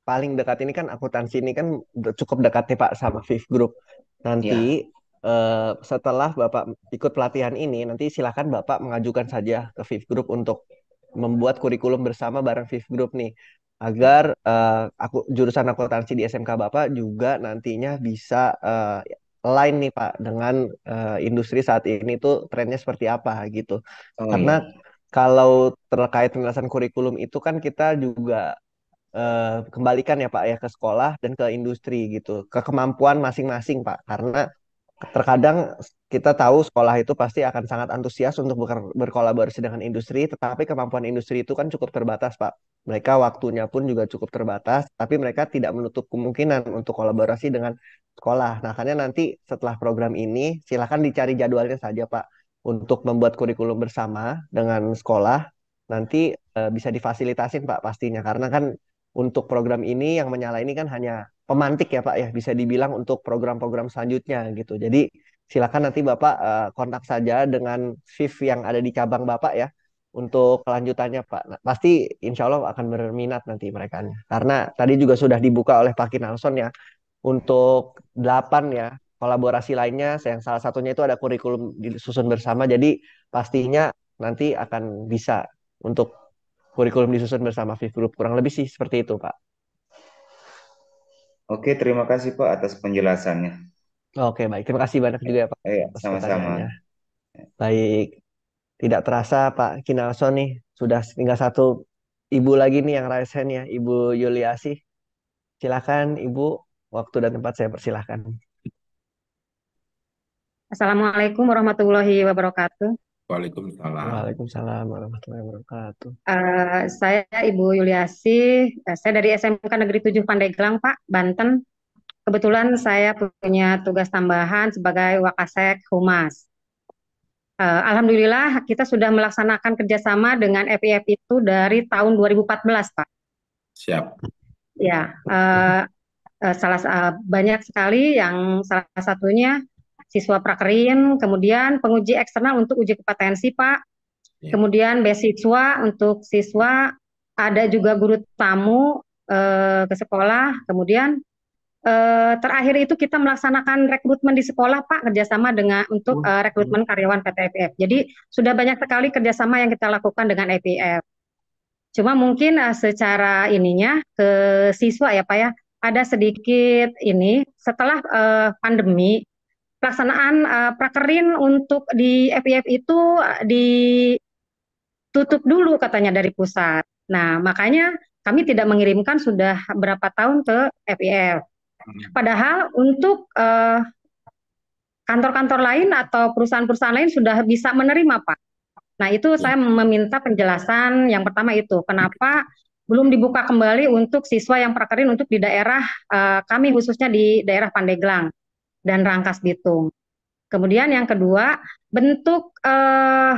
paling dekat ini kan akuntansi ini kan cukup dekat nih Pak sama Fifth Group. Nanti Uh, setelah Bapak ikut pelatihan ini, nanti silakan Bapak mengajukan saja ke Fifth Group untuk membuat kurikulum bersama bareng Fifth Group nih agar uh, aku jurusan akuntansi di SMK Bapak juga nantinya bisa uh, eh, line nih Pak dengan uh, industri saat ini tuh trennya seperti apa gitu. Oh, Karena iya. kalau terkait penjelasan kurikulum itu kan kita juga uh, kembalikan ya Pak ya ke sekolah dan ke industri gitu, ke kemampuan masing-masing Pak. Karena terkadang kita tahu sekolah itu pasti akan sangat antusias untuk ber berkolaborasi dengan industri, tetapi kemampuan industri itu kan cukup terbatas, Pak. Mereka waktunya pun juga cukup terbatas, tapi mereka tidak menutup kemungkinan untuk kolaborasi dengan sekolah. Nah, karena nanti setelah program ini, silakan dicari jadwalnya saja, Pak, untuk membuat kurikulum bersama dengan sekolah. Nanti e, bisa difasilitasin, Pak, pastinya. Karena kan untuk program ini yang menyala ini kan hanya pemantik ya, Pak, ya. Bisa dibilang untuk program-program selanjutnya, gitu. Jadi, silakan nanti Bapak uh, kontak saja dengan VIV yang ada di cabang Bapak ya untuk kelanjutannya Pak. Nah, pasti insya Allah akan berminat nanti mereka. Karena tadi juga sudah dibuka oleh Pak Kinalson ya untuk delapan ya kolaborasi lainnya yang salah satunya itu ada kurikulum disusun bersama jadi pastinya nanti akan bisa untuk kurikulum disusun bersama VIV Group kurang lebih sih seperti itu Pak. Oke, terima kasih Pak atas penjelasannya. Oke, baik. Terima kasih banyak juga ya, Pak. Iya, sama-sama. Baik. Tidak terasa Pak Kinalson nih sudah tinggal satu ibu lagi nih yang raise hand ya, Ibu Yuliasi. Silakan Ibu, waktu dan tempat saya persilahkan. Assalamualaikum warahmatullahi wabarakatuh. Waalaikumsalam. Waalaikumsalam warahmatullahi wabarakatuh. Uh, saya Ibu Yuliasi, eh, saya dari SMK Negeri 7 Pandeglang, Pak, Banten kebetulan saya punya tugas tambahan sebagai Wakasek Humas. Uh, Alhamdulillah kita sudah melaksanakan kerjasama dengan FIF itu dari tahun 2014, Pak. Siap. Ya, uh, uh, salah uh, banyak sekali yang salah satunya siswa prakerin, kemudian penguji eksternal untuk uji kompetensi, Pak. Ya. Kemudian beasiswa untuk siswa, ada juga guru tamu uh, ke sekolah, kemudian Uh, terakhir itu kita melaksanakan rekrutmen di sekolah Pak kerjasama dengan untuk uh, rekrutmen iya. karyawan PT IPF. E Jadi sudah banyak sekali kerjasama yang kita lakukan dengan IPF. E Cuma mungkin uh, secara ininya ke siswa ya Pak ya ada sedikit ini setelah uh, pandemi pelaksanaan uh, prakerin untuk di IPF e itu uh, ditutup dulu katanya dari pusat. Nah makanya kami tidak mengirimkan sudah berapa tahun ke FIF. Padahal untuk kantor eh, kantor-kantor lain atau perusahaan-perusahaan lain sudah bisa menerima, Pak. Nah, itu iya. saya meminta penjelasan yang pertama itu, kenapa belum dibuka kembali untuk siswa yang prakerin untuk di daerah uh, kami khususnya di daerah Pandeglang dan Rangkas Bitung. Kemudian yang kedua, bentuk uh,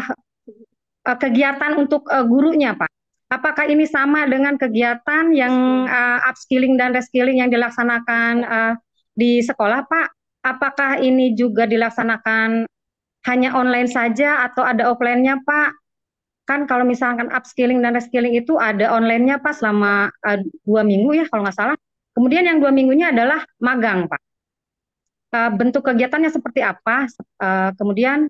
kegiatan untuk uh, gurunya, Pak. Apakah ini sama dengan kegiatan yang uh, upskilling dan reskilling yang dilaksanakan uh, di sekolah, Pak? Apakah ini juga dilaksanakan hanya online saja atau ada offline-nya, Pak? Kan kalau misalkan upskilling dan reskilling itu ada online-nya, Pak, selama uh, dua minggu ya, kalau nggak salah. Kemudian yang dua minggunya adalah magang, Pak. Uh, bentuk kegiatannya seperti apa? Uh, kemudian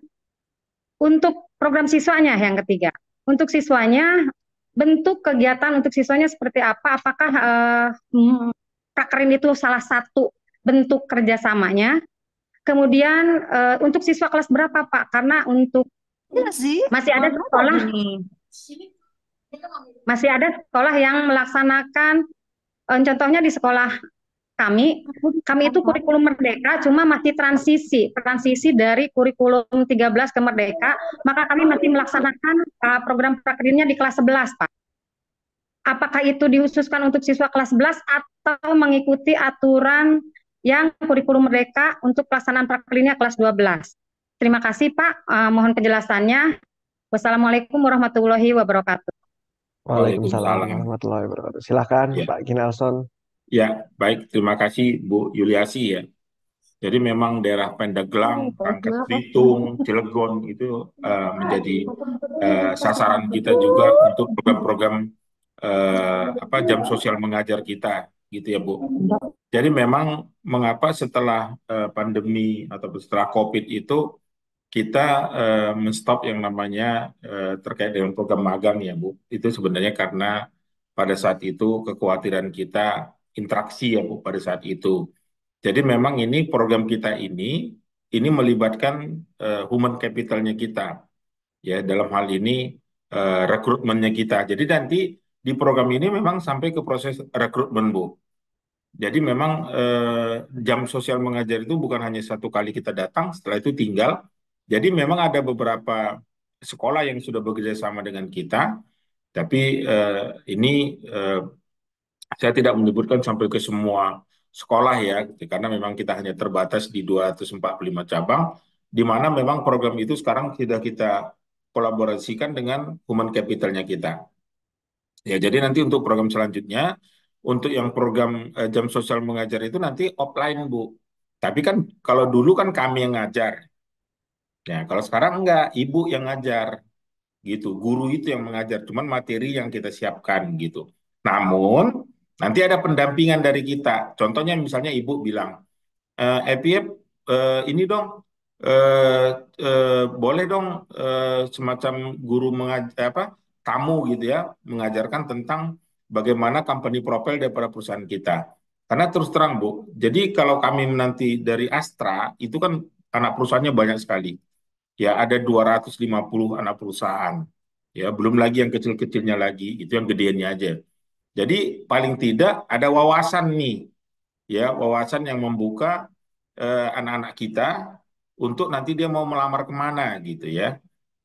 untuk program siswanya yang ketiga. Untuk siswanya bentuk kegiatan untuk siswanya seperti apa? Apakah uh, prakerin itu salah satu bentuk kerjasamanya? Kemudian uh, untuk siswa kelas berapa Pak? Karena untuk ya sih. masih ada sekolah masih ada sekolah yang melaksanakan uh, contohnya di sekolah kami kami itu kurikulum merdeka cuma masih transisi transisi dari kurikulum 13 ke merdeka maka kami masih melaksanakan uh, program prakrinya di kelas 11 Pak. Apakah itu dihususkan untuk siswa kelas 11 atau mengikuti aturan yang kurikulum merdeka untuk pelaksanaan prakrinya kelas 12? Terima kasih Pak, uh, mohon penjelasannya. Wassalamualaikum warahmatullahi wabarakatuh. Waalaikumsalam warahmatullahi wabarakatuh. Silahkan ya. Pak Kinalson Ya, baik. Terima kasih Bu Yuliasi ya. Jadi memang daerah Pandeglang, iya, Pangkat Bitung, Cilegon itu uh, menjadi uh, sasaran kita juga untuk program-program uh, apa jam sosial mengajar kita gitu ya Bu. Jadi memang mengapa setelah uh, pandemi atau setelah Covid itu kita uh, menstop yang namanya uh, terkait dengan program magang ya Bu. Itu sebenarnya karena pada saat itu kekhawatiran kita interaksi ya Bu pada saat itu. Jadi memang ini program kita ini ini melibatkan uh, human capitalnya kita ya dalam hal ini uh, rekrutmennya kita. Jadi nanti di program ini memang sampai ke proses rekrutmen Bu. Jadi memang eh, jam sosial mengajar itu bukan hanya satu kali kita datang, setelah itu tinggal. Jadi memang ada beberapa sekolah yang sudah bekerja sama dengan kita, tapi eh, ini eh, saya tidak menyebutkan sampai ke semua sekolah ya, gitu. karena memang kita hanya terbatas di 245 cabang, di mana memang program itu sekarang sudah kita kolaborasikan dengan human capitalnya kita. Ya, jadi nanti untuk program selanjutnya, untuk yang program eh, jam sosial mengajar itu nanti offline bu. Tapi kan kalau dulu kan kami yang ngajar. Ya, kalau sekarang enggak, ibu yang ngajar gitu, guru itu yang mengajar, cuman materi yang kita siapkan gitu. Namun Nanti ada pendampingan dari kita. Contohnya misalnya ibu bilang, e, eh, Epiep e, eh, ini dong e, e, boleh dong e, semacam guru mengajar apa tamu gitu ya mengajarkan tentang bagaimana company profile daripada perusahaan kita. Karena terus terang bu, jadi kalau kami nanti dari Astra itu kan anak perusahaannya banyak sekali. Ya ada 250 anak perusahaan. Ya belum lagi yang kecil-kecilnya lagi, itu yang gedeannya aja jadi paling tidak ada wawasan nih, ya wawasan yang membuka eh, anak-anak eh, kita untuk nanti dia mau melamar kemana gitu ya.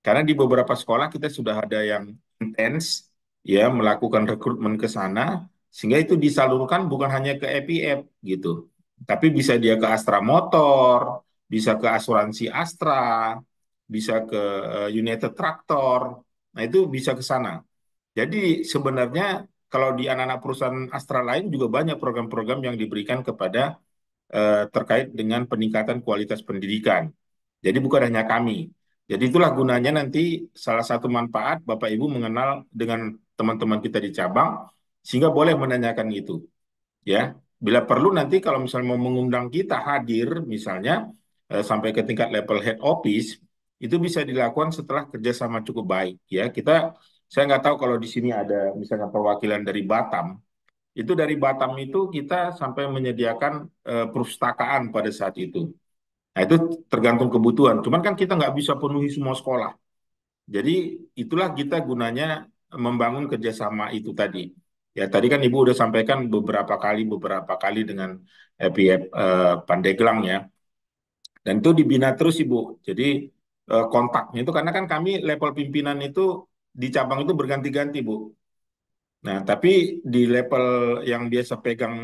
Karena di beberapa sekolah kita sudah ada yang intens ya melakukan rekrutmen ke sana sehingga itu disalurkan bukan hanya ke EPF gitu, tapi bisa dia ke Astra Motor, bisa ke asuransi Astra, bisa ke eh, United Tractor. Nah, itu bisa ke sana. Jadi sebenarnya kalau di anak-anak perusahaan Astra lain juga banyak program-program yang diberikan kepada eh, terkait dengan peningkatan kualitas pendidikan. Jadi bukan hanya kami. Jadi itulah gunanya nanti salah satu manfaat Bapak Ibu mengenal dengan teman-teman kita di cabang sehingga boleh menanyakan itu. Ya, bila perlu nanti kalau misalnya mau mengundang kita hadir misalnya eh, sampai ke tingkat level head office itu bisa dilakukan setelah kerjasama cukup baik ya kita saya nggak tahu kalau di sini ada misalnya perwakilan dari Batam. Itu dari Batam itu kita sampai menyediakan eh, perpustakaan pada saat itu. Nah itu tergantung kebutuhan. Cuman kan kita nggak bisa penuhi semua sekolah. Jadi itulah kita gunanya membangun kerjasama itu tadi. Ya tadi kan Ibu udah sampaikan beberapa kali beberapa kali dengan EPF eh, Pandeglang ya. Dan itu dibina terus Ibu. Jadi eh, kontaknya itu karena kan kami level pimpinan itu di cabang itu berganti-ganti, Bu. Nah, tapi di level yang biasa pegang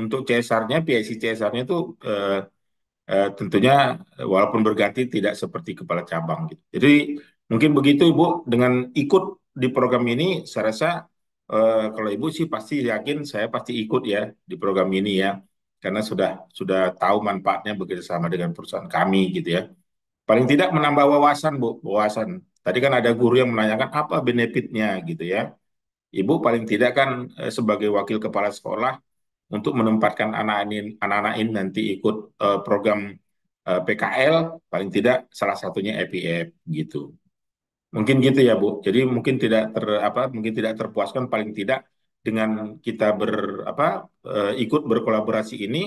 untuk CSR-nya, PIC CSR-nya itu eh, eh, tentunya walaupun berganti tidak seperti kepala cabang. Gitu. Jadi mungkin begitu bu dengan ikut di program ini saya rasa eh, kalau Ibu sih pasti yakin saya pasti ikut ya di program ini ya. Karena sudah sudah tahu manfaatnya bekerja sama dengan perusahaan kami gitu ya. Paling tidak menambah wawasan Bu, wawasan Tadi kan ada guru yang menanyakan apa benefitnya gitu ya. Ibu paling tidak kan eh, sebagai wakil kepala sekolah untuk menempatkan anak ini anak ini nanti ikut eh, program eh, PKL paling tidak salah satunya EPF gitu. Mungkin gitu ya Bu. Jadi mungkin tidak ter apa mungkin tidak terpuaskan paling tidak dengan kita ber apa ikut berkolaborasi ini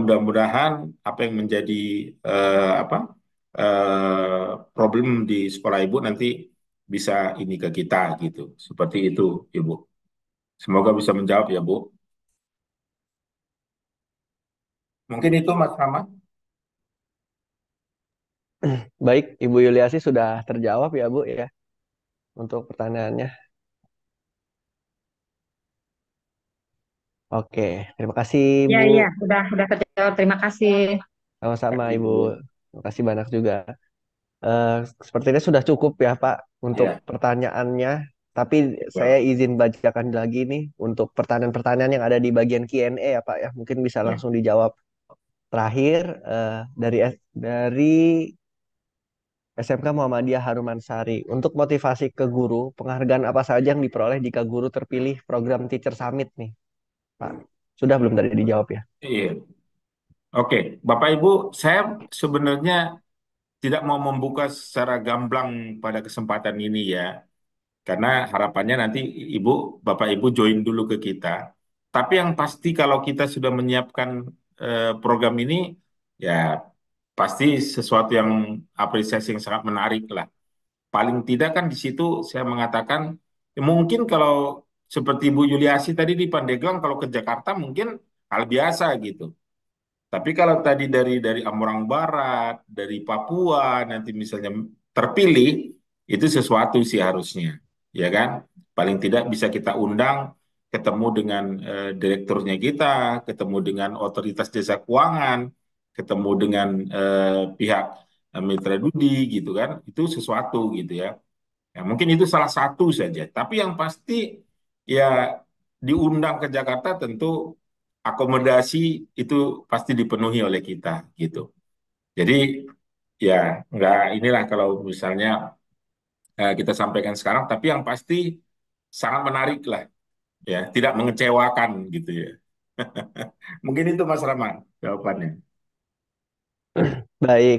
mudah-mudahan apa yang menjadi apa Eh, problem di sekolah ibu nanti bisa ini ke kita gitu. Seperti itu, Ibu. Ya, Semoga bisa menjawab ya, Bu. Mungkin itu Mas Rama. Baik, Ibu Yuliasi sudah terjawab ya, Bu ya. Untuk pertanyaannya. Oke, terima kasih, iya, Bu. Iya, iya, sudah sudah terjawab. Terima kasih. Sama-sama, Ibu. Terima kasih banyak juga. Uh, eh, sepertinya sudah cukup ya Pak untuk yeah. pertanyaannya. Tapi yeah. saya izin bacakan lagi nih untuk pertanyaan-pertanyaan yang ada di bagian Q&A ya Pak ya. Mungkin bisa iya. langsung dijawab. Terakhir uh, dari dari SMK Muhammadiyah Haruman Sari. Untuk motivasi ke guru, penghargaan apa saja yang diperoleh jika guru terpilih program Teacher Summit nih, Pak? Sudah belum tadi dijawab ya? Iya. Oke, Bapak Ibu, saya sebenarnya tidak mau membuka secara gamblang pada kesempatan ini ya, karena harapannya nanti Ibu, Bapak Ibu join dulu ke kita. Tapi yang pasti kalau kita sudah menyiapkan eh, program ini, ya pasti sesuatu yang apresiasi yang sangat menarik lah. Paling tidak kan di situ saya mengatakan ya mungkin kalau seperti Bu Yuliasi tadi di Pandeglang kalau ke Jakarta mungkin hal biasa gitu tapi kalau tadi dari dari Amorang Barat, dari Papua nanti misalnya terpilih itu sesuatu sih harusnya, ya kan? Paling tidak bisa kita undang ketemu dengan e, direkturnya kita, ketemu dengan otoritas desa keuangan, ketemu dengan e, pihak e, mitra dudi gitu kan. Itu sesuatu gitu ya. ya. Mungkin itu salah satu saja, tapi yang pasti ya diundang ke Jakarta tentu akomodasi itu pasti dipenuhi oleh kita gitu. Jadi ya nggak inilah kalau misalnya eh, kita sampaikan sekarang, tapi yang pasti sangat menarik lah, ya tidak mengecewakan gitu ya. <laughs> Mungkin itu Mas Rama jawabannya. Baik,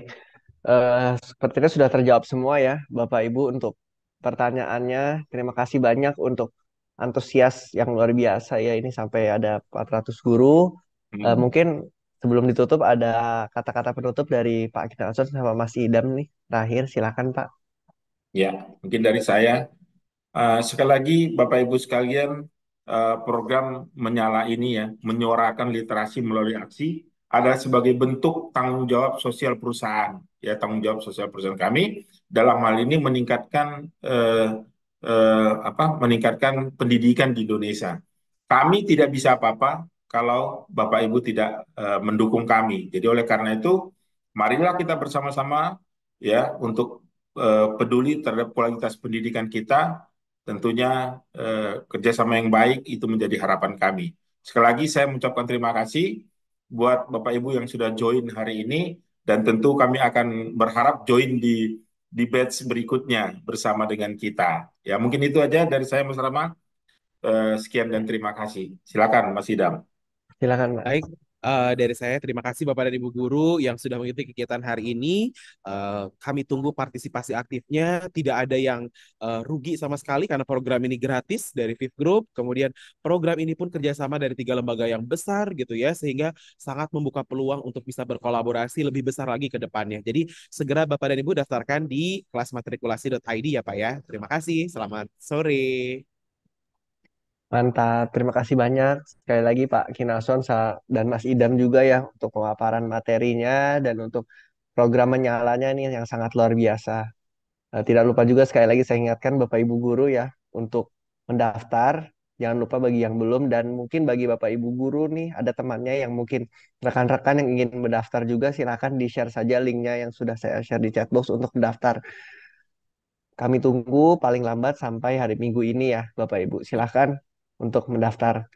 uh, sepertinya sudah terjawab semua ya Bapak Ibu untuk pertanyaannya. Terima kasih banyak untuk antusias yang luar biasa ya ini sampai ada 400 guru. Eh, hmm. Uh, mungkin sebelum ditutup ada kata-kata penutup dari Pak Kita Kinalson sama Mas Idam nih. Terakhir silakan Pak. Ya, mungkin dari saya uh, sekali lagi Bapak Ibu sekalian uh, program menyala ini ya, menyuarakan literasi melalui aksi adalah sebagai bentuk tanggung jawab sosial perusahaan ya tanggung jawab sosial perusahaan kami dalam hal ini meningkatkan uh, uh, apa meningkatkan pendidikan di Indonesia. Kami tidak bisa apa-apa kalau Bapak Ibu tidak uh, mendukung kami. Jadi oleh karena itu marilah kita bersama-sama ya untuk uh, peduli terhadap kualitas pendidikan kita. Tentunya uh, kerjasama yang baik itu menjadi harapan kami. Sekali lagi saya mengucapkan terima kasih buat Bapak Ibu yang sudah join hari ini dan tentu kami akan berharap join di di batch berikutnya bersama dengan kita. Ya, mungkin itu aja dari saya Mas Rama. Eh, sekian dan terima kasih. Silakan Mas Idam. Silakan Mas. Baik, uh, dari saya terima kasih Bapak dan Ibu guru yang sudah mengikuti kegiatan hari ini. Uh, kami tunggu partisipasi aktifnya. Tidak ada yang uh, rugi sama sekali karena program ini gratis dari Fifth Group. Kemudian program ini pun kerjasama dari tiga lembaga yang besar gitu ya, sehingga sangat membuka peluang untuk bisa berkolaborasi lebih besar lagi ke depannya. Jadi segera Bapak dan Ibu daftarkan di kelasmatrikulasi.id ya Pak ya. Terima kasih. Selamat sore. Mantap, terima kasih banyak sekali lagi Pak Kinason dan Mas Idam juga ya untuk pemaparan materinya dan untuk program menyalanya nih yang sangat luar biasa. Eh, tidak lupa juga sekali lagi saya ingatkan Bapak Ibu guru ya untuk mendaftar. Jangan lupa bagi yang belum dan mungkin bagi Bapak Ibu guru nih ada temannya yang mungkin rekan-rekan yang ingin mendaftar juga silahkan di-share saja linknya yang sudah saya share di chatbox untuk mendaftar. Kami tunggu paling lambat sampai hari Minggu ini ya Bapak Ibu. Silakan untuk mendaftar.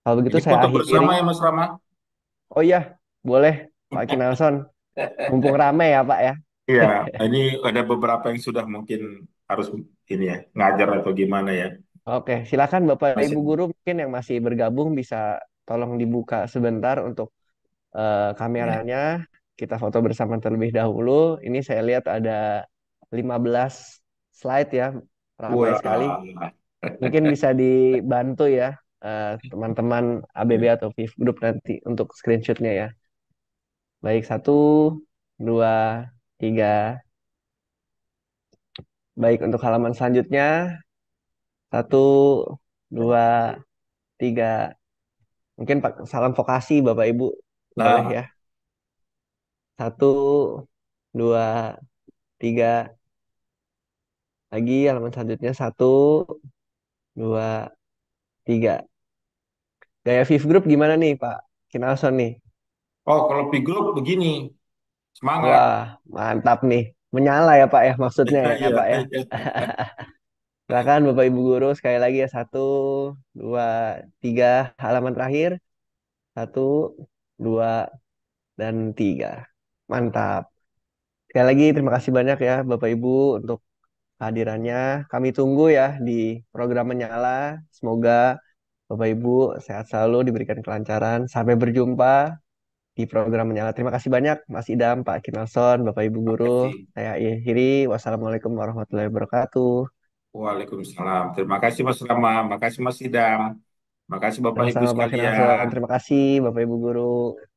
Kalau begitu Jadi saya foto akhiri. bersama ya Mas Rama. Oh iya, boleh Pak Kinalson. Mumpung rame ya Pak ya. Iya, ini ada beberapa yang sudah mungkin harus ini ya, ngajar atau gimana ya. Oke, silakan Bapak masih... Ibu guru mungkin yang masih bergabung bisa tolong dibuka sebentar untuk uh, kameranya. Kita foto bersama terlebih dahulu. Ini saya lihat ada 15 slide ya, ramai Wah. sekali mungkin bisa dibantu ya eh, teman-teman uh, ABB atau VIF Group nanti untuk screenshotnya ya. Baik, satu, dua, tiga. Baik, untuk halaman selanjutnya. Satu, dua, tiga. Mungkin Pak, salam vokasi Bapak Ibu. Nah. ya. Satu, dua, tiga. Lagi halaman selanjutnya. Satu, dua, tiga. Gaya fifth group gimana nih Pak Kinalson nih? Oh, kalau fifth group begini, semangat. Wah, mantap nih. Menyala ya Pak ya maksudnya ya, <laughs> ya Pak ya. <laughs> Silakan Bapak Ibu Guru sekali lagi ya satu, dua, tiga halaman terakhir. Satu, dua, dan tiga. Mantap. Sekali lagi terima kasih banyak ya Bapak Ibu untuk kehadirannya. Kami tunggu ya di program Menyala. Semoga Bapak Ibu sehat selalu, diberikan kelancaran. Sampai berjumpa di program Menyala. Terima kasih banyak Mas Idam, Pak Kinalson, Bapak Ibu Guru. Saya akhiri. Wassalamualaikum warahmatullahi wabarakatuh. Waalaikumsalam. Terima kasih Mas Rama, kasih Mas Idam. terima kasih Bapak Ibu sekalian. Terima kasih Bapak Ibu Guru.